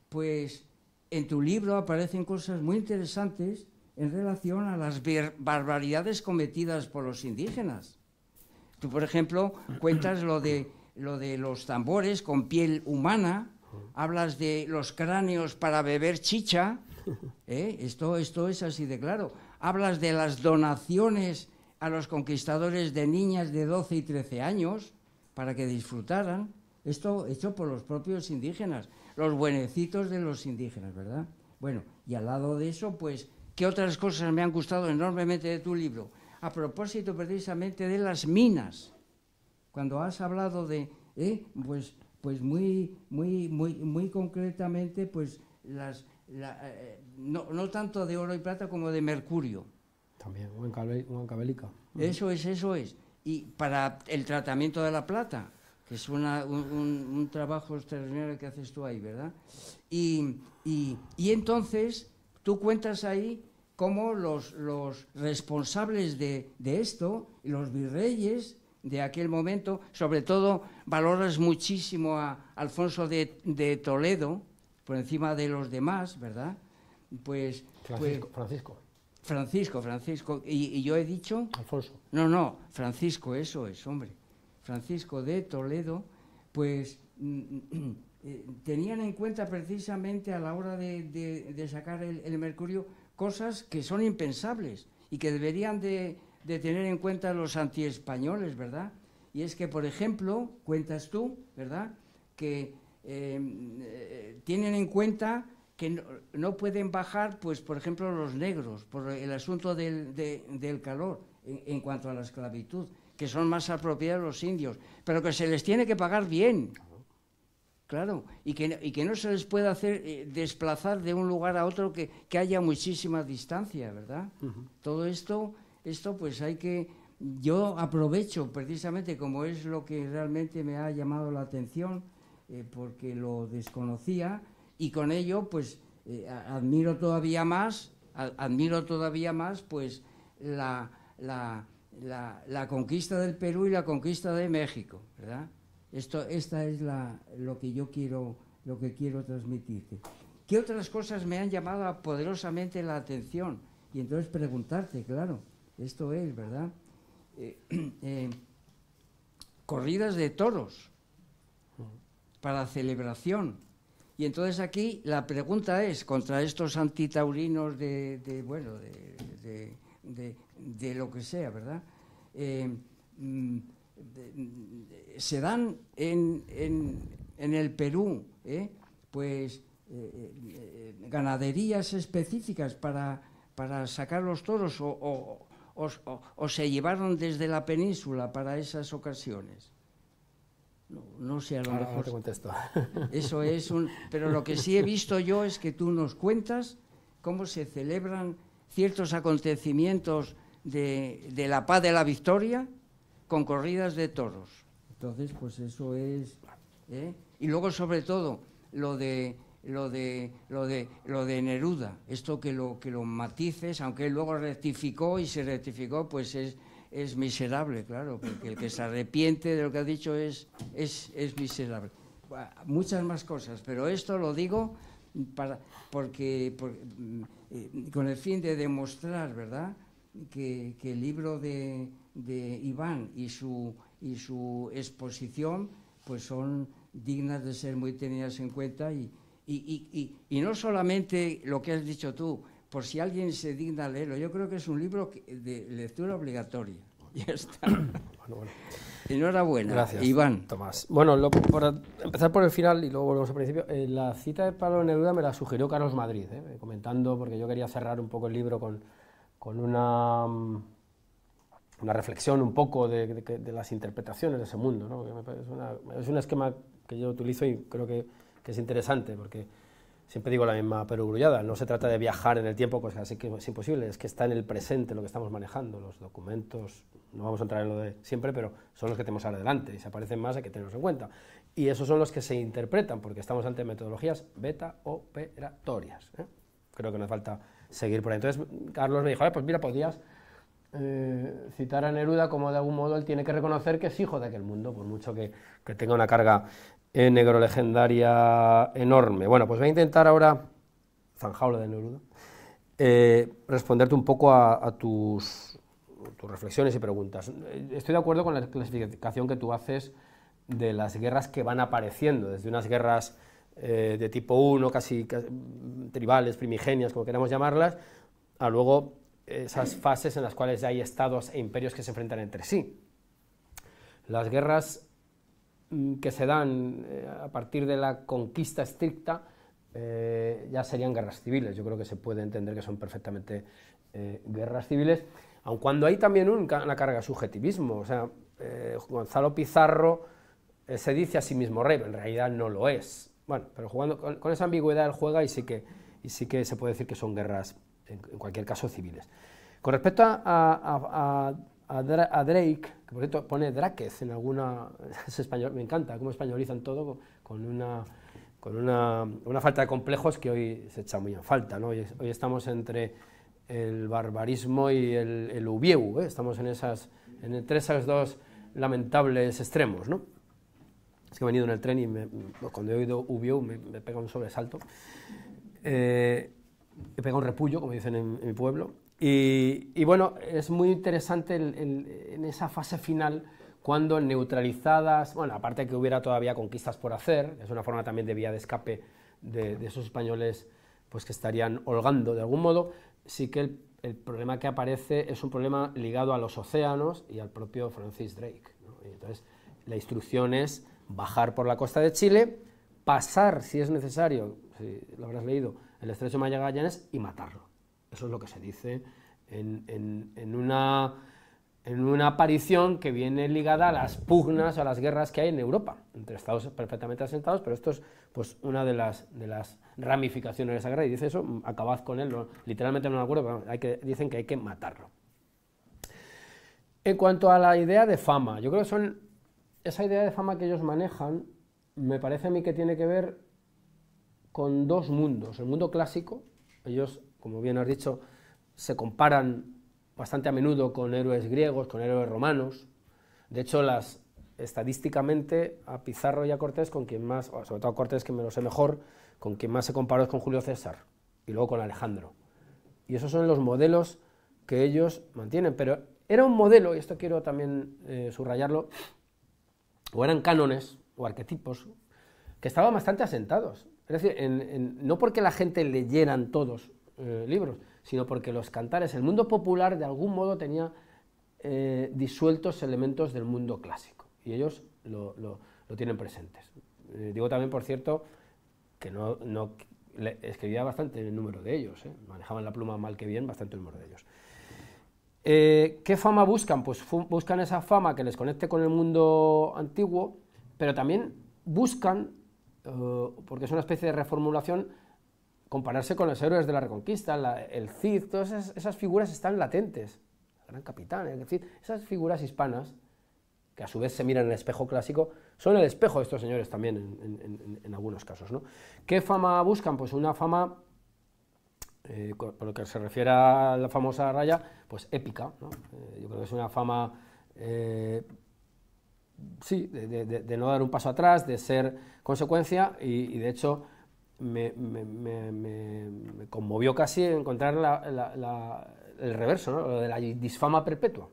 Speaker 3: pues en tu libro aparecen cosas muy interesantes en relación a las barbaridades cometidas por los indígenas. Tú, por ejemplo, cuentas lo de, lo de los tambores con piel humana, hablas de los cráneos para beber chicha, ¿eh? esto, esto es así de claro, hablas de las donaciones a los conquistadores de niñas de 12 y 13 años para que disfrutaran, esto hecho por los propios indígenas, los buenecitos de los indígenas, ¿verdad? Bueno, y al lado de eso, pues ¿Qué otras cosas me han gustado enormemente de tu libro. A propósito precisamente de las minas, cuando has hablado de, eh, pues, pues muy, muy, muy, muy concretamente, pues las, eh, no, no, tanto de oro y plata como de mercurio.
Speaker 1: También, o cabélica.
Speaker 3: Eso es, eso es. Y para el tratamiento de la plata, que es un, un, un, trabajo extraordinario que haces tú ahí, ¿verdad? Y, y, y entonces tú cuentas ahí cómo los, responsables de, esto, los virreyes de aquel momento, sobre todo valoras muchísimo a Alfonso de, Toledo, por encima de los demás, ¿verdad? Pues Francisco. Pues, Francisco. Francisco, ¿Y, yo he dicho? Alfonso. No, no, Francisco, eso es, hombre. Francisco de Toledo, pues mm, eh, tenían en cuenta precisamente a la hora de, sacar el, mercurio cosas que son impensables y que deberían de, tener en cuenta los antiespañoles, ¿verdad? Y es que, por ejemplo, cuentas tú, ¿verdad? Que em, eh, tienen en cuenta que no, pueden bajar, pues, por ejemplo, los negros, por el asunto del, calor en, en, cuanto a la esclavitud, que son más apropiados los indios, pero que se les tiene que pagar bien, Claro, y que, y que no se les pueda hacer eh, desplazar de un lugar a otro que, haya muchísima distancia, ¿verdad? Todo esto, esto pues hay que, yo aprovecho precisamente como es lo que realmente me ha llamado la atención, eh, porque lo desconocía, y con ello pues eh, admiro todavía más, admiro todavía más pues la, la, la conquista del Perú y la conquista de México, ¿verdad? Esto, esta es la, lo que yo quiero, lo que quiero transmitirte. ¿Qué otras cosas me han llamado poderosamente la atención? Y entonces preguntarte, claro, esto es, ¿verdad? Eh, eh, corridas de toros para celebración. Y entonces aquí la pregunta es, contra estos antitaurinos de, de bueno, de, lo que sea, ¿verdad? Eh, mm, se dan en, el Perú, ¿eh? pues eh, eh, ganaderías específicas para, sacar los toros o, se llevaron desde la península para esas ocasiones. No, sé, a lo ah, mejor. te contesto. Eso es un. Pero lo que sí he visto yo es que tú nos cuentas cómo se celebran ciertos acontecimientos de, de la paz de la victoria, con corridas de toros. Entonces, pues eso es. ¿eh? Y luego, sobre todo, lo de lo de lo de lo de Neruda, esto que lo que matices, aunque luego rectificó y se rectificó, pues es es miserable, claro, porque el que se arrepiente de lo que ha dicho es es miserable. Muchas más cosas, pero esto lo digo para porque, mm, eh, con el fin de demostrar, ¿verdad? que el libro de de Iván y su, y su exposición pues son dignas de ser muy tenidas en cuenta y, y, y, no solamente lo que has dicho tú, por si alguien se digna a leerlo, yo creo que es un libro de lectura obligatoria. Ya está. Bueno, bueno. Enhorabuena, Gracias, Iván. Tomás.
Speaker 1: Bueno, lo, empezar por el final y luego volvemos al principio. Eh, la cita de Pablo Neruda me la sugirió Carlos Madrid, eh, comentando, porque yo quería cerrar un poco el libro con, con una mm, una reflexión un poco de, las interpretaciones de ese mundo. ¿no? Es, un esquema que yo utilizo y creo que, es interesante, porque siempre digo la misma perogrullada, no se trata de viajar en el tiempo, cosa así que es imposible, es que está en el presente lo que estamos manejando, los documentos, no vamos a entrar en lo de siempre, pero son los que tenemos ahora delante y se aparecen más, hay que tenerlos en cuenta. Y esos son los que se interpretan, porque estamos ante metodologías beta operatorias. ¿eh? Creo que nos falta seguir por ahí. Entonces, Carlos me dijo, pues mira, podías eh, citar a Neruda como de algún modo él tiene que reconocer que es hijo de aquel mundo, por mucho que, tenga una carga eh, negro legendaria enorme. Bueno, pues voy a intentar ahora, zanjaula de Neruda, eh, responderte un poco a, tus, reflexiones y preguntas. Estoy de acuerdo con la clasificación que tú haces de las guerras que van apareciendo, desde unas guerras de tipo 1, casi, casi tribales, primigenias, como queramos llamarlas, a luego esas fases en las cuales hay estados e imperios que se enfrentan entre sí. Las guerras mm, que se dan eh, a partir de la conquista estricta eh, ya serían guerras civiles. Yo creo que se puede entender que son perfectamente eh, guerras civiles, aun cuando hay también una carga de subjetivismo. O sea, Gonzalo Pizarro se dice a sí mismo rey, en realidad no lo es. Bueno, pero jugando con, esa ambigüedad él juega y sí que, y sí que se puede decir que son guerras en, cualquier caso civiles. Con respecto a, Drake, que por cierto pone Drakez en alguna... español, me encanta cómo españolizan todo con una, con una, una, falta de complejos que hoy se echa muy en falta. ¿no? Hoy, estamos entre el barbarismo y el, el ¿eh? estamos en esas, entre esos dos lamentables extremos. ¿no? Es que he venido en el tren y cuando he oído ubieu me, pega un sobresalto. Eh, que pegado un repullo, como dicen en, mi pueblo. Y, bueno, es muy interesante en esa fase final cuando neutralizadas, bueno, aparte que hubiera todavía conquistas por hacer, es una forma también de vía de escape de, esos españoles pues que estarían holgando de algún modo, sí que el, problema que aparece es un problema ligado a los océanos y al propio Francis Drake. entonces, la instrucción es bajar por la costa de Chile, pasar, si es necesario, si lo habrás leído, el estrecho Magallanes y matarlo. Eso es lo que se dice en, una, en una aparición que viene ligada a las pugnas, a las guerras que hay en Europa, entre estados perfectamente asentados, pero esto es pues, una de las, de las ramificaciones de esa guerra. Y dice eso, acabad con él, literalmente no me acuerdo, pero hay que, dicen que hay que matarlo. En cuanto a la idea de fama, yo creo que son esa idea de fama que ellos manejan, me parece a mí que tiene que ver con dos mundos. El mundo clásico, ellos, como bien has dicho, se comparan bastante a menudo con héroes griegos, con héroes romanos. De hecho, las, estadísticamente, a Pizarro y a Cortés, con quien más, sobre todo a Cortés, que me lo sé mejor, con quien más se comparó es con Julio César y luego con Alejandro. Y esos son los modelos que ellos mantienen. Pero era un modelo, y esto quiero también eh, subrayarlo, o eran cánones o arquetipos que estaban bastante asentados. Es decir, no porque la gente leyeran todos eh, libros, sino porque los cantares, el mundo popular de algún modo tenía eh, disueltos elementos del mundo clásico y ellos lo, tienen presentes. Eh, digo también, por cierto, que no, escribía bastante el número de ellos, manejaban la pluma mal que bien, bastante el número de ellos. ¿Qué fama buscan? Pues buscan esa fama que les conecte con el mundo antiguo, pero también buscan eh, porque es una especie de reformulación, compararse con los héroes de la Reconquista, el Cid, todas esas, figuras están latentes, el gran capitán, el Cid, esas figuras hispanas, que a su vez se miran en el espejo clásico, son el espejo de estos señores también en, algunos casos. ¿Qué fama buscan? Pues una fama eh, por lo que se refiere a la famosa raya, pues épica. Eh, yo creo que es una fama, sí, de, no dar un paso atrás, de ser Consecuencia, y, de hecho me, conmovió casi encontrar el reverso, lo de la disfama perpetua.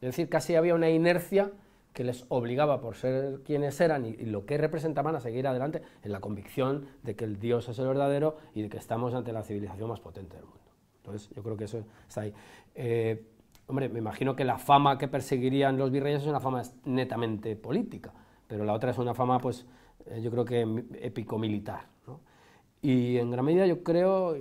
Speaker 1: Es decir, casi había una inercia que les obligaba por ser quienes eran y, lo que representaban a seguir adelante en la convicción de que el Dios es el verdadero y de que estamos ante la civilización más potente del mundo. Entonces, yo creo que eso está ahí. Eh, hombre, me imagino que la fama que perseguirían los virreyes es una fama netamente política, pero la otra es una fama, pues, eh, yo creo que épico-militar. Y en gran medida yo creo,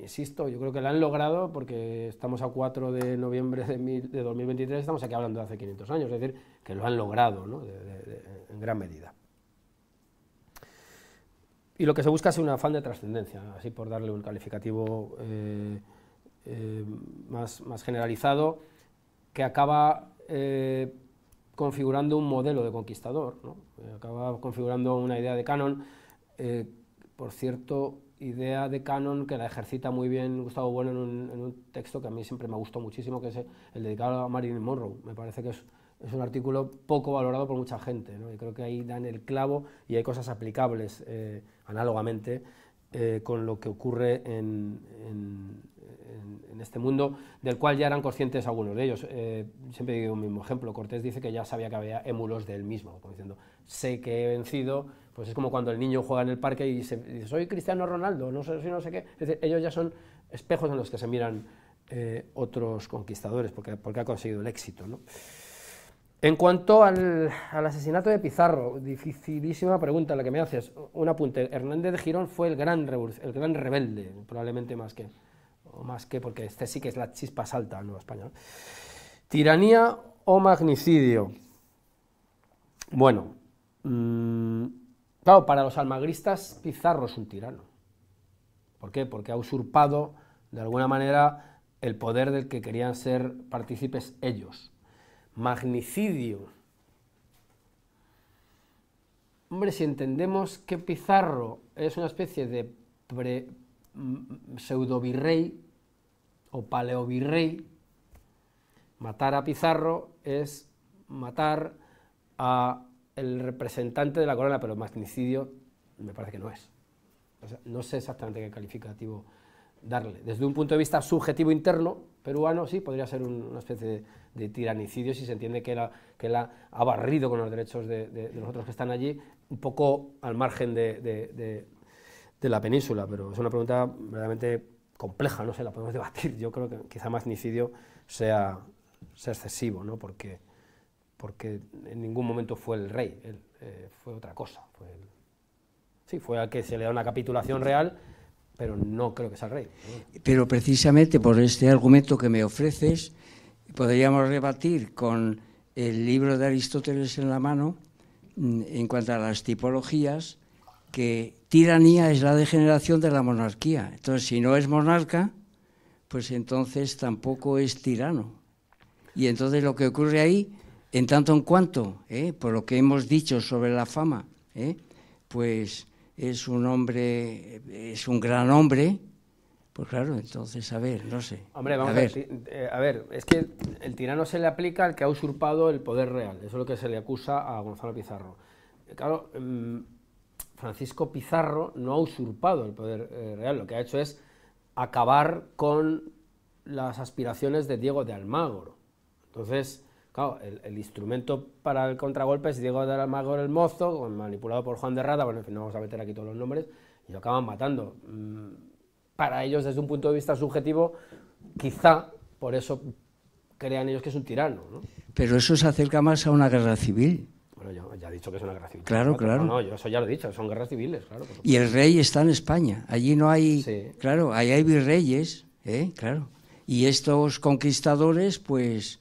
Speaker 1: insisto, yo creo que lo han logrado porque estamos a 4 de noviembre de, 2023, estamos aquí hablando de hace 500 años, es decir, que lo han logrado en gran medida. Y lo que se busca es un afán de trascendencia, así por darle un calificativo eh, eh, más, más, generalizado, que acaba configurando un modelo de conquistador, eh, acaba configurando una idea de Canon, eh, por cierto, idea de Canon que la ejercita muy bien Gustavo Bueno en un, texto que a mí siempre me gustó muchísimo, que es el dedicado a Marilyn Monroe. Me parece que es, un artículo poco valorado por mucha gente, ¿no? creo que ahí dan el clavo y hay cosas aplicables eh, análogamente con lo que ocurre en en, este mundo del cual ya eran conscientes algunos de ellos. Eh, siempre digo un mismo ejemplo, Cortés dice que ya sabía que había émulos de él mismo, diciendo, sé que he vencido, pues es como cuando el niño juega en el parque y, dice, soy Cristiano Ronaldo, no sé, si no sé qué. Es decir, ellos ya son espejos en los que se miran eh, otros conquistadores, porque, porque ha conseguido el éxito. En cuanto al, asesinato de Pizarro, dificilísima pregunta la que me haces. Un apunte. Hernández de Girón fue el gran, el gran rebelde, probablemente más que, o más que, porque este sí que es la chispa salta en Nueva español Tiranía o magnicidio. Bueno, mm, claro, para los almagristas Pizarro es un tirano. ¿Por qué? Porque ha usurpado, de alguna manera, el poder del que querían ser partícipes ellos. Magnicidio. Hombre, si entendemos que Pizarro es una especie de mm, pseudo virrey, o paleovirrey, matar a Pizarro es matar a el representante de la corona, pero magnicidio me parece que no es. no sé exactamente qué calificativo darle. Desde un punto de vista subjetivo interno peruano, sí, podría ser una especie de, tiranicidio si se entiende que él que la ha barrido con los derechos de, de, los otros que están allí, un poco al margen de, la península, pero es una pregunta verdaderamente compleja, no sé, la podemos debatir. Yo creo que quizá magnicidio sea, sea excesivo, ¿no? Porque, porque en ningún momento fue el rey, eh, fue otra cosa. sí, fue al que se le da una capitulación real, pero no creo que sea el rey.
Speaker 3: Pero precisamente por este argumento que me ofreces,
Speaker 1: podríamos debatir con el libro de Aristóteles
Speaker 3: en la mano mm, en cuanto a las tipologías que tiranía es la degeneración de la monarquía. Entonces, si no es monarca, pues entonces tampoco es tirano. Y entonces lo que ocurre ahí, en tanto en cuanto, ¿eh? por lo que hemos dicho sobre la fama, ¿eh? pues es un hombre, es un gran hombre, pues claro, entonces, a ver, no sé. Hombre, vamos a ver.
Speaker 1: Eh, a ver, es que el tirano se le aplica al que ha usurpado el poder real, eso es lo que se le acusa a Gonzalo Pizarro. Claro, mm, Francisco Pizarro no ha usurpado el poder eh, real, lo que ha hecho es acabar con las aspiraciones de Diego de Almagro. Entonces, claro, el, instrumento para el contragolpe es Diego de Almagro el Mozo, manipulado por Juan de Rada, bueno, en fin, no vamos a meter aquí todos los nombres, y lo acaban matando. Mm, para ellos, desde un punto de vista subjetivo, quizá por eso crean ellos que es un tirano.
Speaker 3: Pero eso se acerca más a una guerra civil
Speaker 1: ya he dicho que es una guerra civil. Claro, claro. No, eso ya lo he dicho, son guerras civiles, claro. Y el
Speaker 3: rey está en España. Allí no hay. Claro, ahí hay virreyes, ¿eh? claro. Y estos conquistadores, pues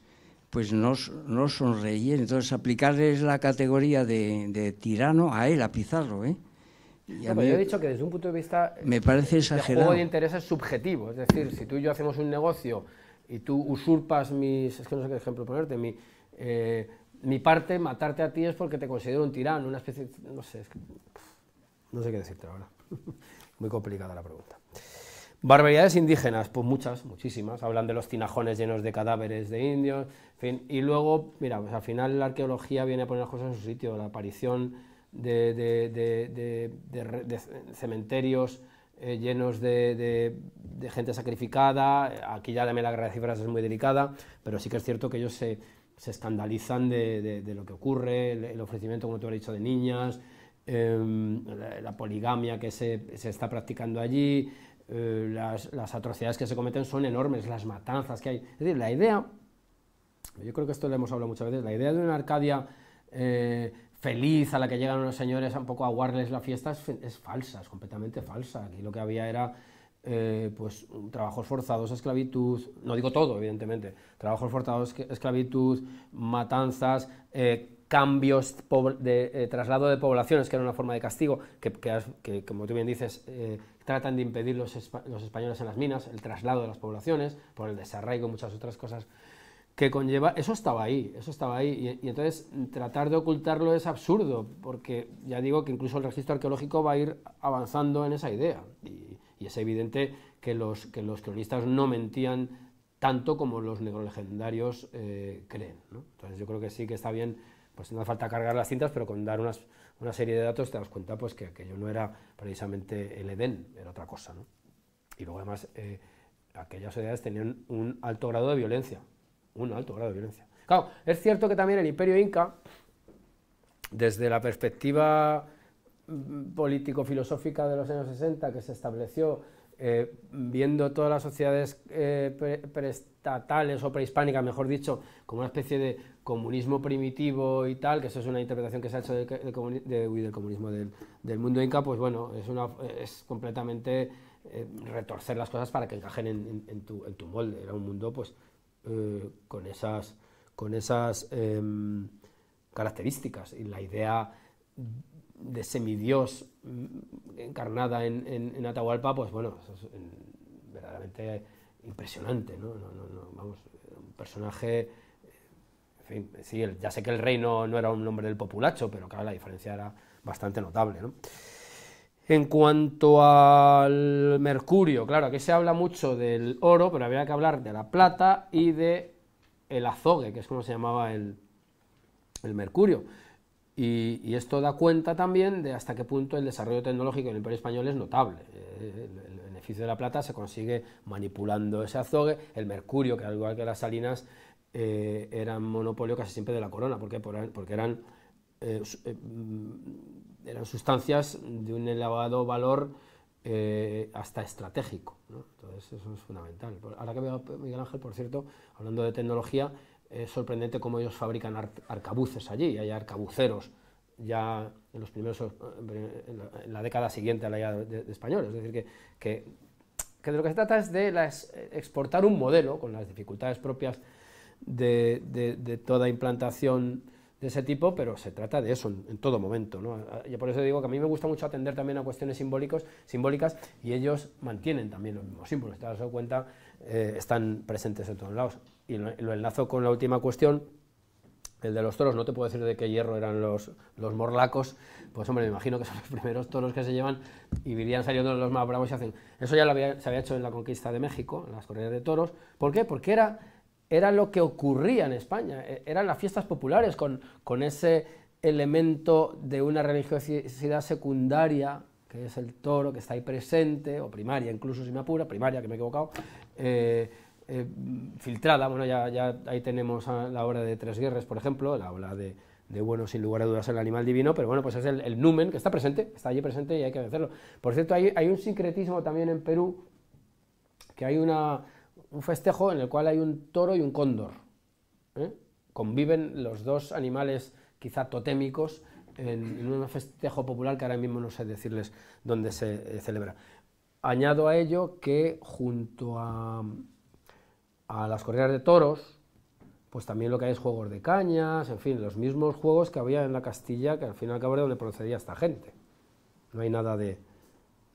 Speaker 3: pues no, son reyes. Entonces, aplicarles la categoría de, tirano a él, a Pizarro, ¿eh?
Speaker 5: pero yo he dicho que
Speaker 1: desde un punto de vista me parece exagerado. Eh, el juego de intereses subjetivo, es decir, si tú y yo hacemos un negocio y tú usurpas mis, es que no sé qué ejemplo ponerte, mi, eh, mi parte, matarte a ti es porque te considero un tirano, una especie, no sé, no sé qué decirte ahora. Muy complicada la pregunta. Barbaridades indígenas, pues muchas, muchísimas. Hablan de los tinajones llenos de cadáveres de indios, Y luego, mira, pues al final la arqueología viene a poner las cosas en su sitio. La aparición de, cementerios eh, llenos de, gente sacrificada. Aquí ya la mela de cifras es muy delicada, pero sí que es cierto que ellos se, se escandalizan de, lo que ocurre, el, ofrecimiento, como tú has dicho, de niñas, em, la, poligamia que se, está practicando allí, eh, las, atrocidades que se cometen son enormes, las matanzas que hay. Es decir, la idea, yo creo que esto lo hemos hablado muchas veces, la idea de una Arcadia eh, feliz a la que llegan unos señores un poco a aguarles la fiesta es, es falsa, es completamente falsa. Aquí lo que había era eh, pues, trabajos forzados, esclavitud, no digo todo, evidentemente, trabajos forzados, esclavitud, matanzas, eh, cambios de eh, traslado de poblaciones, que era una forma de castigo, que, como tú bien dices, tratan de impedir los, los, españoles en las minas, el traslado de las poblaciones, por el desarraigo, muchas otras cosas que conlleva, eso estaba ahí, eso estaba ahí, y, y, entonces tratar de ocultarlo es absurdo, porque ya digo que incluso el registro arqueológico va a ir avanzando en esa idea, y, y es evidente que los, que los cronistas no mentían tanto como los negrolegendarios eh, creen. Entonces yo creo que sí que está bien, pues no hace falta cargar las cintas, pero con dar una serie de datos te das cuenta pues que aquello no era precisamente el Edén, era otra cosa. Y luego además eh, aquellas sociedades tenían un alto grado de violencia, un alto grado de violencia. Claro, es cierto que también el imperio inca, desde la perspectiva político-filosófica de los años 60 que se estableció eh, viendo todas las sociedades eh, prestatales preestatales o prehispánicas, mejor dicho, como una especie de comunismo primitivo y tal, que eso es una interpretación que se ha hecho del, de, del comunismo del, mundo inca, pues bueno, es, una, es completamente eh, retorcer las cosas para que encajen en, tu, tu, molde. Era un mundo pues con esas, con esas em, características y la idea de semidios mm, encarnada en, en, Atahualpa, pues bueno, es verdaderamente impresionante, ¿no? No, no, Vamos, un personaje, eh, en fin, sí, ya sé que el rey no, era un nombre del populacho, pero claro, la diferencia era bastante notable, En cuanto al mercurio, claro, aquí se habla mucho del oro, pero había que hablar de la plata y de el azogue, que es como se llamaba el, el mercurio y, esto da cuenta también de hasta qué punto el desarrollo tecnológico del Imperio Español es notable. Eh, el beneficio de la plata se consigue manipulando ese azogue, el mercurio, que al igual que las salinas, eh, eran monopolio casi siempre de la corona, ¿por porque eran, eh, eh, mm, eran sustancias de un elevado valor hasta estratégico. Entonces eso es fundamental. Ahora que veo Miguel Ángel, por cierto, hablando de tecnología, eh, es sorprendente cómo ellos fabrican arcabuces allí, hay arcabuceros ya en, los primeros, eh, la, década siguiente a la llegada de, españoles. Es decir, que, de lo que se trata es de exportar un modelo con las dificultades propias de, toda implantación de ese tipo, pero se trata de eso en, todo momento. ¿no? Ah, por eso digo que a mí me gusta mucho atender también a cuestiones simbólicas y ellos mantienen también los mismos símbolos. Si te das cuenta, eh, están presentes en todos lados y lo, enlazo con la última cuestión, el de los toros, no te puedo decir de qué hierro eran los, los morlacos, pues hombre, me imagino que son los primeros toros que se llevan y vivían saliendo los más bravos y hacen. Eso ya se había hecho en la conquista de México, en las corridas de toros. ¿Por qué? Porque era, era lo que ocurría en España, e, eran las fiestas populares con, con ese elemento de una religiosidad secundaria que es el toro que está ahí presente, o primaria incluso si me apura, primaria que me he equivocado, eh, eh, filtrada, bueno, ya, ya, ahí tenemos a la obra de Tres Guerres, por ejemplo, la obra de, Bueno, sin lugar a dudas, el animal divino, pero bueno, pues es el, numen que está presente, está allí presente y hay que hacerlo. Por cierto, hay, hay un sincretismo también en Perú, que hay una, un festejo en el cual hay un toro y un cóndor. ¿eh? Conviven los dos animales quizá totémicos en, un festejo popular que ahora mismo no sé decirles dónde se eh, celebra. Añado a ello que junto a a las corridas de toros, pues también lo que hay es juegos de cañas, en fin, los mismos juegos que había en la Castilla, que al final y al cabo de donde procedía esta gente. No hay nada de,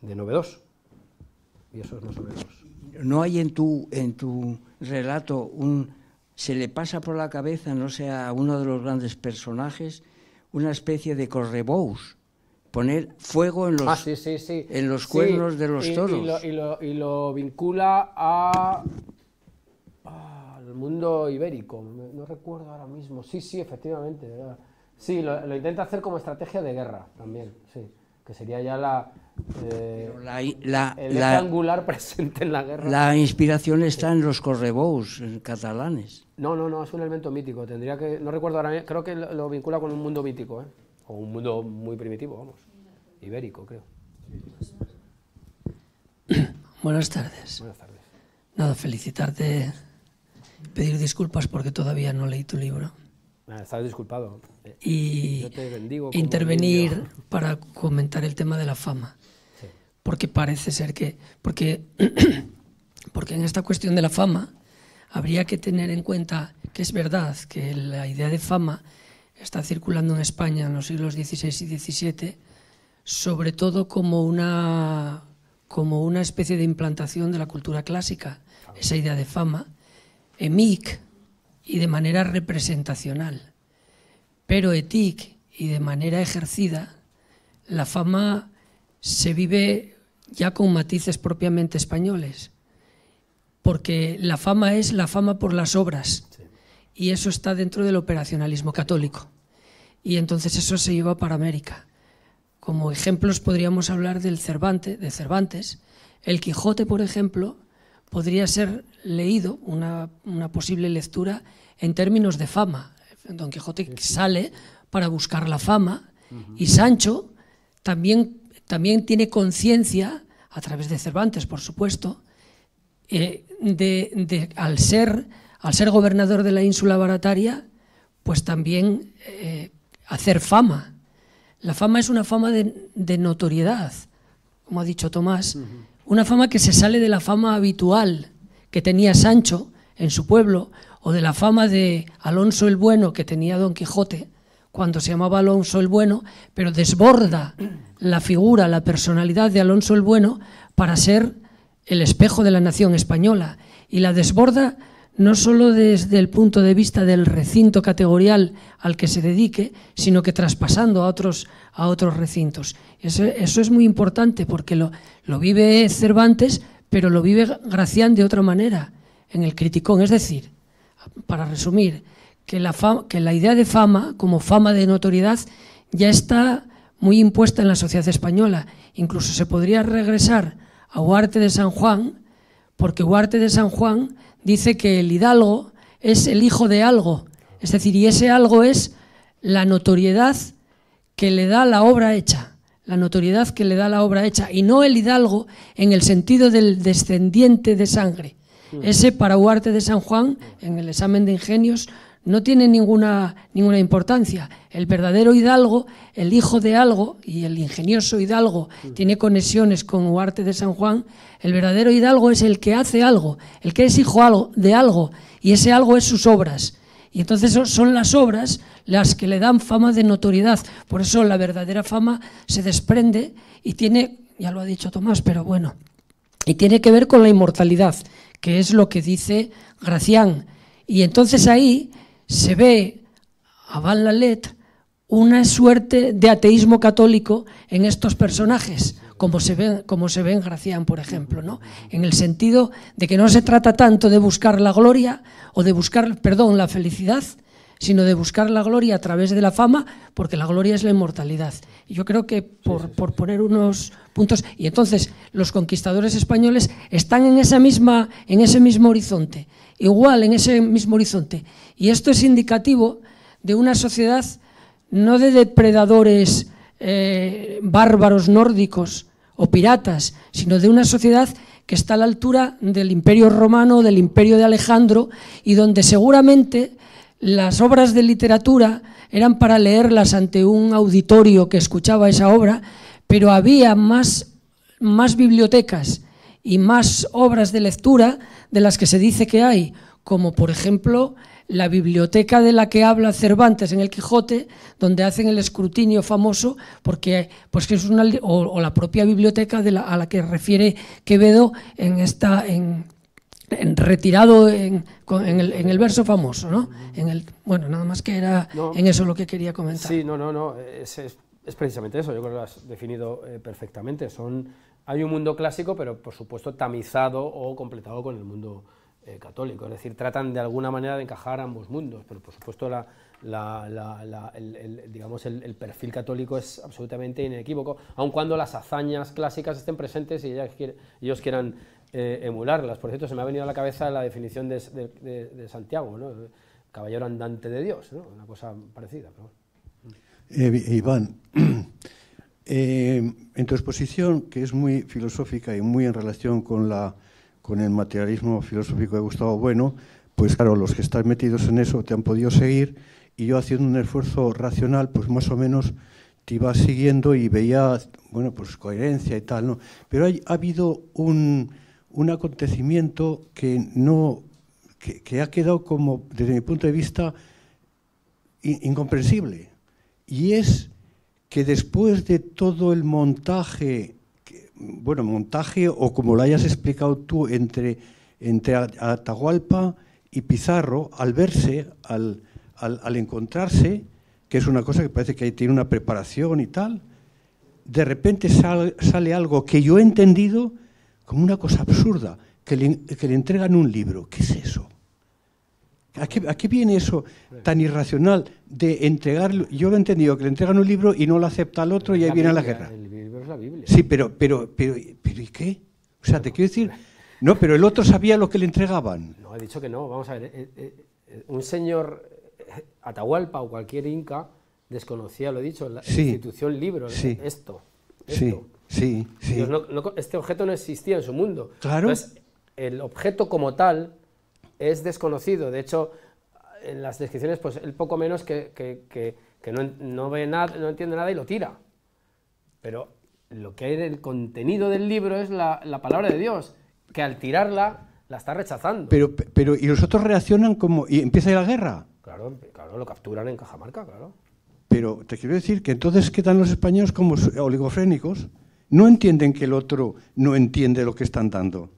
Speaker 1: novedoso. Y eso es más o menos.
Speaker 3: No hay en tu, en tu relato un... Se le pasa por la cabeza, no sea a uno de los grandes personajes, una especie de correbous, poner fuego en los, ah, En los cuernos de los toros.
Speaker 1: y, lo, vincula a ah, el mundo ibérico, no recuerdo ahora mismo. Sí, sí, efectivamente. Sí, lo, intenta hacer como estrategia de guerra también, sí. Que sería ya la, eh, la, angular presente en la guerra. La
Speaker 3: inspiración está en los correbous
Speaker 1: catalanes. No, no, no, es un elemento mítico. Tendría que, no recuerdo ahora, creo que lo, vincula con un mundo mítico, ¿eh? o un mundo muy primitivo, vamos, ibérico, creo.
Speaker 2: Buenas tardes. Buenas tardes. Nada, felicitarte pedir disculpas porque todavía no leí tu libro.
Speaker 1: Ah, estás disculpado. Y intervenir
Speaker 2: para comentar el tema de la fama. Porque parece ser que... Porque, porque en esta cuestión de la fama habría que tener en cuenta que es verdad que la idea de fama está circulando en España en los siglos XVI y XVII, sobre todo como una, como una especie de implantación de la cultura clásica, esa idea de fama emic y de manera representacional, pero etic y de manera ejercida, la fama se vive ya con matices propiamente españoles, porque la fama es la fama por las obras y eso está dentro del operacionalismo católico. Y entonces eso se lleva para América. Como ejemplos podríamos hablar del Cervantes, de Cervantes, el Quijote, por ejemplo, podría ser leído, una, posible lectura, en términos de fama. Don Quijote sale para buscar la fama y Sancho también, también tiene conciencia, a través de Cervantes, por supuesto, eh, de, al, ser, al ser gobernador de la ínsula barataria, pues también eh, hacer fama. La fama es una fama de, notoriedad, como ha dicho Tomás. Una fama que se sale de la fama habitual que tenía Sancho en su pueblo o de la fama de Alonso el Bueno que tenía Don Quijote cuando se llamaba Alonso el Bueno, pero desborda la figura, la personalidad de Alonso el Bueno para ser el espejo de la nación española y la desborda no solo desde el punto de vista del recinto categorial al que se dedique, sino que traspasando a otros, a otros recintos. Eso, eso es muy importante porque lo, vive Cervantes, pero lo vive Gracián de otra manera, en el Criticón. Es decir, para resumir, que la, que la idea de fama, como fama de notoriedad, ya está muy impuesta en la sociedad española. Incluso se podría regresar a Huarte de San Juan, porque Huarte de San Juan dice que el hidalgo es el hijo de algo, es decir, y ese algo es la notoriedad que le da la obra hecha, la notoriedad que le da la obra hecha, y no el hidalgo en el sentido del descendiente de sangre. Mm. Ese para Huarte de San Juan, en el examen de ingenios, no tiene ninguna, ninguna importancia. El verdadero hidalgo, el hijo de algo, y el ingenioso hidalgo tiene conexiones con Huarte de San Juan, el verdadero hidalgo es el que hace algo, el que es hijo de algo, y ese algo es sus obras. Y entonces son las obras las que le dan fama de notoriedad. Por eso la verdadera fama se desprende y tiene, ya lo ha dicho Tomás, pero bueno, y tiene que ver con la inmortalidad, que es lo que dice Gracián. Y entonces ahí se ve a Van Lalet una suerte de ateísmo católico en estos personajes, como se ve, como se ve en Gracián, por ejemplo, ¿no? en el sentido de que no se trata tanto de buscar la gloria o de buscar, perdón, la felicidad, sino de buscar la gloria a través de la fama, porque la gloria es la inmortalidad. yo creo que por, por, poner unos puntos, y entonces los conquistadores españoles están en, esa misma, en ese mismo horizonte igual en ese mismo horizonte. Y esto es indicativo de una sociedad no de depredadores eh, bárbaros nórdicos o piratas, sino de una sociedad que está a la altura del imperio romano, del imperio de Alejandro, y donde seguramente las obras de literatura eran para leerlas ante un auditorio que escuchaba esa obra, pero había más bibliotecas y más obras de lectura de las que se dice que hay, como por ejemplo la biblioteca de la que habla Cervantes en el Quijote, donde hacen el escrutinio famoso, porque pues que es una o, la propia biblioteca de a la que refiere Quevedo en esta en, retirado en, en, el, verso famoso, ¿no? En el bueno nada más que era en eso lo que quería comentar.
Speaker 1: Sí, no, no, no, es, precisamente eso. Yo creo que lo has definido eh, perfectamente. Son hay un mundo clásico, pero por supuesto tamizado o completado con el mundo eh, católico. Es decir, tratan de alguna manera de encajar ambos mundos, pero por supuesto la, el, perfil católico es absolutamente inequívoco, aun cuando las hazañas clásicas estén presentes y ellos quieran eh, emularlas. Por cierto, se me ha venido a la cabeza la definición de, Santiago, ¿no? caballero andante de Dios, una cosa parecida.
Speaker 6: Eh, Iván, eh, en tu exposición, que es muy filosófica y muy en relación con, la, con el materialismo filosófico de Gustavo Bueno, pues claro, los que están metidos en eso te han podido seguir y yo haciendo un esfuerzo racional, pues más o menos te iba siguiendo y veía, bueno, pues coherencia y tal, ¿no? Pero ha habido un, acontecimiento que no, que, ha quedado como, desde mi punto de vista, incomprensible. Y es que después de todo el montaje, bueno, montaje o como lo hayas explicado tú entre, Atahualpa y Pizarro, al verse, al, encontrarse, que es una cosa que parece que tiene una preparación y tal, de repente sale algo que yo he entendido como una cosa absurda, que le, que le entregan un libro. ¿Qué es eso? ¿A qué, viene eso tan irracional de entregarlo? Yo lo he entendido, que le entregan un libro y no lo acepta el otro y ahí viene la guerra.
Speaker 1: El libro es la Biblia.
Speaker 6: Sí, pero, pero, pero, ¿y qué? O sea, te quiero decir, no, pero el otro sabía lo que le entregaban.
Speaker 1: No, he dicho que no, vamos a ver, eh, eh, eh, un señor Atahualpa o cualquier inca desconocía, lo he dicho, la institución libro, esto. Sí,
Speaker 6: sí, sí.
Speaker 1: este objeto no existía en su mundo. Claro. Entonces, el objeto como tal es desconocido. De hecho, en las descripciones, pues el poco menos que, no, ve nada, no entiende nada y lo tira. Pero lo que hay el contenido del libro es la, palabra de Dios, que al tirarla la está rechazando.
Speaker 6: Pero, pero ¿y los otros reaccionan como... y empieza la guerra?
Speaker 1: Claro, claro, lo capturan en Cajamarca, claro.
Speaker 6: Pero te quiero decir que entonces quedan los españoles como oligofrénicos. No entienden que el otro no entiende lo que están dando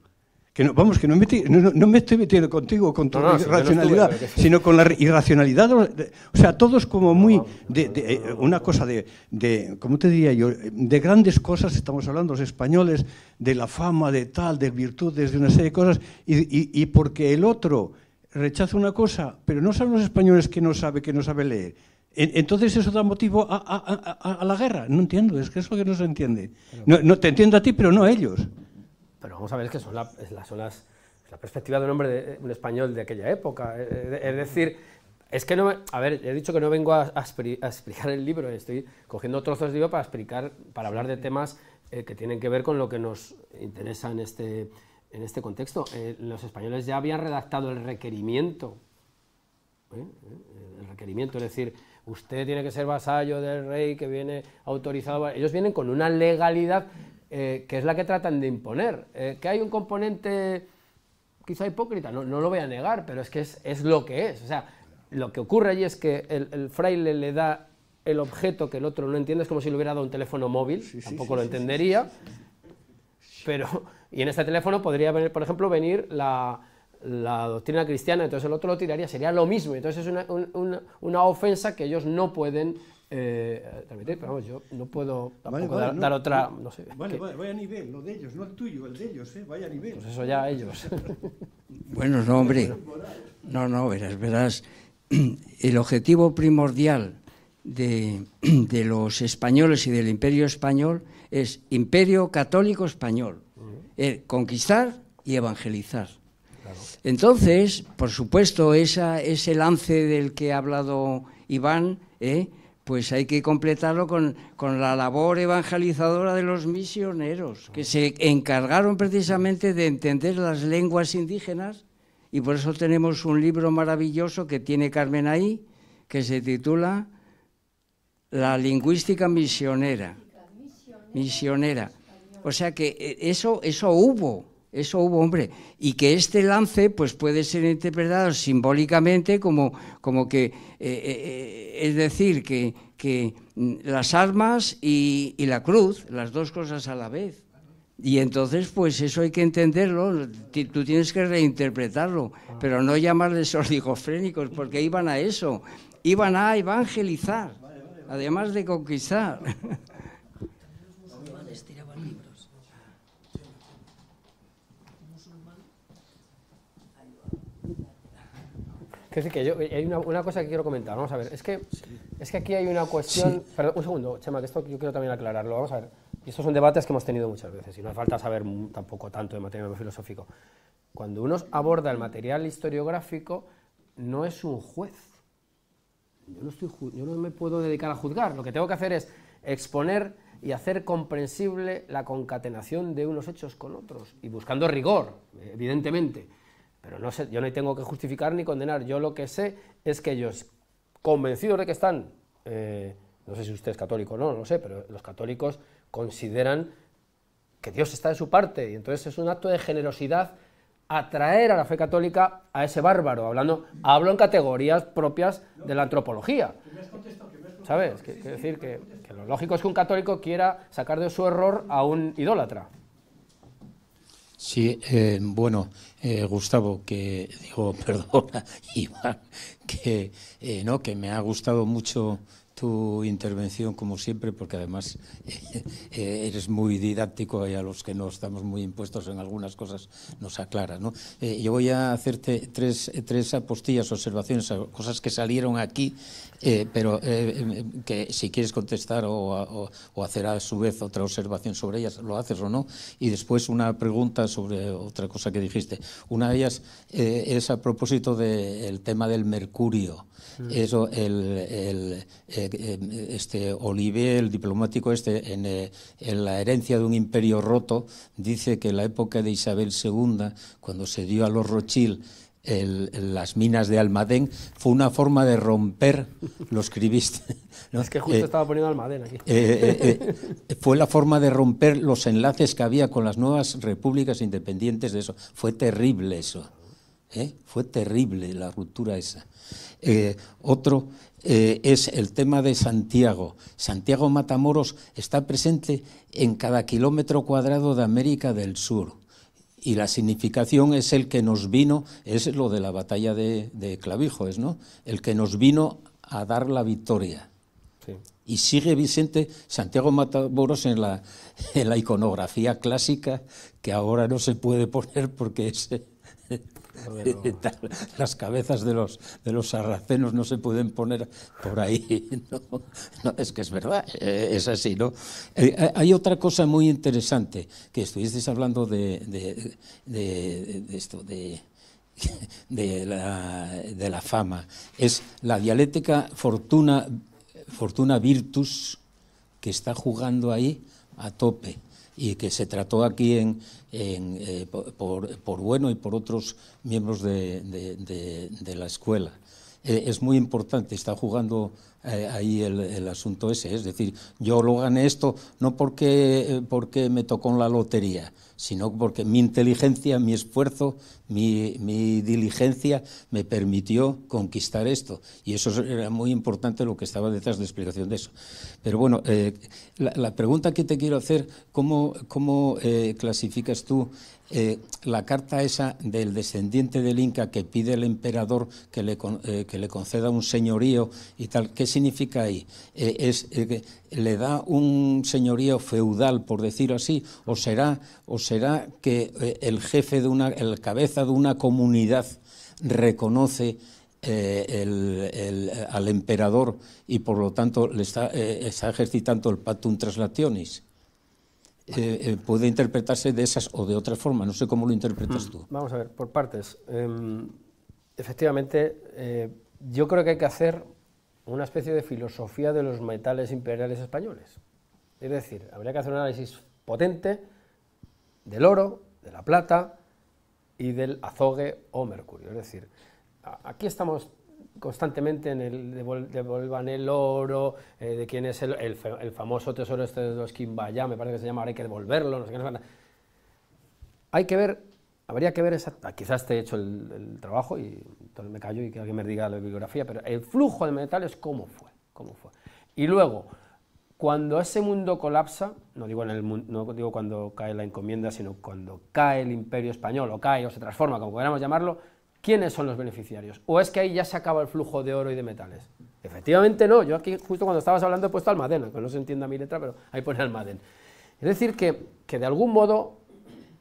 Speaker 6: que vamos, que no me, no, me, estoy metiendo contigo con tu irracionalidad, sino con la irracionalidad. o sea, todos como muy. De, eh, una cosa de, de. ¿Cómo te diría yo? De grandes cosas estamos hablando los españoles, de la fama, de tal, de virtudes, de una serie de cosas, y, y, porque el otro rechaza una cosa, pero no saben los españoles que no sabe, que no sabe leer. Entonces eso da motivo a, la guerra. No entiendo, es que es lo que no se entiende. No, no te entiendo a ti, pero no a
Speaker 1: ellos. Bueno, vamos a ver, es que son, la, las, la perspectiva de un hombre, de, eh, un español de aquella época. Eh, eh, es decir, es que no, a ver, he dicho que no vengo a, explicar el libro, estoy cogiendo trozos de libro para explicar, para hablar de temas que tienen que ver con lo que nos interesa en este, en este contexto. los españoles ya habían redactado el requerimiento, el requerimiento, es decir, usted tiene que ser vasallo del rey que viene autorizado. Ellos vienen con una legalidad eh, que es la que tratan de imponer. Eh, que hay un componente quizá hipócrita, no, no, lo voy a negar, pero es que es, es, lo que es. O sea, lo que ocurre allí es que el, fraile le da el objeto que el otro no entiende, es como si le hubiera dado un teléfono móvil, tampoco lo entendería. Pero, y en este teléfono podría, venir, por ejemplo, venir la, la doctrina cristiana, entonces el otro lo tiraría, sería lo mismo. Entonces es una ofensa que ellos no pueden eh, pero yo no puedo dar, otra. vale,
Speaker 6: vaya nivel, lo de ellos, no el tuyo, el de ellos, ¿eh? vaya nivel. Pues eso ya ellos. bueno, no, hombre.
Speaker 3: No, no, verás, verás. El objetivo primordial de, los españoles y del imperio español es imperio católico español. Eh, conquistar y evangelizar. Entonces, por supuesto, esa, ese lance del que ha hablado Iván, ¿eh? pues hay que completarlo con, la labor evangelizadora de los misioneros, que se encargaron precisamente de entender las lenguas indígenas, y por eso tenemos un libro maravilloso que tiene Carmen ahí, que se titula La lingüística misionera. Misionera. O sea que eh, eso, eso hubo. Eso hubo, hombre. Y que este lance pues, puede ser interpretado simbólicamente como, como que, eh, eh, es decir, que, que las armas y, y la cruz, las dos cosas a la vez. Y entonces, pues eso hay que entenderlo, tú tienes que reinterpretarlo, pero no llamarles oligofrénicos, porque iban a eso, iban a evangelizar, además de conquistar.
Speaker 1: Que que eh, hay una, cosa que quiero comentar, vamos a ver, es que, es que aquí hay una cuestión, perdón, un segundo, Chema, que esto yo quiero también aclararlo, vamos a ver, y estos son debates que hemos tenido muchas veces, y no hace falta saber tampoco tanto de material filosófico. Cuando uno aborda el material historiográfico, no es un juez. Yo no, estoy, yo no me puedo dedicar a juzgar, lo que tengo que hacer es exponer y hacer comprensible la concatenación de unos hechos con otros, y buscando rigor, evidentemente pero no sé, yo no tengo que justificar ni condenar. Yo lo que sé es que ellos, convencidos de que están, eh, no sé si usted es católico o no, no lo sé, pero los católicos consideran que Dios está de su parte. Y entonces es un acto de generosidad atraer a la fe católica a ese bárbaro. Hablando, hablo en categorías propias de la antropología. ¿Sabes? Es decir que lo lógico es que un católico quiera sacar de su error a un idólatra.
Speaker 7: Sí, eh, bueno, eh, Gustavo, que digo, perdona, Iván, que eh, no, que me ha gustado mucho tu intervención, como siempre, porque además eh, eres muy didáctico y a los que no estamos muy impuestos en algunas cosas nos aclara. ¿no? Eh, yo voy a hacerte tres, tres apostillas, observaciones, cosas que salieron aquí, eh, pero que si quieres contestar o, hacer a su vez otra observación sobre ellas, lo haces o no. Y después una pregunta sobre otra cosa que dijiste. Una de ellas es a propósito del tema del mercurio. Eso, el, el, eh, eh, este Olive, el diplomático este, eh, en, La herencia de un imperio roto, dice que la época de Isabel II, cuando se dio a los Rochil las minas de Almadén, fue una forma de romper, lo escribiste. ¿no? Es que justo estaba
Speaker 1: poniendo Almadén aquí.
Speaker 7: fue la forma de romper los enlaces que había con las nuevas repúblicas independientes de eso. Fue terrible eso. Fue terrible la ruptura esa. Eh, otro eh, es el tema de Santiago. Santiago Matamoros está presente en cada kilómetro cuadrado de América del Sur. Y la significación es el que nos vino, es lo de la batalla de, Clavijo, ¿no? El que nos vino a dar la victoria. Y sigue Vicente Santiago Matamoros en la, en la iconografía clásica que ahora no se puede poner porque es Las cabezas de los, de los sarracenos no se pueden poner por ahí. No, es que es verdad, eh, es así, ¿no? Eh, eh, hay otra cosa muy interesante que estuvisteis hablando de, esto, de, de, la, de la fama. Es la dialéctica fortuna, fortuna virtus que está jugando ahí a tope y que se trató aquí en, eh, por, Bueno y por otros miembros de, la escuela. Eh, es muy importante, está jugando eh, ahí el, asunto ese, es decir, yo lo gané esto no porque, porque me tocó en la lotería, sino porque mi inteligencia, mi esfuerzo, mi, diligencia me permitió conquistar esto. Y eso era muy importante lo que estaba detrás de la explicación de eso. Pero bueno, eh, la, pregunta que te quiero hacer, ¿cómo, eh, clasificas tú eh, la carta esa del descendiente del Inca que pide al emperador que le, eh, que le conceda un señorío y tal, ¿qué significa ahí? Eh, es, ¿Le da un señorío feudal, por decirlo así? ¿O será, o será que el jefe de una, el cabeza de una comunidad reconoce al emperador y por lo tanto le está, ejercitando el pactum translationis. Eh, eh, puede interpretarse de esas o de otra forma. No sé cómo lo interpretas mm. tú.
Speaker 1: Vamos a ver, por partes. Em, efectivamente, eh, yo creo que hay que hacer una especie de filosofía de los metales imperiales españoles. Es decir, habría que hacer un análisis potente del oro, de la plata y del azogue o mercurio. Es decir, aquí estamos constantemente en el devuelvan el oro, eh, de quién es el, el, famoso tesoro este de los Kimbaya, me parece que se llama, ahora hay que devolverlo, no sé qué. No sé Hay que ver, habría que ver, esa ah, quizás te he hecho el, trabajo y me callo y que alguien me diga la bibliografía, pero el flujo de metales, ¿cómo fue? ¿Cómo fue? Y luego, cuando ese mundo colapsa, no digo, no digo cuando cae la encomienda, sino cuando cae el imperio español o cae o se transforma, como podamos llamarlo, ¿quiénes son los beneficiarios? ¿O es que ahí ya se acaba el flujo de oro y de metales? Efectivamente no, yo aquí justo cuando estabas hablando he puesto Almadén, que no se entienda mi letra, pero ahí pone Almadén. Es decir, que, de algún modo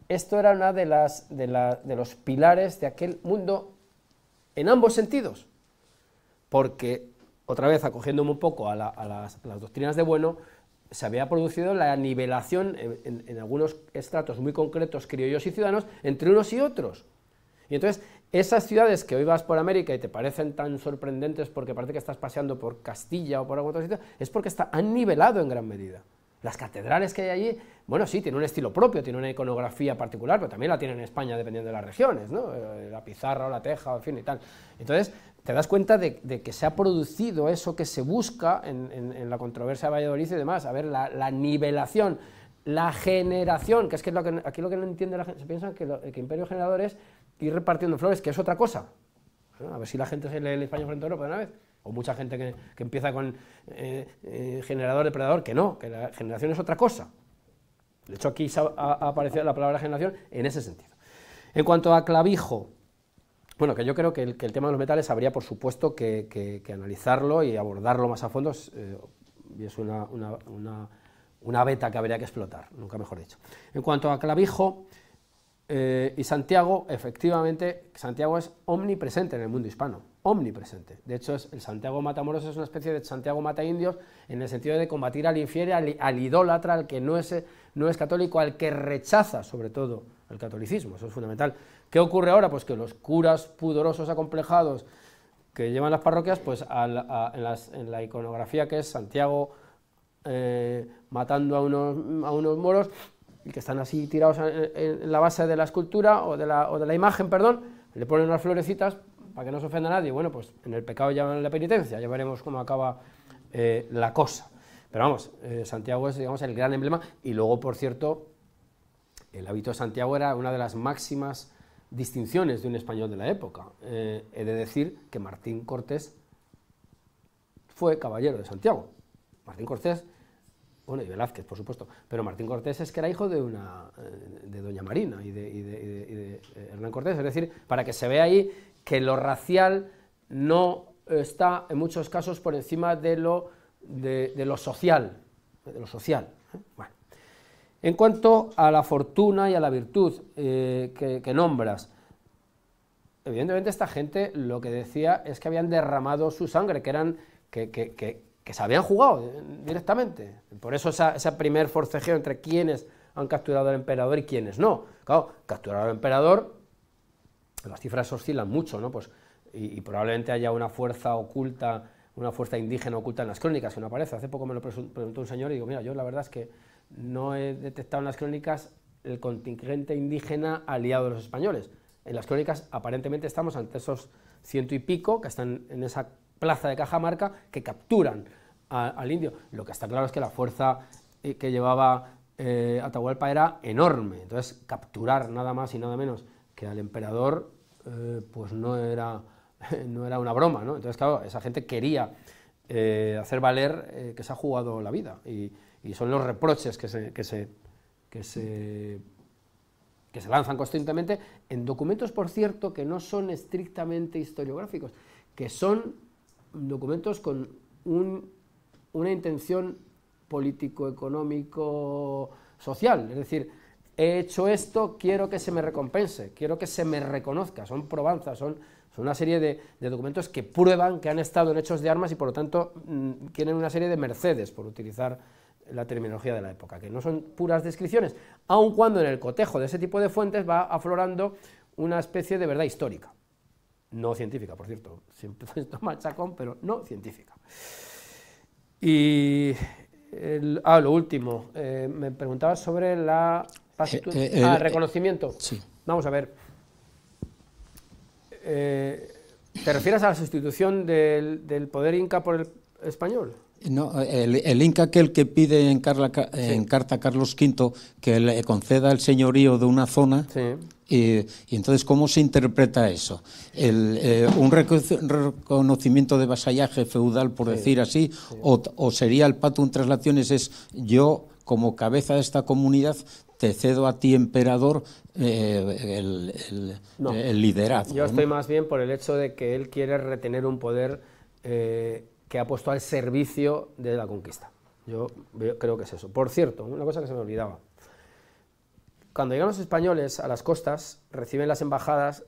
Speaker 1: esto era una de, las, de, los pilares de aquel mundo en ambos sentidos, porque, otra vez, acogiéndome un poco a, las, doctrinas de Bueno, se había producido la nivelación en, algunos estratos muy concretos, criollos y ciudadanos, entre unos y otros. Y entonces, esas ciudades que hoy vas por América y te parecen tan sorprendentes porque parece que estás paseando por Castilla o por algún otro sitio, es porque está, han nivelado en gran medida. Las catedrales que hay allí, bueno, sí, tienen un estilo propio, tienen una iconografía particular, pero también la tienen en España dependiendo de las regiones, ¿no? Eh, la pizarra o la teja, en fin, y tal. Entonces, te das cuenta de, que se ha producido eso que se busca en, la controversia de Valladolid y demás, a ver, la, nivelación, la generación, que es que, lo que aquí lo que no entiende la gente, se piensan que, el que imperio generador es ir repartiendo flores, que es otra cosa. A ver si la gente se lee el español frente a Europa de una vez. O mucha gente que, empieza con eh, eh, generador, depredador, que no, que la generación es otra cosa. De hecho, aquí ha, aparecido la palabra generación en ese sentido. En cuanto a clavijo, bueno, que yo creo que el, tema de los metales habría, por supuesto, que, analizarlo y abordarlo más a fondo, es, eh, y es una, una, una, una, beta que habría que explotar, nunca mejor dicho. En cuanto a clavijo, eh, y Santiago, efectivamente, Santiago es omnipresente en el mundo hispano, omnipresente. De hecho, el Santiago Matamoros es una especie de Santiago Mata Indios en el sentido de combatir al infiel, al, idólatra, al que no es, no es católico, al que rechaza sobre todo el catolicismo. Eso es fundamental. ¿Qué ocurre ahora? Pues que los curas pudorosos, acomplejados, que llevan las parroquias, pues en, la iconografía que es Santiago eh, matando a unos, a unos moros, y que están así tirados en, la base de la escultura o de la, imagen, perdón, le ponen unas florecitas para que no se ofenda a nadie. Bueno, pues en el pecado llevan la penitencia, ya veremos cómo acaba eh, la cosa. Pero vamos, eh, Santiago es digamos, el gran emblema y luego, por cierto, el hábito de Santiago era una de las máximas distinciones de un español de la época. Eh, he de decir que Martín Cortés fue caballero de Santiago. Martín Cortés bueno, y Velázquez, por supuesto, pero Martín Cortés es que era hijo de, una, eh, de doña Marina y de, eh, Hernán Cortés, es decir, para que se vea ahí que lo racial no está en muchos casos por encima de lo, de, lo social, de lo social. ¿eh? Bueno. En cuanto a la fortuna y a la virtud que, nombras, evidentemente esta gente lo que decía es que habían derramado su sangre, que eran que, que, que se habían jugado eh, directamente. Por eso ese primer forcejeo entre quienes han capturado al emperador y quienes no. Claro, capturar al emperador, las cifras oscilan mucho, ¿no? Pues, y, y, probablemente haya una fuerza oculta, una fuerza indígena oculta en las crónicas que no aparece. Hace poco me lo preguntó un señor y digo, mira, yo la verdad es que no he detectado en las crónicas el contingente indígena aliado de los españoles. En las crónicas aparentemente estamos ante esos ciento y pico que están en esa plaza de Cajamarca que capturan al indio. Lo que está claro es que la fuerza eh, que llevaba eh, Atahualpa era enorme, entonces capturar nada más y nada menos que al emperador eh, pues no era, no era una broma, entonces claro, esa gente quería hacer valer que se ha jugado la vida y, son los reproches que se, que se, que se que se lanzan constantemente en documentos, por cierto, que no son estrictamente historiográficos, que son documentos con una intención político, económico, social. Es decir, he hecho esto, quiero que se me recompense, quiero que se me reconozca. Son probanzas, son, una serie de, documentos que prueban que han estado en hechos de armas y por lo tanto mm, tienen una serie de mercedes, por utilizar la terminología de la época, que no son puras descripciones, aun cuando en el cotejo de ese tipo de fuentes va aflorando una especie de verdad histórica no científica, por cierto, siempre toma el chacón, pero no científica. Y el, ah, lo último, eh, me preguntabas sobre la eh, eh, ah, reconocimiento. Sí. Vamos a ver. ¿Te refieres a la sustitución del, del poder inca por el español?
Speaker 7: No, el, Inca aquel que pide en, en carta a Carlos V que le conceda el señorío de una zona, Y, entonces, ¿cómo se interpreta eso? Eh, ¿Un reconocimiento de vasallaje feudal, por decir así? O, sería el patum traslaciones? Es yo, como cabeza de esta comunidad, te cedo a ti, emperador, eh, el, liderazgo? Yo estoy
Speaker 1: más bien por el hecho de que él quiere retener un poder. Eh, que ha puesto al servicio de la conquista. Yo creo que es eso. Por cierto, una cosa que se me olvidaba. Cuando llegan los españoles a las costas, reciben las embajadas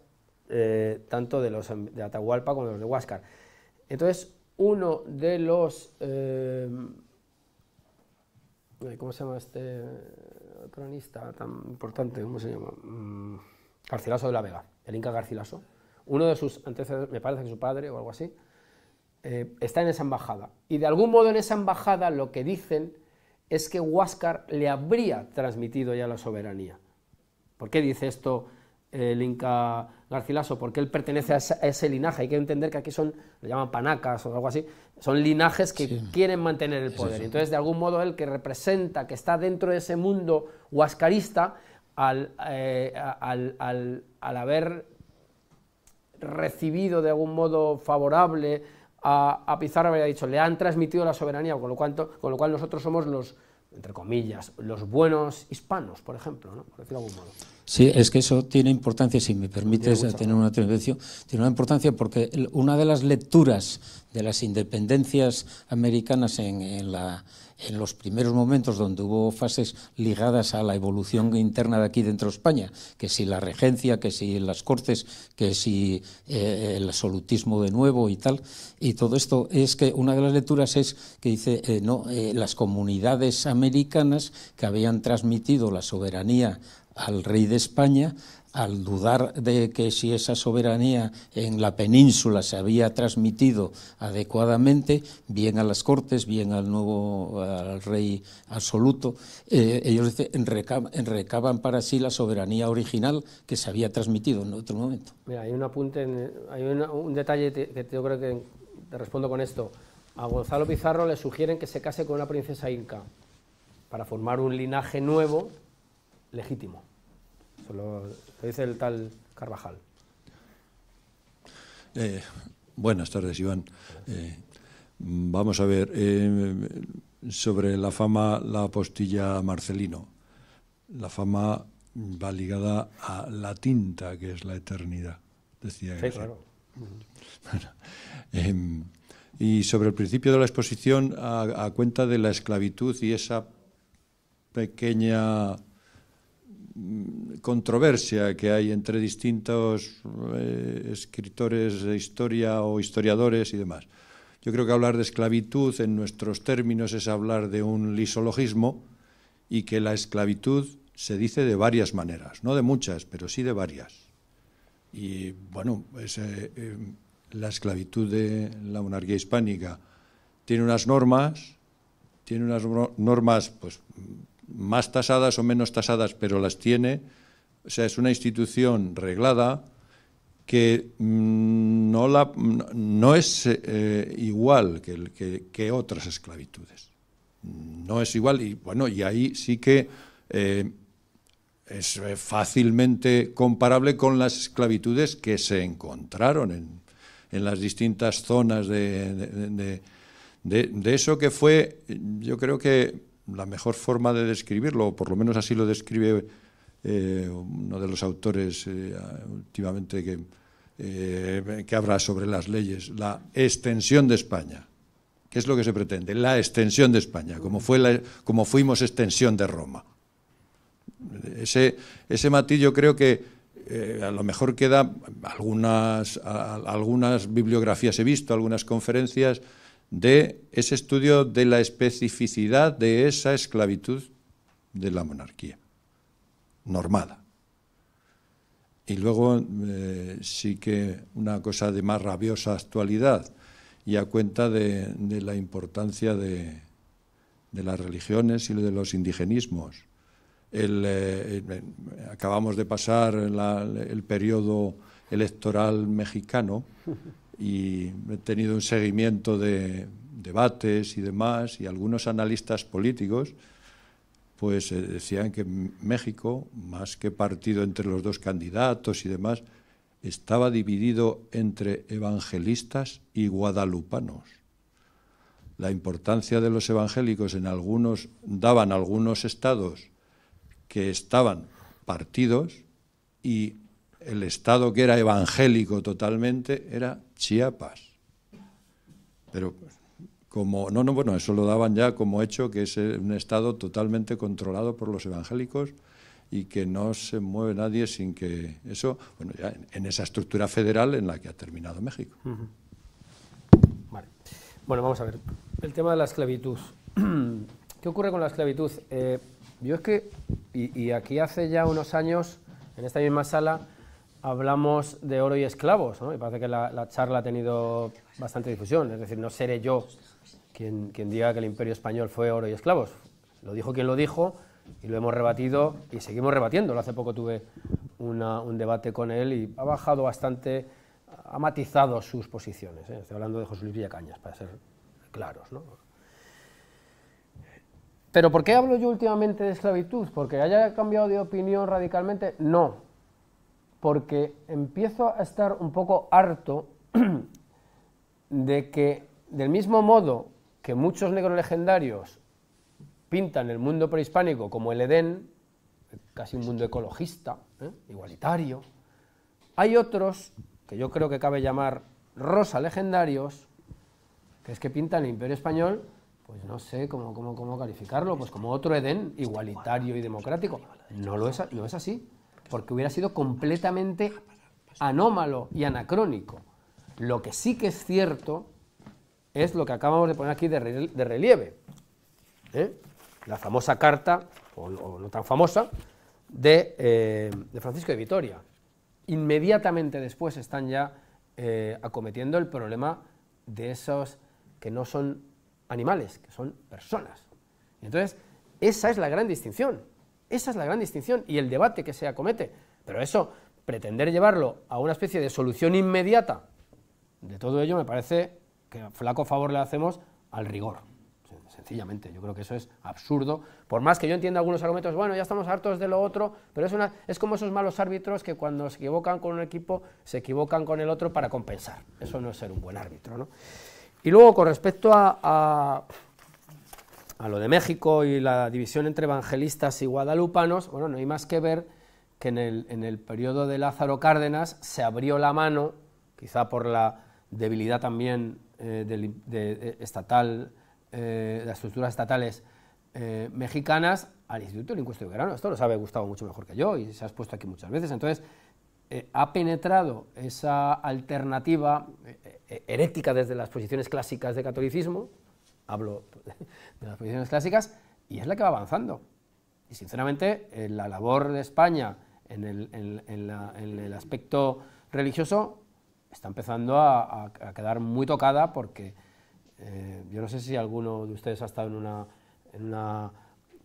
Speaker 1: eh, tanto de los de Atahualpa como de los de Huáscar. Entonces, uno de los... Eh, ¿Cómo se llama este cronista tan importante? ¿Cómo se llama? Mm, Garcilaso de la Vega, el Inca Garcilaso. Uno de sus antecedentes, me parece que su padre o algo así, eh, está en esa embajada. Y de algún modo en esa embajada lo que dicen es que Huáscar le habría transmitido ya la soberanía. ¿Por qué dice esto eh, el Inca Garcilaso? Porque él pertenece a, ese linaje. Hay que entender que aquí son, lo llaman panacas o algo así, son linajes que quieren mantener el poder. Entonces, de algún modo, él que representa, que está dentro de ese mundo huascarista, al eh, haber recibido de algún modo favorable a, Pizarro habría dicho, le han transmitido la soberanía, con lo, con lo cual nosotros somos los, entre comillas, los buenos hispanos, por ejemplo, ¿no? por decirlo de modo.
Speaker 7: Sí, es que eso tiene importancia, si me permites tener una intervención, tiene una importancia porque una de las lecturas de las independencias americanas en, la en los primeros momentos donde hubo fases ligadas a la evolución interna de aquí dentro de España, que si la regencia, que si las cortes, que si eh, el absolutismo de nuevo y tal, y todo esto es que una de las lecturas es que dice, eh, no, eh, las comunidades americanas que habían transmitido la soberanía al rey de España, al dudar de que si esa soberanía en la península se había transmitido adecuadamente, bien a las cortes, bien al nuevo al rey absoluto, eh, ellos recaban, para sí la soberanía original que se había transmitido en otro momento.
Speaker 1: hay un apunte, hay un detalle que yo creo que te respondo con esto. A Gonzalo Pizarro le sugieren que se case con una princesa inca para formar un linaje nuevo legítimo lo, dice el tal Carvajal.
Speaker 8: Eh, buenas tardes, Iván. Eh, vamos a ver, eh, sobre la fama, la apostilla Marcelino. La fama va ligada a la tinta, que es la eternidad, decía sí, claro. Em, y sobre el principio de la exposición, a cuenta de la esclavitud y esa pequeña controversia que hay entre distintos eh, escritores de historia o historiadores y demás. Yo creo que hablar de esclavitud en nuestros términos es hablar de un lisologismo y que la esclavitud se dice de varias maneras, no de muchas, pero sí de varias. Y bueno, es, eh, eh, la esclavitud de la monarquía hispánica tiene unas normas, tiene unas normas pues más tasadas o menos tasadas, pero las tiene. O sea, es una institución reglada que mm, no, la, no es eh, igual que, que, otras esclavitudes. No es igual y bueno, y ahí sí que eh, es fácilmente comparable con las esclavitudes que se encontraron en, las distintas zonas de, de eso que fue, yo creo que la mejor forma de describirlo, o por lo menos así lo describe eh, uno de los autores eh, últimamente eh, que, habla sobre las leyes, la extensión de España. ¿Qué es lo que se pretende? La extensión de España, como, fue como fuimos extensión de Roma. Ese, ese matiz yo creo que a lo mejor queda algunas, algunas bibliografías he visto, algunas conferencias de ese estudio de la especificidad de esa esclavitud de la monarquía normada. Y luego eh, sí que una cosa de más rabiosa actualidad y a cuenta de, la importancia de, las religiones y de los indigenismos. Eh, acabamos de pasar el periodo electoral mexicano y he tenido un seguimiento de debates y demás, y algunos analistas políticos pues eh, decían que México, más que partido entre los dos candidatos y demás, estaba dividido entre evangelistas y guadalupanos. La importancia de los evangélicos en algunos daban algunos estados que estaban partidos y el estado que era evangélico totalmente era Chiapas. Pero como, no, no, bueno, eso lo daban ya como hecho que es un estado totalmente controlado por los evangélicos y que no se mueve nadie sin que eso, bueno, ya en, esa estructura federal en la que ha terminado México.
Speaker 1: Bueno, vamos a ver, el tema de la esclavitud. ¿Qué ocurre con la esclavitud? Eh, yo es que, y aquí hace ya unos años, en esta misma sala, hablamos de oro y esclavos, ¿no? y parece que la, charla ha tenido bastante difusión. Es decir, no seré yo quien, diga que el imperio español fue oro y esclavos. Lo dijo quien lo dijo y lo hemos rebatido y seguimos rebatiendo... Hace poco tuve un debate con él y ha bajado bastante, ha matizado sus posiciones. ¿eh? Estoy hablando de José Luis Cañas, para ser claros. Pero ¿por qué hablo yo últimamente de esclavitud? ¿Porque haya cambiado de opinión radicalmente? No, porque empiezo a estar un poco harto de que, del mismo modo que muchos negros legendarios pintan el mundo prehispánico como el Edén, casi un mundo ecologista, ¿eh? igualitario, hay otros, que yo creo que cabe llamar rosa legendarios, que es que pintan el imperio español, pues no sé cómo, cómo calificarlo, pues como otro Edén igualitario y democrático. No, lo es, no es así porque hubiera sido completamente anómalo y anacrónico. Lo que sí que es cierto es lo que acabamos de poner aquí de, relieve. ¿eh? La famosa carta, o, no tan famosa, eh, de, Francisco de Vitoria. Inmediatamente después están ya eh, acometiendo el problema de esos que no son animales, que son personas. Entonces, esa es la gran distinción. Esa es la gran distinción y el debate que se acomete. Pero eso, pretender llevarlo a una especie de solución inmediata de todo ello, me parece que flaco favor le hacemos al rigor. Sencillamente, yo creo que eso es absurdo. Por más que yo entienda algunos argumentos, bueno, ya estamos hartos de lo otro, pero es, una, es como esos malos árbitros que cuando se equivocan con un equipo, se equivocan con el otro para compensar. Eso no es ser un buen árbitro. ¿no? Y luego, con respecto a a lo de México y la división entre evangelistas y guadalupanos, bueno, no hay más que ver que en el, en periodo de Lázaro Cárdenas se abrió la mano, quizá por la debilidad también eh, de, eh, estatal, eh, de las estructuras estatales mexicanas, al Instituto Lingüístico Verano, Esto lo sabe Gustavo mucho mejor que yo y se ha expuesto aquí muchas veces. Entonces, ha penetrado esa alternativa herética desde las posiciones clásicas de catolicismo, hablo de las posiciones clásicas, y es la que va avanzando. Y sinceramente, eh, la labor de España en el, en, el aspecto religioso está empezando a, a quedar muy tocada porque eh, yo no sé si alguno de ustedes ha estado en una, en una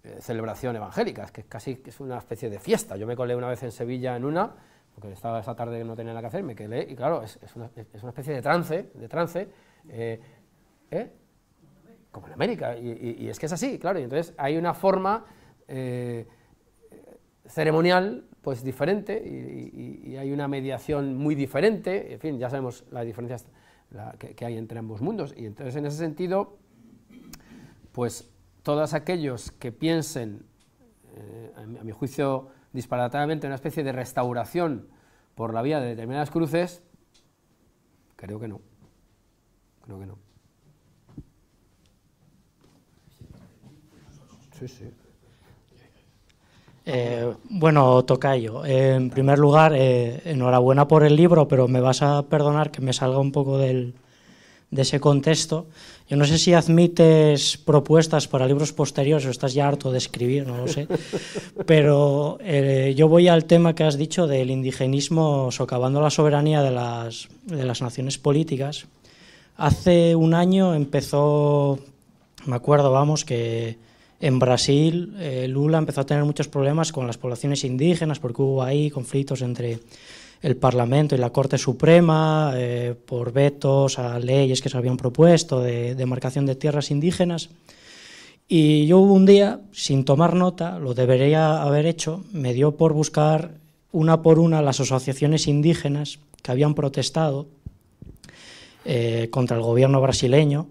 Speaker 1: eh, celebración evangélica, es que casi es una especie de fiesta. Yo me colé una vez en Sevilla en una, porque estaba esa tarde que no tenía nada que hacer, me quedé, y claro, es, es, una, es una, especie de trance, de trance. Eh, como en América, y, es que es así, claro, y entonces hay una forma eh, ceremonial pues diferente y, hay una mediación muy diferente, en fin, ya sabemos las diferencias la, que, que, hay entre ambos mundos, y entonces en ese sentido, pues todos aquellos que piensen, eh, a, mi, juicio disparatadamente, en una especie de restauración por la vía de determinadas cruces, creo que no, creo que no.
Speaker 5: Eh, bueno, Tocayo, eh, en primer lugar, eh, enhorabuena por el libro, pero me vas a perdonar que me salga un poco del, de ese contexto. Yo no sé si admites propuestas para libros posteriores o estás ya harto de escribir, no lo sé, pero eh, yo voy al tema que has dicho del indigenismo socavando la soberanía de las, de las naciones políticas. Hace un año empezó, me acuerdo, vamos, que en Brasil, eh, Lula empezó a tener muchos problemas con las poblaciones indígenas porque hubo ahí conflictos entre el Parlamento y la Corte Suprema eh, por vetos a leyes que se habían propuesto de demarcación de tierras indígenas. Y yo un día, sin tomar nota, lo debería haber hecho, me dio por buscar una por una las asociaciones indígenas que habían protestado eh, contra el gobierno brasileño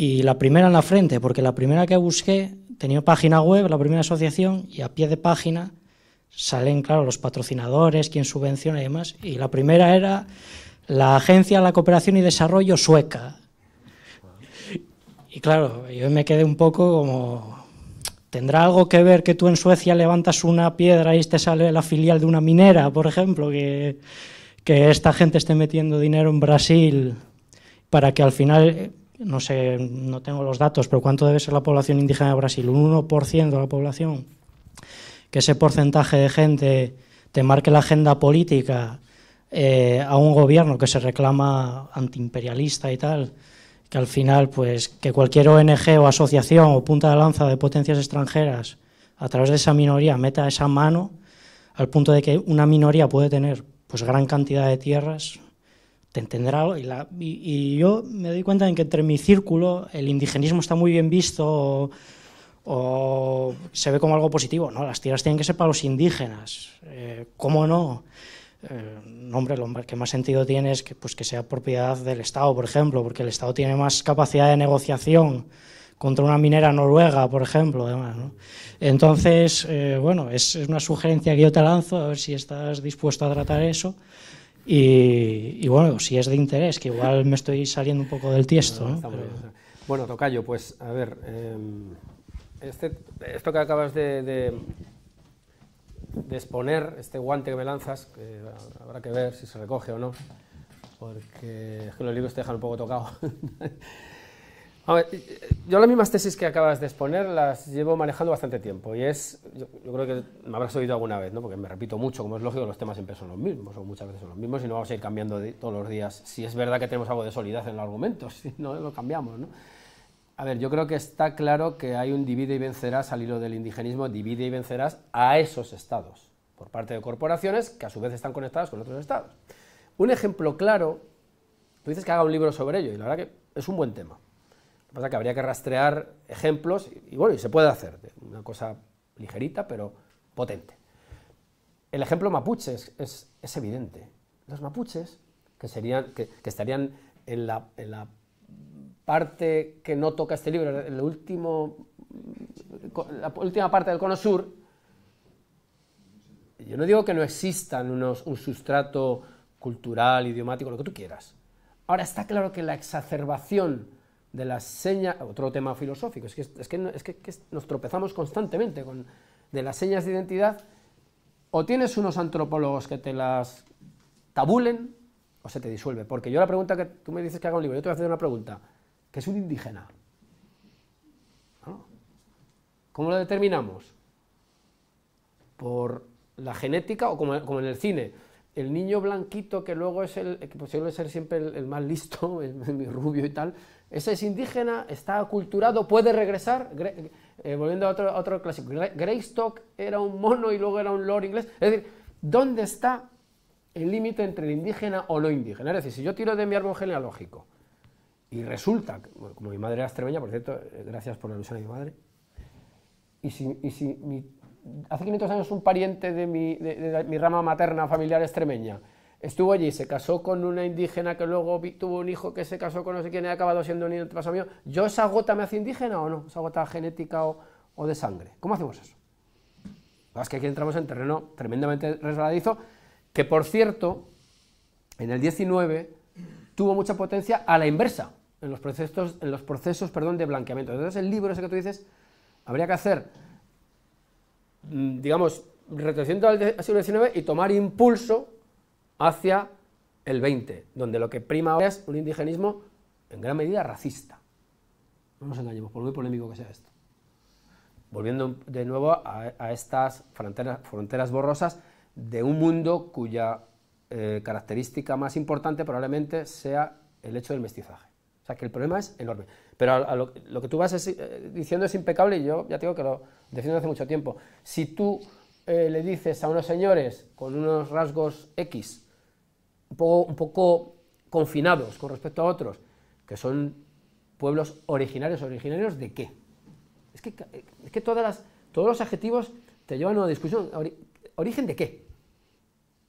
Speaker 5: y la primera en la frente, porque la primera que busqué tenía página web, la primera asociación, y a pie de página salen, claro, los patrocinadores, quien subvenciona y demás. Y la primera era la Agencia de la Cooperación y Desarrollo Sueca. Y claro, yo me quedé un poco como, ¿Tendrá algo que ver que tú en Suecia levantas una piedra y te sale la filial de una minera, por ejemplo, que, que, esta gente esté metiendo dinero en Brasil para que al final no sé, no tengo los datos, pero ¿cuánto debe ser la población indígena de Brasil? ¿Un 1% de la población? Que ese porcentaje de gente te marque la agenda política eh, a un gobierno que se reclama antiimperialista y tal, que al final, pues, que cualquier ONG o asociación o punta de lanza de potencias extranjeras, a través de esa minoría, meta esa mano, al punto de que una minoría puede tener pues gran cantidad de tierras, te entenderá Y, la, y, yo me doy cuenta de que entre mi círculo el indigenismo está muy bien visto o, se ve como algo positivo. No, las tierras tienen que ser para los indígenas. Eh, ¿Cómo no? Eh, hombre, lo que más sentido tiene es que, pues, que sea propiedad del Estado, por ejemplo, porque el Estado tiene más capacidad de negociación contra una minera noruega, por ejemplo, además. Entonces, eh, bueno, es, una sugerencia que yo te lanzo, a ver si estás dispuesto a tratar eso. Y, bueno, si es de interés, que igual me estoy saliendo un poco del tiesto.
Speaker 1: Bueno, Tocayo, pues a ver, em, este, esto que acabas de, de, exponer, este guante que me lanzas, que habrá que ver si se recoge o no, porque es que los libros te dejan un poco tocado. A ver, yo las mismas tesis que acabas de exponer las llevo manejando bastante tiempo y es, yo, creo que me habrás oído alguna vez, ¿no? porque me repito mucho, como es lógico, los temas siempre son los mismos o muchas veces son los mismos y no vamos a ir cambiando todos los días si es verdad que tenemos algo de solidez en el argumento si no lo cambiamos. ¿no? A ver, yo creo que está claro que hay un divide y vencerás al hilo del indigenismo, divide y vencerás a esos estados por parte de corporaciones que a su vez están conectadas con otros estados. Un ejemplo claro, tú dices que haga un libro sobre ello y la verdad que es un buen tema o sea, que habría que rastrear ejemplos y, bueno, y se puede hacer, una cosa ligerita pero potente. El ejemplo mapuche es, evidente. Los mapuches, que, serían, que, estarían en la, parte que no toca este libro, en el último, la última parte del cono sur, yo no digo que no existan un sustrato cultural, idiomático, lo que tú quieras. Ahora está claro que la exacerbación de las señas, otro tema filosófico, es que, nos tropezamos constantemente con de las señas de identidad, o tienes unos antropólogos que te las tabulen o se te disuelve. Porque yo la pregunta que tú me dices que haga un libro, yo te voy a hacer una pregunta, que es un indígena. ¿Cómo lo determinamos? ¿Por la genética o como, como en el cine? el niño blanquito, que luego es el, que pues, ser siempre el, más listo, el, rubio y tal, ese es indígena, está aculturado, puede regresar. Eh, volviendo a otro, otro clásico, Greystock era un mono y luego era un lord inglés. Es decir, ¿dónde está el límite entre el indígena o lo indígena? Es decir, si yo tiro de mi árbol genealógico y resulta, como mi madre era extremeña, por cierto, eh, gracias por la alusión de mi madre, y y si mi hace 500 años un pariente de mi, rama materna familiar extremeña estuvo allí, se casó con una indígena que luego tuvo un hijo que se casó con no sé quién y ha acabado siendo un paso mío, ¿yo esa gota me hace indígena o no? ¿Esa gota genética o, de sangre? ¿Cómo hacemos eso? Es que aquí entramos en terreno tremendamente resbaladizo, que por cierto, en el 19 tuvo mucha potencia a la inversa, en los procesos, en los procesos de blanqueamiento. Entonces el libro ese que tú dices, habría que hacer Mm, digamos, retrocediendo al siglo XIX y tomar impulso hacia el XX, donde lo que prima ahora es un indigenismo en gran medida racista. No nos engañemos, por muy polémico que sea esto. Volviendo de nuevo a, estas fronteras, borrosas de un mundo cuya eh, característica más importante probablemente sea el hecho del mestizaje sea que el problema es enorme. Pero lo, que tú vas eh, diciendo es impecable y yo ya te digo que lo defiendo hace mucho tiempo. Si tú eh, le dices a unos señores con unos rasgos X, un poco, confinados con respecto a otros, que son pueblos originarios, originarios de qué? Es que, que todas todos los adjetivos te llevan a una discusión. ¿Origen de qué?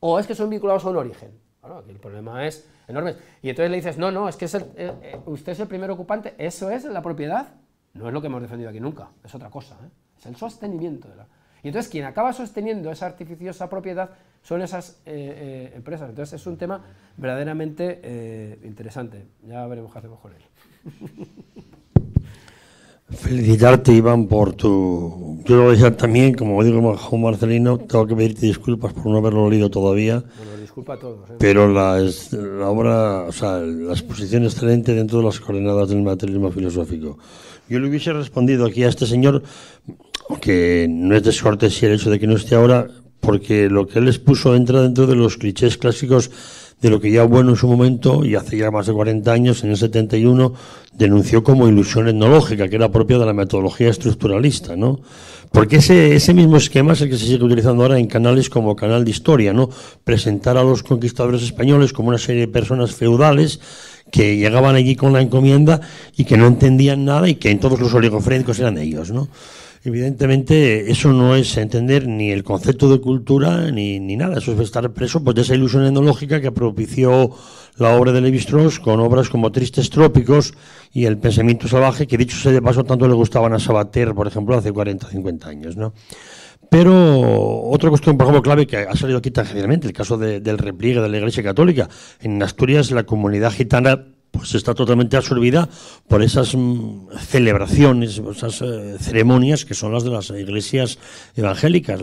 Speaker 1: ¿O es que son vinculados a un origen? Bueno, el problema es enormes. Y entonces le dices, no, no, es que es eh, eh, usted es el primer ocupante, eso es la propiedad. No es lo que hemos defendido aquí nunca, es otra cosa, ¿eh? es el sostenimiento de la... Y entonces quien acaba sosteniendo esa artificiosa propiedad son esas empresas. Entonces es un tema verdaderamente interesante. Ya veremos qué hacemos con él.
Speaker 4: Felicitarte, Iván, por tu... Quiero decir también, como digo Juan Marcelino, tengo que pedirte disculpas por no haberlo leído todavía. ¿eh? Pero la, es, exposición excelente dentro de las coordenadas del materialismo filosófico. Yo le hubiese respondido aquí a este señor que no es de si el hecho de que no esté ahora, porque lo que él expuso entra dentro de los clichés clásicos de lo que ya bueno en su momento, y hace ya más de 40 años, en el 71, denunció como ilusión etnológica, que era propia de la metodología estructuralista, ¿no? Porque ese, ese mismo esquema es el que se sigue utilizando ahora en canales como Canal de Historia, ¿no? Presentar a los conquistadores españoles como una serie de personas feudales que llegaban allí con la encomienda y que no entendían nada y que en todos los oligofrénicos eran ellos, ¿no? Evidentemente, eso no es entender ni el concepto de cultura ni, nada. Eso es estar preso pues, de esa ilusión etnológica que propició la obra de Levi-Strauss con obras como Tristes Trópicos y El pensamiento salvaje, que dicho sea de paso, tanto le gustaban a Sabater, por ejemplo, hace 40 o 50 años. ¿no? Pero otra cuestión, por ejemplo, clave que ha salido aquí tangencialmente, el caso del repliegue de la Iglesia Católica. En Asturias, la comunidad gitana pues está totalmente absorbida por esas mm, celebraciones, esas eh, ceremonias que son las de las iglesias evangélicas.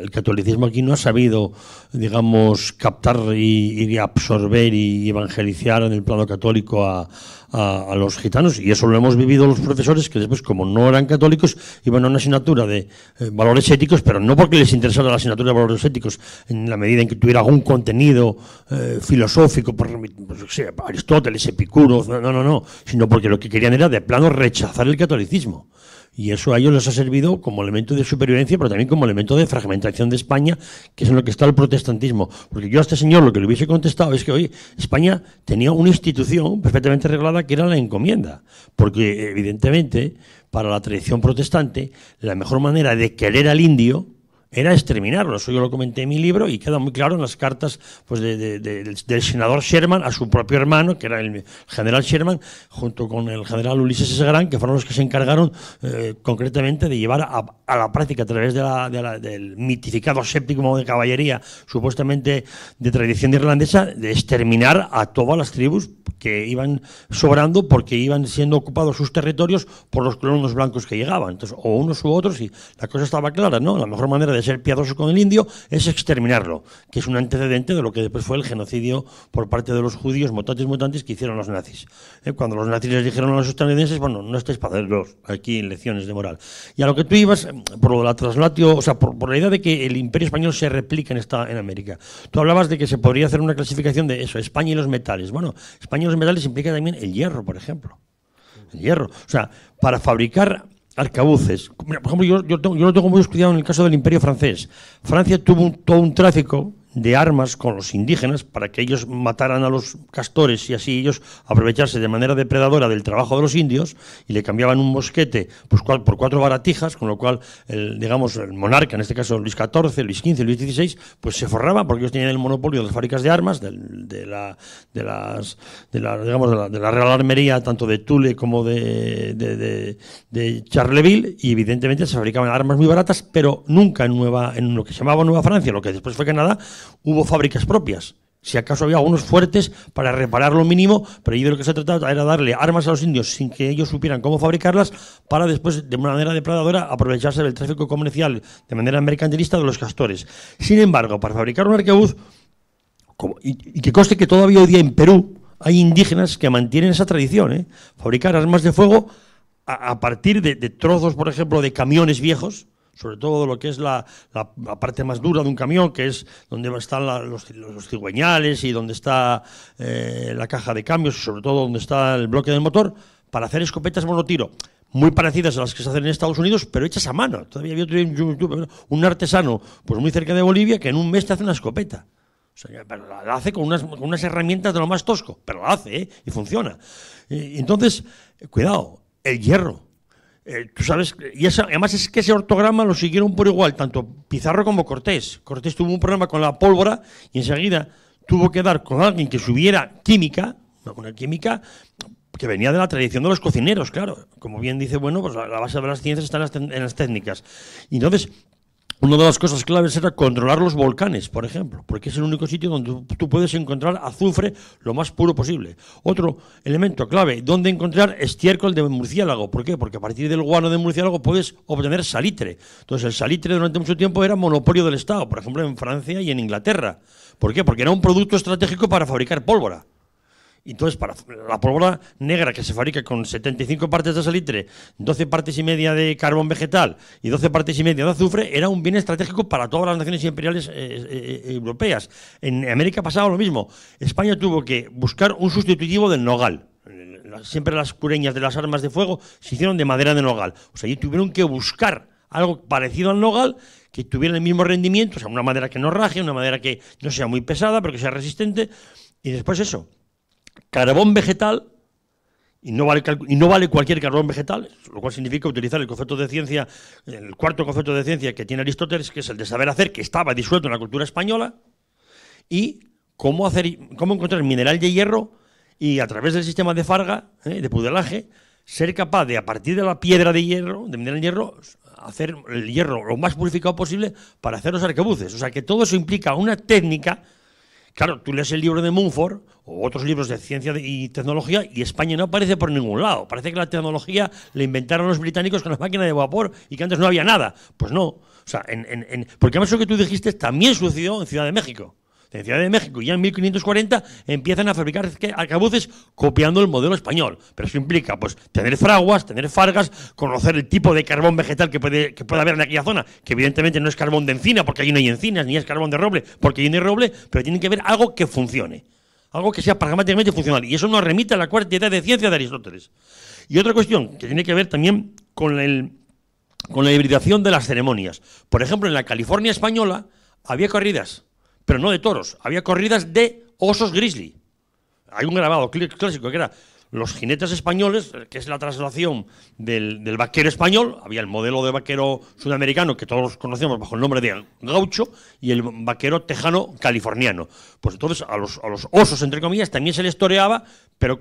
Speaker 4: el catolicismo aquí no ha sabido, digamos, captar y absorber y evangelizar en el plano católico a, a, los gitanos y eso lo hemos vivido los profesores que después, como no eran católicos, iban a una asignatura de eh, valores éticos, pero no porque les interesara la asignatura de valores éticos, en la medida en que tuviera algún contenido eh, filosófico, por, pues, Aristóteles, Epicuro, no, no, no, sino porque lo que querían era de plano rechazar el catolicismo. Y eso a ellos les ha servido como elemento de supervivencia, pero también como elemento de fragmentación de España, que es en lo que está el protestantismo. Porque yo a este señor lo que le hubiese contestado es que, hoy España tenía una institución perfectamente reglada que era la encomienda. Porque, evidentemente, para la tradición protestante, la mejor manera de querer al indio era exterminarlo. Eso yo lo comenté en mi libro y queda muy claro en las cartas pues, del, senador Sherman a su propio hermano, que era el general Sherman, junto con el general Ulises S. Grant, que fueron los que se encargaron eh, concretamente de llevar a, la práctica a través del mitificado séptimo de caballería, supuestamente de tradición irlandesa, de exterminar a todas las tribus que iban sobrando porque iban siendo ocupados sus territorios por los colonos blancos que llegaban. Entonces, o unos u otros, y la cosa estaba clara, ¿no? La mejor manera de ser piadoso con el indio es exterminarlo, que es un antecedente de lo que después fue el genocidio por parte de los judíos mutantes mutantes que hicieron los nazis. Eh, cuando los nazis les dijeron a los estadounidenses, bueno, no estáis para hacerlos aquí en lecciones de moral. Y a lo que tú ibas, por la traslatio, o sea, por, la idea de que el imperio español se replica en, esta, en América. Tú hablabas de que se podría hacer una clasificación de eso, España y los metales. Bueno, España y los metales implica también el hierro, por ejemplo. El hierro. O sea, para fabricar arcabuces. por ejemplo, yo, yo, lo tengo muy estudiado en el caso del Imperio francés. Francia tuvo un, todo un tráfico de armas con los indígenas para que ellos mataran a los castores y así ellos aprovecharse de manera depredadora del trabajo de los indios y le cambiaban un mosquete pues, por cuatro baratijas, con lo cual el, digamos, el monarca, en este caso Luis XIV, Luis XV, Luis XVI, pues se forraba porque ellos tenían el monopolio de las fábricas de armas, de, de, la, las, de, la, de, la, Real Armería, tanto de Tule como de, de, de Charleville, y evidentemente se fabricaban armas muy baratas, pero nunca en, nueva, en lo que se llamaba Nueva Francia, lo que después fue Canadá, hubo fábricas propias. Si acaso había algunos fuertes para reparar lo mínimo, pero yo de lo que se trataba era darle armas a los indios sin que ellos supieran cómo fabricarlas para después, de manera depredadora, aprovecharse del tráfico comercial de manera mercantilista de los castores. Sin embargo, para fabricar un arquebús, y, que conste que todavía hoy día en Perú hay indígenas que mantienen esa tradición, ¿eh? fabricar armas de fuego a, partir de, trozos, por ejemplo, de camiones viejos sobre todo lo que es la, parte más dura de un camión, que es donde están los, los, cigüeñales y donde está eh, la caja de cambios, sobre todo donde está el bloque del motor, para hacer escopetas monotiro, muy parecidas a las que se hacen en Estados Unidos, pero hechas a mano. Todavía había un, un artesano, pues muy cerca de Bolivia, que en un mes te hace una escopeta. pero la hace con unas, herramientas de lo más tosco, pero la hace ¿eh? y funciona. entonces, cuidado, el hierro eh, tú sabes, y además es que ese ortograma lo siguieron por igual, tanto Pizarro como Cortés. Cortés tuvo un problema con la pólvora y enseguida tuvo que dar con alguien que subiera química, con una química que venía de la tradición de los cocineros, claro. Como bien dice, bueno, pues la base de las ciencias está en las, en las técnicas. Y entonces, una de las cosas claves era controlar los volcanes, por ejemplo, porque es el único sitio donde tú puedes encontrar azufre lo más puro posible. Otro elemento clave, dónde encontrar estiércol de murciélago. ¿Por qué? Porque a partir del guano de murciélago puedes obtener salitre. Entonces, el salitre durante mucho tiempo era monopolio del Estado, por ejemplo, en Francia y en Inglaterra. ¿Por qué? Porque era un producto estratégico para fabricar pólvora. Entonces, para la pólvora negra que se fabrica con 75 partes de salitre, 12 partes y media de carbón vegetal y 12 partes y media de azufre, era un bien estratégico para todas las naciones imperiales eh, eh, eh, europeas. En América pasaba lo mismo. España tuvo que buscar un sustitutivo del nogal siempre las cureñas de las armas de fuego se hicieron de madera de nogal. O sea, ellos tuvieron que buscar algo parecido al nogal que tuviera el mismo rendimiento, o sea, una madera que no raje, una madera que no sea muy pesada, pero que sea resistente. Y después eso, carbón vegetal, y no, vale, y no vale cualquier carbón vegetal, lo cual significa utilizar el concepto de ciencia, el cuarto concepto de ciencia que tiene Aristóteles, que es el de saber hacer, que estaba disuelto en la cultura española, y cómo, hacer, cómo encontrar mineral de hierro y a través del sistema de farga, eh, de pudelaje, ser capaz de, a partir de la piedra de hierro, de mineral de hierro, hacer el hierro lo más purificado posible para hacer los arcabuces. O sea que todo eso implica una técnica Claro, tú lees el libro de Mumford o otros libros de ciencia y tecnología y España no aparece por ningún lado. Parece que la tecnología la inventaron los británicos con las máquinas de vapor y que antes no había nada. Pues no. O sea, porque además lo que tú dijiste también sucedió en Ciudad de México. En Ciudad de México, ya en 1540 empiezan a fabricar arcabuces copiando el modelo español. Pero eso implica pues, tener fraguas, tener fargas, conocer el tipo de carbón vegetal que puede, haber en aquella zona, que evidentemente no es carbón de encina, porque allí no hay encinas, ni es carbón de roble, porque allí no hay roble, pero tiene que haber algo que funcione algo que sea pragmáticamente funcional. Y eso nos remite a la cuarta edad de ciencia de Aristóteles. Y otra cuestión que tiene que ver también con, con la hibridación de las ceremonias. Por ejemplo, en la California española había corridas pero no de toros, había corridas de osos grizzly. Hay un grabado clásico que era los jinetes españoles, eh, que es la traslación del, vaquero español, había el modelo de vaquero sudamericano que todos conocemos bajo el nombre de gaucho y el vaquero tejano californiano. Pues entonces a los, osos, entre comillas, también se les toreaba, pero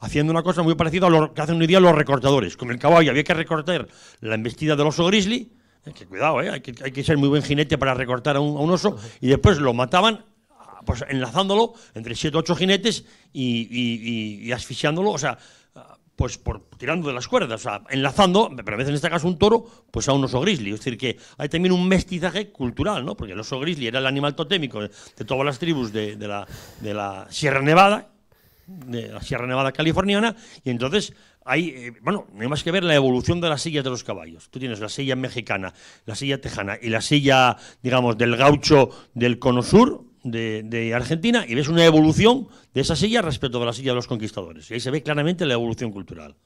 Speaker 4: haciendo una cosa muy parecida a lo que hacen hoy día los recortadores. Con el caballo había que recortar la embestida del oso grizzly que cuidado, ¿eh? hay, que, ser muy buen jinete para recortar a un, oso y después lo mataban pues enlazándolo entre siete u ocho jinetes y, asfixiándolo, o sea, pues por tirando de las cuerdas, o sea, enlazando, pero a veces en este caso un toro, pues a un oso grizzly. Es decir, que hay también un mestizaje cultural, ¿no? Porque el oso grizzly era el animal totémico de todas las tribus de, la, de la Sierra Nevada, de la Sierra Nevada californiana, y entonces eh, bueno, no hay más que ver la evolución de las sillas de los caballos. Tú tienes la silla mexicana, la silla tejana y la silla, digamos, del gaucho del cono sur, de, Argentina y ves una evolución de esa silla respecto de la silla de los conquistadores. Y ahí se ve claramente la evolución cultural.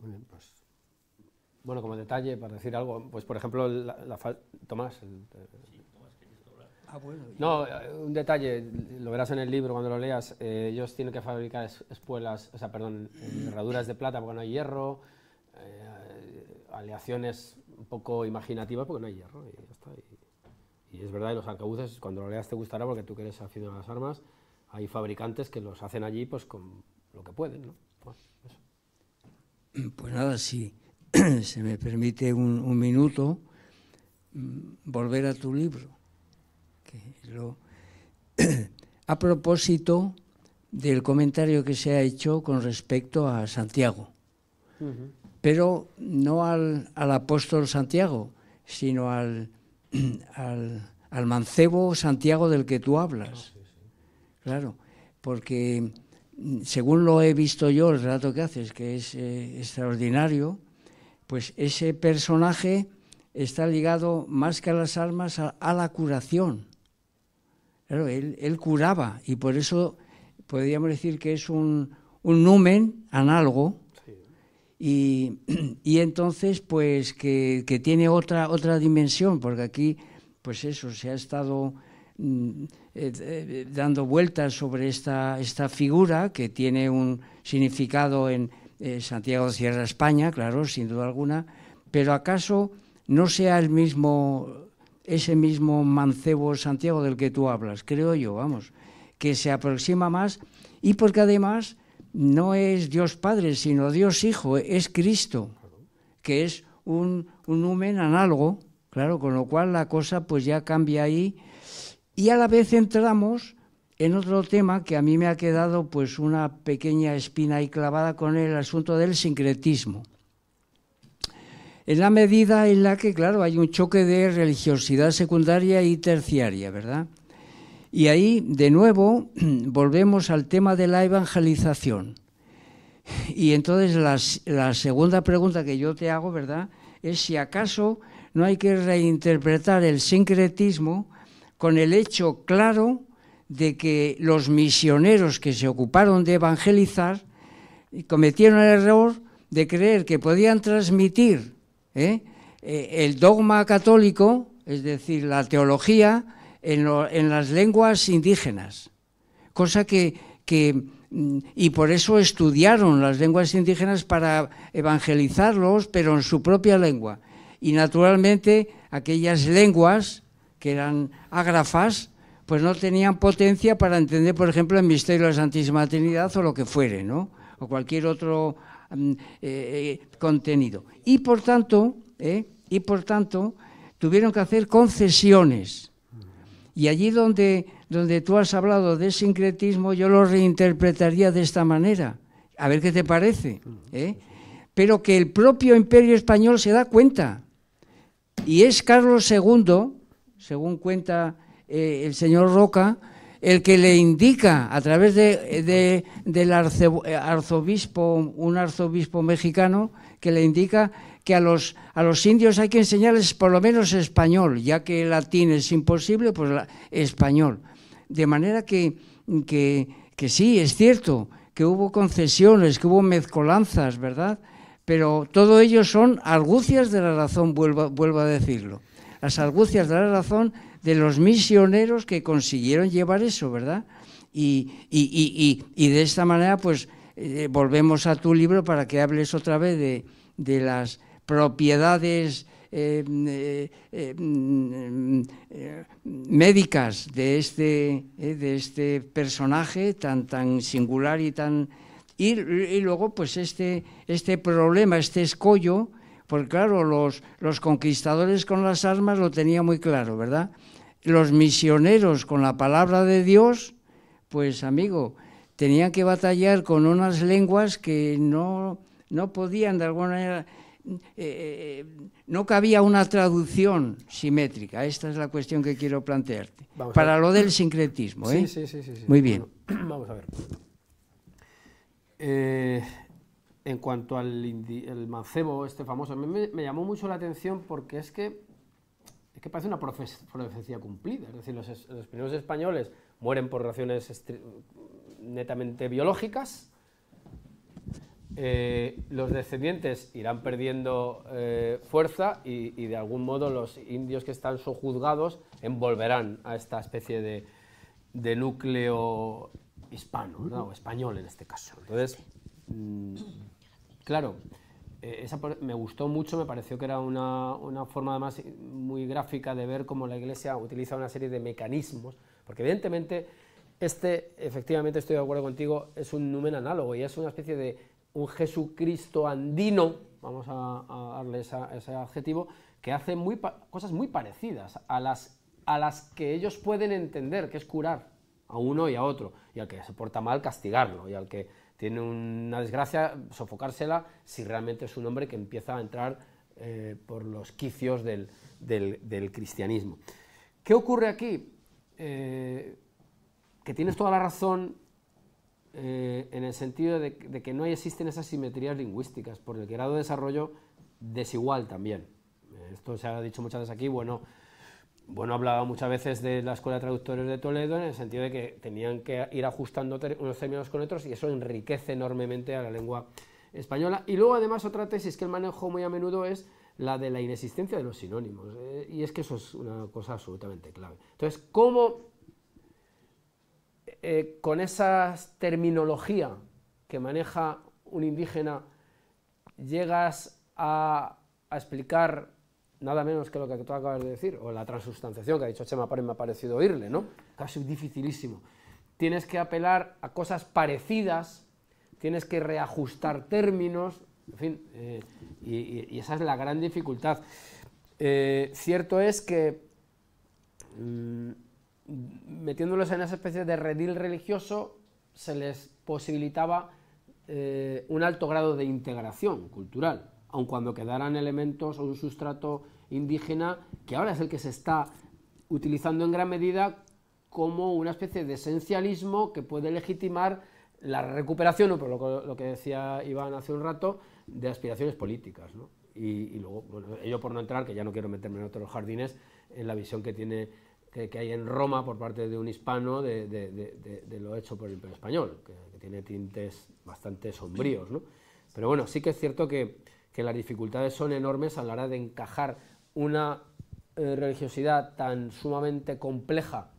Speaker 1: Pues, bueno, como detalle, para decir algo, pues por ejemplo, Tomás, Ah, no, eh, un detalle, lo verás en el libro cuando lo leas, eh, ellos tienen que fabricar espuelas, o sea, perdón, eh, herraduras de plata porque no hay hierro, aleaciones un poco imaginativas porque no hay hierro, y es verdad, y los arcabuces, cuando lo leas te gustará porque tú quieres eres a las armas, hay fabricantes que los hacen allí pues con lo que pueden, ¿no?
Speaker 3: Pues nada, si se me permite un minuto, mm, volver a tu libro a propósito del comentario que se ha hecho con respecto a Santiago, pero no al, apóstol Santiago, sino al, al, mancebo Santiago del que tú hablas. Ah, claro, porque mm, según lo he visto yo, el relato que haces, que es eh, extraordinario, pues ese personaje está ligado más que a las almas a la curación. Claro, él, curaba y por eso podríamos decir que es un, numen análogo y, entonces pues que, tiene otra, otra dimensión, porque aquí pues eso, se ha estado mm, eh, eh, dando vueltas sobre esta, esta figura que tiene un significado en eh, Santiago de Sierra España, claro, sin duda alguna, pero acaso no sea el mismo ese mismo mancebo Santiago del que tú hablas, creo yo, vamos, que se aproxima más y porque además no es Dios Padre, sino Dios Hijo, es Cristo, que es un, un numen análogo, claro, con lo cual la cosa pues ya cambia ahí y a la vez entramos en otro tema que a mí me ha quedado pues una pequeña espina ahí clavada con el asunto del sincretismo en la medida en la que, claro, hay un choque de religiosidad secundaria y terciaria, ¿verdad? Y ahí, de nuevo, volvemos al tema de la evangelización. Y entonces la, segunda pregunta que yo te hago, ¿verdad?, es si acaso no hay que reinterpretar el sincretismo con el hecho claro de que los misioneros que se ocuparon de evangelizar cometieron el error de creer que podían transmitir ¿eh? Eh, el dogma católico, es decir, la teología, en, las lenguas indígenas, cosa que, que mm, y por eso estudiaron las lenguas indígenas para evangelizarlos, pero en su propia lengua. Y naturalmente aquellas lenguas que eran ágrafas, pues no tenían potencia para entender, por ejemplo, el misterio de la Santísima Trinidad o lo que fuere, ¿no? O cualquier otro Mm, eh, eh, contenido. Y por tanto, eh, y por tanto, tuvieron que hacer concesiones. Y allí donde, donde tú has hablado de sincretismo, yo lo reinterpretaría de esta manera. A ver qué te parece. Pero que el propio imperio español se da cuenta. Y es Carlos II, según cuenta el señor Roca, el que le indica a través de, del arzobispo, un arzobispo mexicano, que le indica que a los, a los indios hay que enseñarles por lo menos español, ya que el latín es imposible, pues español. De manera que, que, sí, es cierto que hubo concesiones, que hubo mezcolanzas, ¿verdad? Pero todo ello son argucias de la razón, vuelvo, vuelvo a decirlo. Las argucias de la razón de los misioneros que consiguieron llevar eso, ¿verdad? Y, de esta manera, pues, eh, volvemos a tu libro para que hables otra vez de, de las propiedades eh, eh, mm, médicas de este, de este personaje tan, tan singular y tan... Y, luego, pues, este, este problema, este escollo, porque claro, los, los conquistadores con las armas lo tenían muy claro, ¿verdad? los misioneros con la palabra de Dios, pues amigo, tenían que batallar con unas lenguas que no, no podían de alguna manera,
Speaker 1: eh, eh,
Speaker 3: no cabía una traducción simétrica. Esta es la cuestión que quiero
Speaker 1: plantearte. Para lo del
Speaker 3: sincretismo. ¿eh? Sí, sí, sí, sí, Muy bien.
Speaker 1: vamos a ver. Eh, en cuanto al el mancebo, este famoso, me llamó mucho la atención porque es que que parece una profecía cumplida. Es decir, los, primeros españoles mueren por razones netamente biológicas, eh, los descendientes irán perdiendo eh, fuerza y, de algún modo los indios que están sojuzgados envolverán a esta especie de, núcleo hispano, o español en este caso. Entonces, mm, claro, eh, esa me gustó mucho, me pareció que era una, forma además muy gráfica de ver cómo la Iglesia utiliza una serie de mecanismos, porque evidentemente este, efectivamente estoy de acuerdo contigo, es un numen análogo y es una especie de un Jesucristo andino, vamos a, darle ese adjetivo, que hace muy cosas muy parecidas a las, a las que ellos pueden entender, que es curar a uno y a otro, y al que se porta mal castigarlo, y al que tiene una desgracia sofocársela si realmente es un hombre que empieza a entrar eh, por los quicios del, cristianismo. ¿Qué ocurre aquí? Eh, que tienes toda la razón eh, en el sentido de, que no existen esas simetrías lingüísticas, por el grado de desarrollo desigual también. Esto se ha dicho muchas veces aquí, bueno, bueno, hablaba muchas veces de la Escuela de Traductores de Toledo en el sentido de que tenían que ir ajustando unos términos con otros y eso enriquece enormemente a la lengua española. Y luego además otra tesis que el manejo muy a menudo es la de la inexistencia de los sinónimos. Eh, y es que eso es una cosa absolutamente clave. Entonces, ¿cómo eh, con esa terminología que maneja un indígena llegas a explicar nada menos que lo que tú acabas de decir, o la transustanciación que ha dicho Chema Párez, me ha parecido oírle, ¿no? Casi dificilísimo. Tienes que apelar a cosas parecidas, tienes que reajustar términos, en fin, eh, y, esa es la gran dificultad. Eh, cierto es que mm, metiéndolos en esa especie de redil religioso se les posibilitaba eh, un alto grado de integración cultural, aun cuando quedaran elementos o un sustrato indígena que ahora es el que se está utilizando en gran medida como una especie de esencialismo que puede legitimar la recuperación, o por lo, que decía Iván hace un rato, de aspiraciones políticas. Y, luego, bueno, ello por no entrar, que ya no quiero meterme en otros jardines, en la visión que tiene que, hay en Roma por parte de un hispano de, lo hecho por el imperio español, que, tiene tintes bastante sombríos. Pero bueno, sí que es cierto que que las dificultades son enormes a la hora de encajar una eh, religiosidad tan sumamente compleja,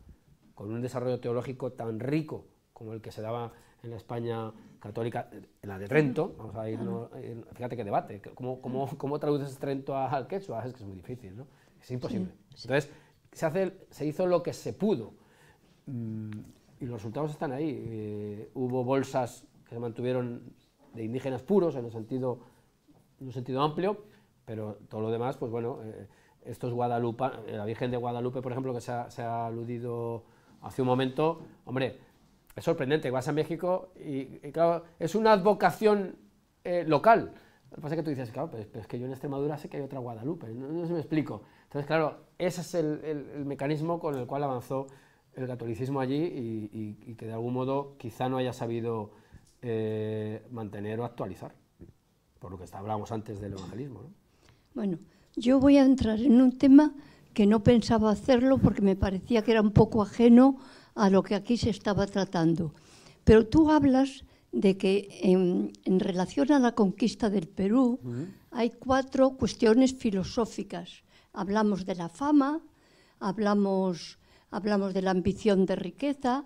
Speaker 1: con un desarrollo teológico tan rico como el que se daba en la España católica, en eh, la de Trento, vamos a irnos, eh, fíjate qué debate, ¿cómo, traduces Trento al quechua? Ah, es que es muy difícil, ¿no? Es imposible. Entonces, se, hace, se hizo lo que se pudo. Mm, y los resultados están ahí. hubo bolsas que se mantuvieron de indígenas puros, en el sentido en un sentido amplio, pero todo lo demás, pues bueno, eh, esto es Guadalupe, eh, la Virgen de Guadalupe, por ejemplo, que se ha, aludido hace un momento, hombre, es sorprendente, vas a México y, claro, es una advocación eh, local. Lo que pasa es que tú dices, claro, pero, es que yo en Extremadura sé que hay otra Guadalupe, no, sé se me explico. Entonces, claro, ese es el, mecanismo con el cual avanzó el catolicismo allí y, que de algún modo quizá no haya sabido mantener o actualizar por lo que hablábamos antes del evangelismo. ¿no?
Speaker 9: Bueno, yo voy a entrar en un tema que no pensaba hacerlo porque me parecía que era un poco ajeno a lo que aquí se estaba tratando. Pero tú hablas de que en, relación a la conquista del Perú hay cuatro cuestiones filosóficas. Hablamos de la fama, hablamos, hablamos de la ambición de riqueza,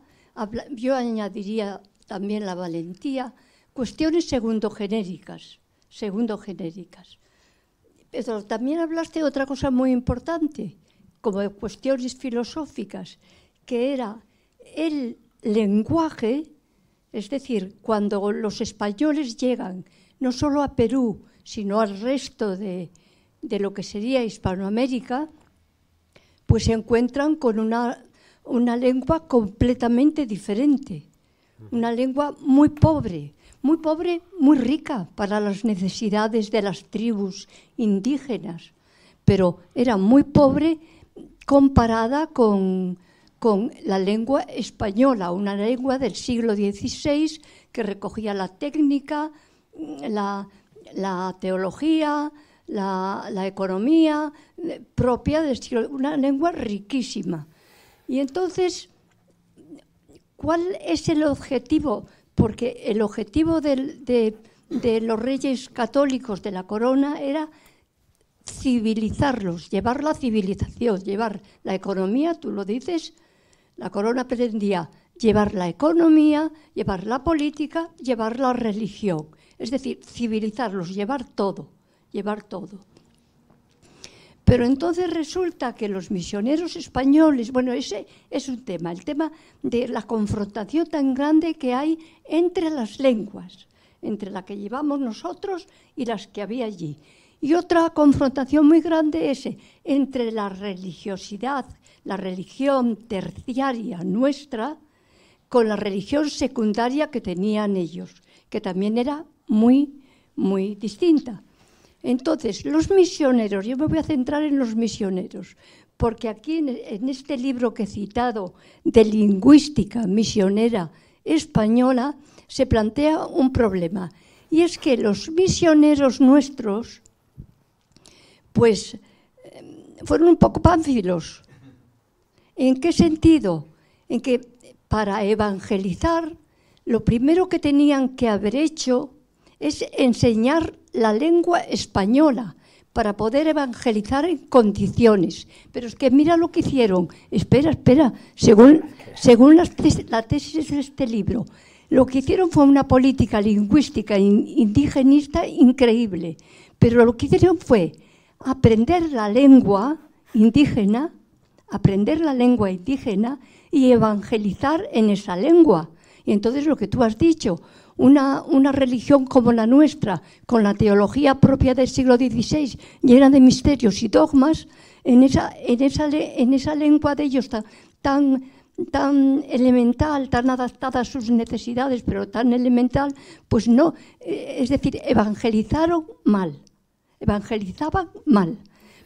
Speaker 9: yo añadiría también la valentía, cuestiones segundo genéricas segundo genéricas. Pero también hablaste de otra cosa muy importante, como de cuestiones filosóficas, que era el lenguaje, es decir, cuando los españoles llegan no solo a Perú, sino al resto de, lo que sería Hispanoamérica, pues se encuentran con una, una lengua completamente diferente, una lengua muy pobre, muy pobre, muy rica para las necesidades de las tribus indígenas, pero era muy pobre comparada con, la lengua española, una lengua del siglo XVI que recogía la técnica, la, teología, la, economía propia del siglo, una lengua riquísima. Y entonces, ¿cuál es el objetivo porque el objetivo de, de los reyes católicos de la corona era civilizarlos, llevar la civilización, llevar la economía, tú lo dices, la corona pretendía llevar la economía, llevar la política, llevar la religión. Es decir, civilizarlos, llevar todo, llevar todo. Pero entonces resulta que los misioneros españoles, bueno, ese es un tema, el tema de la confrontación tan grande que hay entre las lenguas, entre la que llevamos nosotros y las que había allí. Y otra confrontación muy grande es entre la religiosidad, la religión terciaria nuestra, con la religión secundaria que tenían ellos, que también era muy, muy distinta. Entonces, los misioneros, yo me voy a centrar en los misioneros, porque aquí en, este libro que he citado de lingüística misionera española se plantea un problema, y es que los misioneros nuestros, pues, eh, fueron un poco pánfilos. ¿En qué sentido? En que para evangelizar, lo primero que tenían que haber hecho es enseñar la lengua española para poder evangelizar en condiciones. Pero es que mira lo que hicieron. Espera, espera. Según, según la tesis de este libro, lo que hicieron fue una política lingüística indigenista increíble. Pero lo que hicieron fue aprender la lengua indígena, aprender la lengua indígena y evangelizar en esa lengua. Y entonces lo que tú has dicho, una, religión como la nuestra, con la teología propia del siglo XVI, llena de misterios y dogmas, en esa, en esa, en esa lengua de ellos tan, tan, elemental, tan adaptada a sus necesidades, pero tan elemental, pues no, eh, es decir, evangelizaron mal, evangelizaban mal.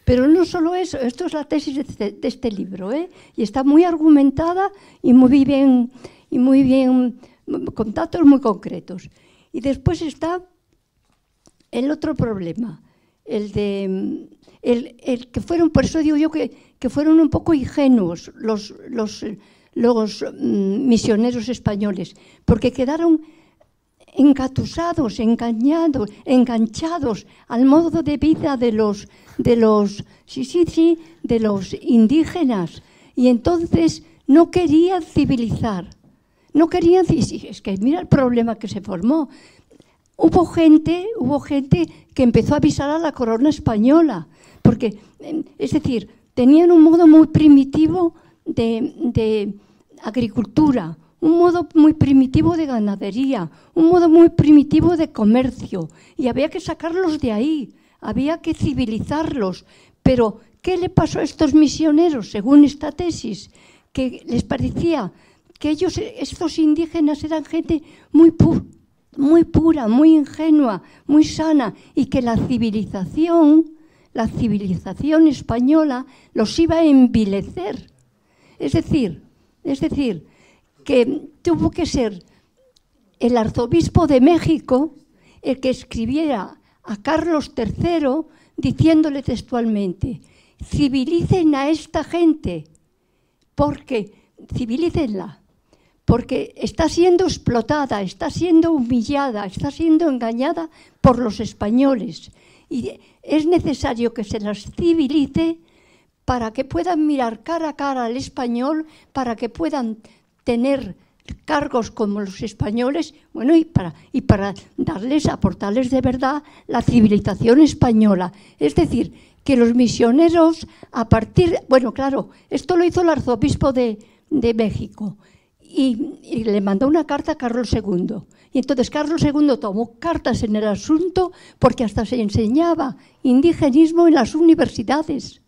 Speaker 9: Pero no solo eso, esto es la tesis de este, este libro, ¿eh? y está muy argumentada y muy bien, y muy bien con datos muy concretos. Y después está el otro problema, el de mm, el, que fueron, por eso digo yo que, fueron un poco ingenuos los, los, los mm, misioneros españoles, porque quedaron encatusados, engañados, enganchados al modo de vida de los, de los, sí, sí, sí, de los indígenas. Y entonces no querían civilizar, no querían decir, es que mira el problema que se formó. Hubo gente, hubo gente que empezó a avisar a la corona española, porque, eh, es decir, tenían un modo muy primitivo de, de agricultura, un modo muy primitivo de ganadería, un modo muy primitivo de comercio, y había que sacarlos de ahí, había que civilizarlos. Pero, ¿qué le pasó a estos misioneros, según esta tesis? Que les parecía que ellos, e, estos indígenas eran gente muy, pura, muy ingenua, muy sana, y que la civilización, la civilización española los iba a envilecer. Es decir, es decir, que tuvo que ser el arzobispo de México el que escribiera a Carlos III diciéndole textualmente, civilicen a esta gente, porque civilícenla, porque está siendo explotada, está siendo humillada, está siendo engañada por los españoles. Y es necesario que se las civilice para que puedan mirar cara a cara al español, para que puedan tener cargos como los españoles, bueno, y para, y para darles, aportarles de verdad la civilización española. Es decir, que los misioneros, a partir, bueno, claro, esto lo hizo el arzobispo de México, y, le mandó una carta a Carlos II. Y entonces Carlos II tomó cartas en el asunto porque hasta se enseñaba indigenismo en las universidades.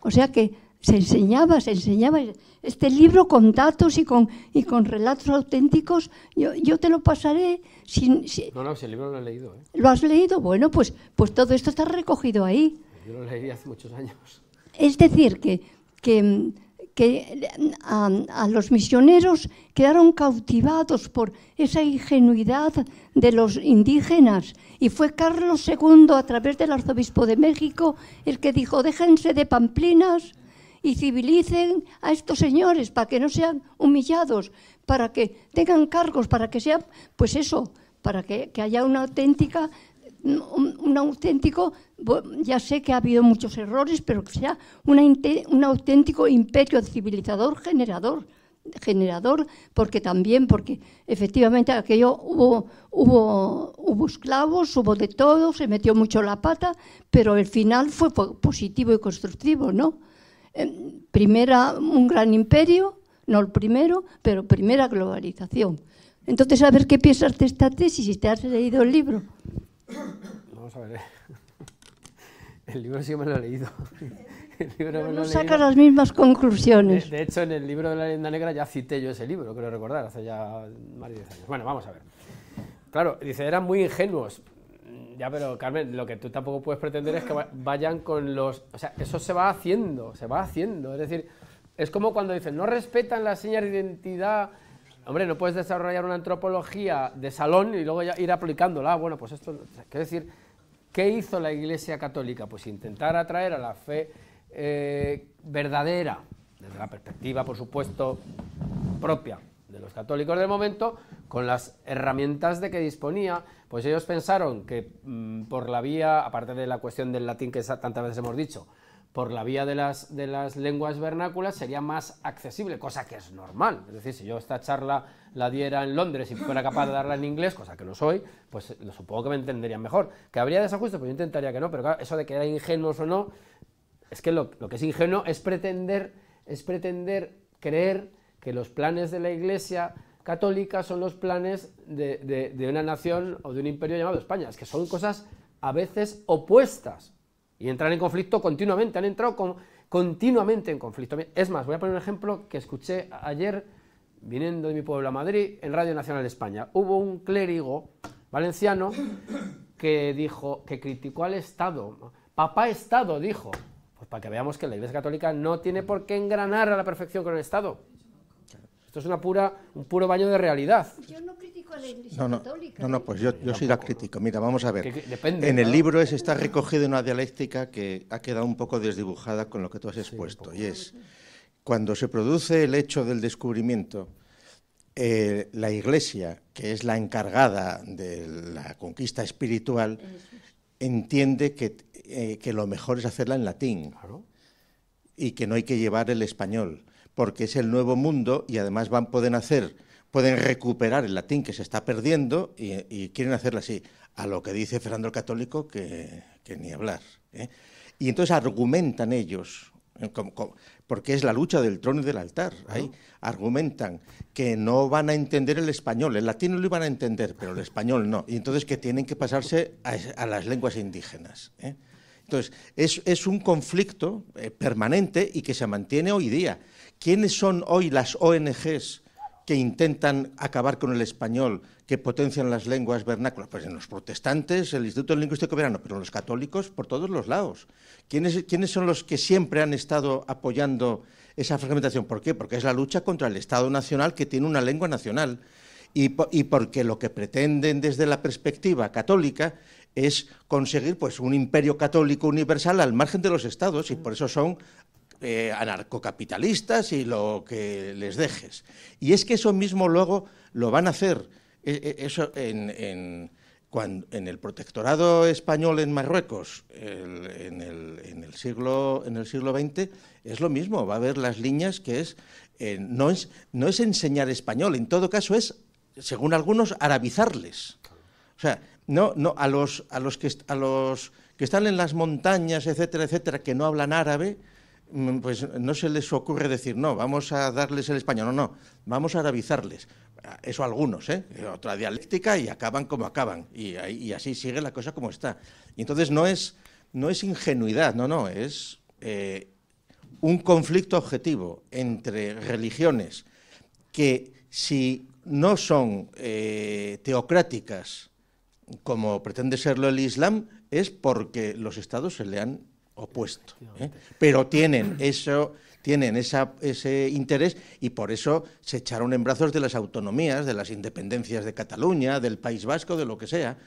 Speaker 9: O sea que se enseñaba, se enseñaba. Este libro con datos y con, y con relatos auténticos, yo, yo te lo pasaré sin,
Speaker 1: No, no, si el libro lo he leído. ¿eh? ¿Lo has
Speaker 9: leído? Bueno, pues, pues todo esto está recogido ahí.
Speaker 1: Yo lo leí hace muchos años.
Speaker 9: Es decir, que, que que a, los misioneros quedaron cautivados por esa ingenuidad de los indígenas. Y fue Carlos II, a través del arzobispo de México, el que dijo, déjense de pamplinas y civilicen a estos señores para que no sean humillados, para que tengan cargos, para que sea, pues eso, para que, que haya una auténtica un, auténtico, ya sé que ha habido muchos errores, pero que sea un auténtico imperio civilizador generador generador, porque también, porque efectivamente aquello hubo, hubo, hubo esclavos, hubo de todo, se metió mucho la pata, pero el final fue positivo y constructivo, ¿no? Eh, primera, un gran imperio, no el primero, pero primera globalización. Entonces, a ver qué piensas de esta tesis, si te has leído el libro.
Speaker 1: Vamos a ver. Eh. El libro sí me lo he leído. no lo saca las
Speaker 9: mismas conclusiones.
Speaker 1: De, hecho, en el libro de la leyenda negra ya cité yo ese libro, creo recordar, hace ya más de 10 años. Bueno, vamos a ver. Claro, dice, eran muy ingenuos. Ya, pero Carmen, lo que tú tampoco puedes pretender es que vayan con los... O sea, eso se va haciendo, se va haciendo. Es decir, es como cuando dicen, no respetan las señas de identidad Hombre, no puedes desarrollar una antropología de salón y luego ya ir aplicándola. Ah, bueno, pues esto, quiero decir, ¿qué hizo la Iglesia Católica? Pues intentar atraer a la fe eh, verdadera, desde la perspectiva, por supuesto, propia de los católicos del momento, con las herramientas de que disponía, pues ellos pensaron que mm, por la vía, aparte de la cuestión del latín que tantas veces hemos dicho, por la vía de las, de las lenguas vernáculas sería más accesible, cosa que es normal. Es decir, si yo esta charla la diera en Londres y fuera capaz de darla en inglés, cosa que no soy, pues lo supongo que me entenderían mejor. ¿Que habría desajuste, Pues yo intentaría que no, pero eso de que era ingenuos o no, es que lo, que es ingenuo es pretender, es pretender creer que los planes de la Iglesia católica son los planes de, de una nación o de un imperio llamado España. Es que son cosas a veces opuestas y entrar en conflicto continuamente, han entrado con, continuamente en conflicto. Es más, voy a poner un ejemplo que escuché ayer, viniendo de mi pueblo a Madrid, en Radio Nacional de España. Hubo un clérigo valenciano que dijo, que criticó al Estado. Papá Estado dijo, pues para que veamos que la Iglesia Católica no tiene por qué engranar a la perfección con el Estado. Esto es una pura, un puro baño de realidad. Yo no
Speaker 10: no, no, pues yo, yo soy la crítico. Mira, vamos a ver. en el libro es, está recogida una dialéctica que ha quedado un poco desdibujada con lo que tú has expuesto. y es, cuando se produce el hecho del descubrimiento, eh, la Iglesia, que es la encargada de la conquista espiritual, entiende que, eh, que lo mejor es hacerla en latín y que no hay que llevar el español, porque es el nuevo mundo y además van, pueden hacer pueden recuperar el latín que se está perdiendo y, quieren hacerlo así, a lo que dice Fernando el Católico, que, ni hablar. ¿eh? Y entonces argumentan ellos, eh, porque es la lucha del trono y del altar, ahí argumentan que no van a entender el español, el latín no lo iban a entender, pero el español no, y entonces que tienen que pasarse a, las lenguas indígenas. ¿eh? Entonces, es, un conflicto permanente y que se mantiene hoy día. ¿Quiénes son hoy las ONGs que intentan acabar con el español, que potencian las lenguas vernáculas? Pues en los protestantes, el Instituto Lingüístico Verano, pero en los católicos por todos los lados. ¿Quiénes, son los que siempre han estado apoyando esa fragmentación? ¿Por qué? Porque es la lucha contra el Estado Nacional que tiene una lengua nacional y, y porque lo que pretenden desde la perspectiva católica es conseguir pues, un imperio católico universal al margen de los estados y por eso son eh, anarcocapitalistas y lo que les dejes. Y es que eso mismo luego lo van a hacer. E, e, eso en, en, cuando, en el protectorado español en Marruecos, en, el, siglo, en el siglo XX, es lo mismo. Va a haber las líneas que es, eh, no es, no es enseñar español, en todo caso es, según algunos, arabizarles. O sea, no, no, a, los, a, los que, a los que están en las montañas, etcétera, etcétera, que no hablan árabe, Mm, pues no se les ocurre decir, no, vamos a darles el español, no, no, vamos a arabizarles. Eso algunos, ¿eh? Otra dialéctica y acaban como acaban. Y, así sigue la cosa como está. Y entonces no es, no es ingenuidad, no, no, es eh, un conflicto objetivo entre religiones que si no son eh, teocráticas como pretende serlo el Islam, es porque los estados se le han opuesto. ¿eh? Pero tienen eso tienen ese interés y por eso se echaron en brazos de las autonomías, de las independencias de Cataluña, del País Vasco, de lo que sea,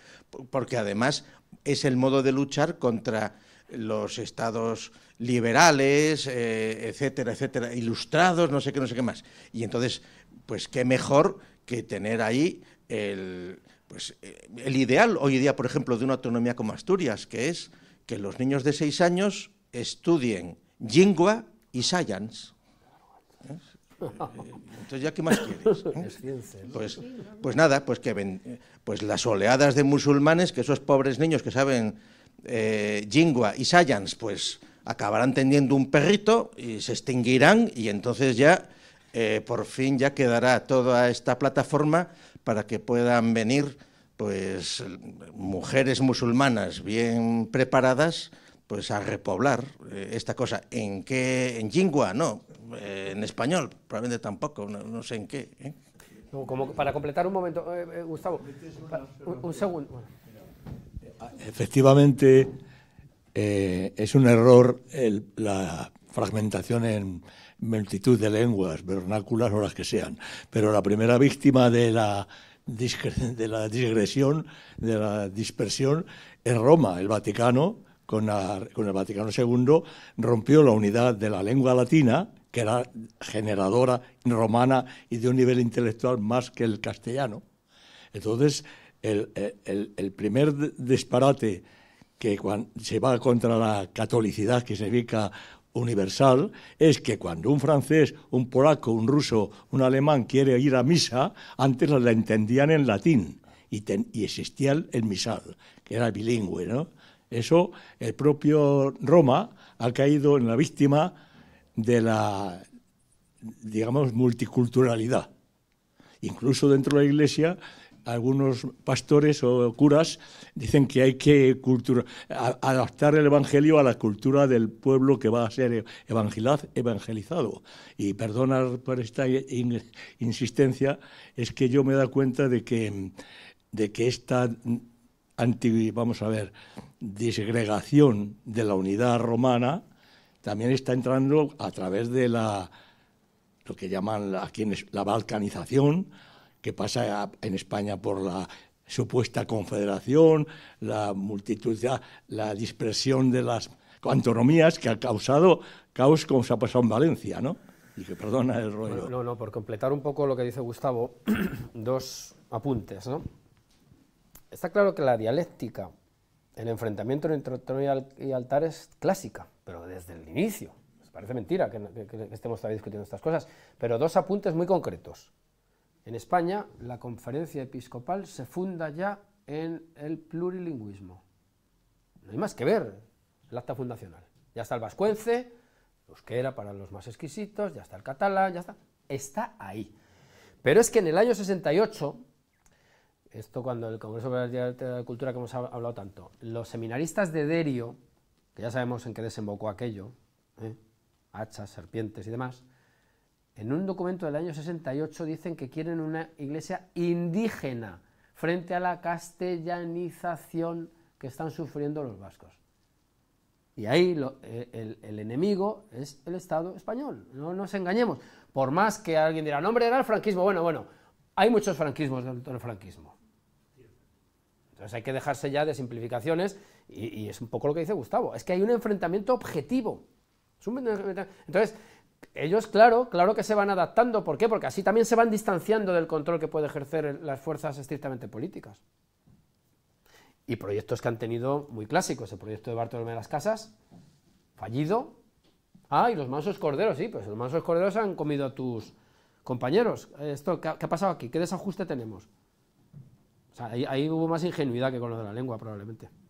Speaker 10: porque además es el modo de luchar contra los estados liberales, eh, etcétera, etcétera, ilustrados, no sé qué, no sé qué más. Y entonces, pues qué mejor que tener ahí el, pues, eh, el ideal hoy día, por ejemplo, de una autonomía como Asturias, que es que los niños de seis años estudien lingua y science. ¿Eh? Entonces, ¿ya qué más quieres? ¿Eh? Pues, pues nada, pues que ven, pues las oleadas de musulmanes, que esos pobres niños que saben eh, y science, pues acabarán tendiendo un perrito y se extinguirán y entonces ya, eh, por fin, ya quedará toda esta plataforma para que puedan venir pues mujeres musulmanas bien preparadas pues a repoblar eh, esta cosa. ¿En qué? ¿En jingua? No. Eh, en español, probablemente tampoco, no, sé en qué. ¿eh?
Speaker 1: como para completar un momento, Gustavo, un, segundo.
Speaker 11: Efectivamente, es un error la fragmentación en multitud de lenguas, vernáculas o las que sean, pero la primera víctima de la de la digresión, de la dispersión, en Roma, el Vaticano, con, el Vaticano II, rompió la unidad de la lengua latina, que era generadora romana y de un nivel intelectual más que el castellano. Entonces, el, el primer disparate que se va contra la catolicidad, que significa universal es que cuando un francés, un polaco, un ruso, un alemán quiere ir a misa, antes la entendían en latín y, existía el, el, misal, que era bilingüe. ¿no? Eso, el propio Roma ha caído en la víctima de la, digamos, multiculturalidad. Incluso dentro de la Iglesia algunos pastores o curas dicen que hay que adaptar el Evangelio a la cultura del pueblo que va a ser evangelizado. Y perdonar por esta insistencia, es que yo me he dado cuenta de que, de que esta vamos a ver, disgregación de la unidad romana también está entrando a través de la lo que llaman la, la balcanización, que pasa en España por la supuesta confederación, la multitud, la dispersión de las autonomías que ha causado caos como se ha pasado en Valencia, ¿no? Y que perdona el
Speaker 1: rollo. no, no, por completar un poco lo que dice Gustavo, dos apuntes, ¿no? Está claro que la dialéctica, el enfrentamiento entre trono y altar es clásica, pero desde el inicio. parece mentira que, que estemos todavía discutiendo estas cosas, pero dos apuntes muy concretos. En España, la conferencia episcopal se funda ya en el plurilingüismo. No hay más que ver el acta fundacional. Ya está el vascuence, era para los más exquisitos, ya está el catalán, ya está. Está ahí. Pero es que en el año 68, esto cuando el Congreso de la de Cultura que hemos hablado tanto, los seminaristas de Derio, que ya sabemos en qué desembocó aquello, ¿eh? hachas, serpientes y demás, en un documento del año 68 dicen que quieren una iglesia indígena frente a la castellanización que están sufriendo los vascos. Y ahí eh, el, enemigo es el Estado español, no nos engañemos. Por más que alguien diga no, hombre, era el franquismo. Bueno, bueno, hay muchos franquismos dentro del franquismo. Entonces hay que dejarse ya de simplificaciones y, y es un poco lo que dice Gustavo. Es que hay un enfrentamiento objetivo. Entonces, ellos, claro, claro que se van adaptando. ¿Por qué? Porque así también se van distanciando del control que puede ejercer las fuerzas estrictamente políticas. Y proyectos que han tenido muy clásicos. El proyecto de Bartolomé de las Casas, fallido. Ah, y los mansos corderos, sí, pues los mansos corderos han comido a tus compañeros. Esto, ¿qué, ha, pasado aquí? ¿Qué desajuste tenemos? ahí, ahí hubo más ingenuidad que con lo de la lengua, probablemente.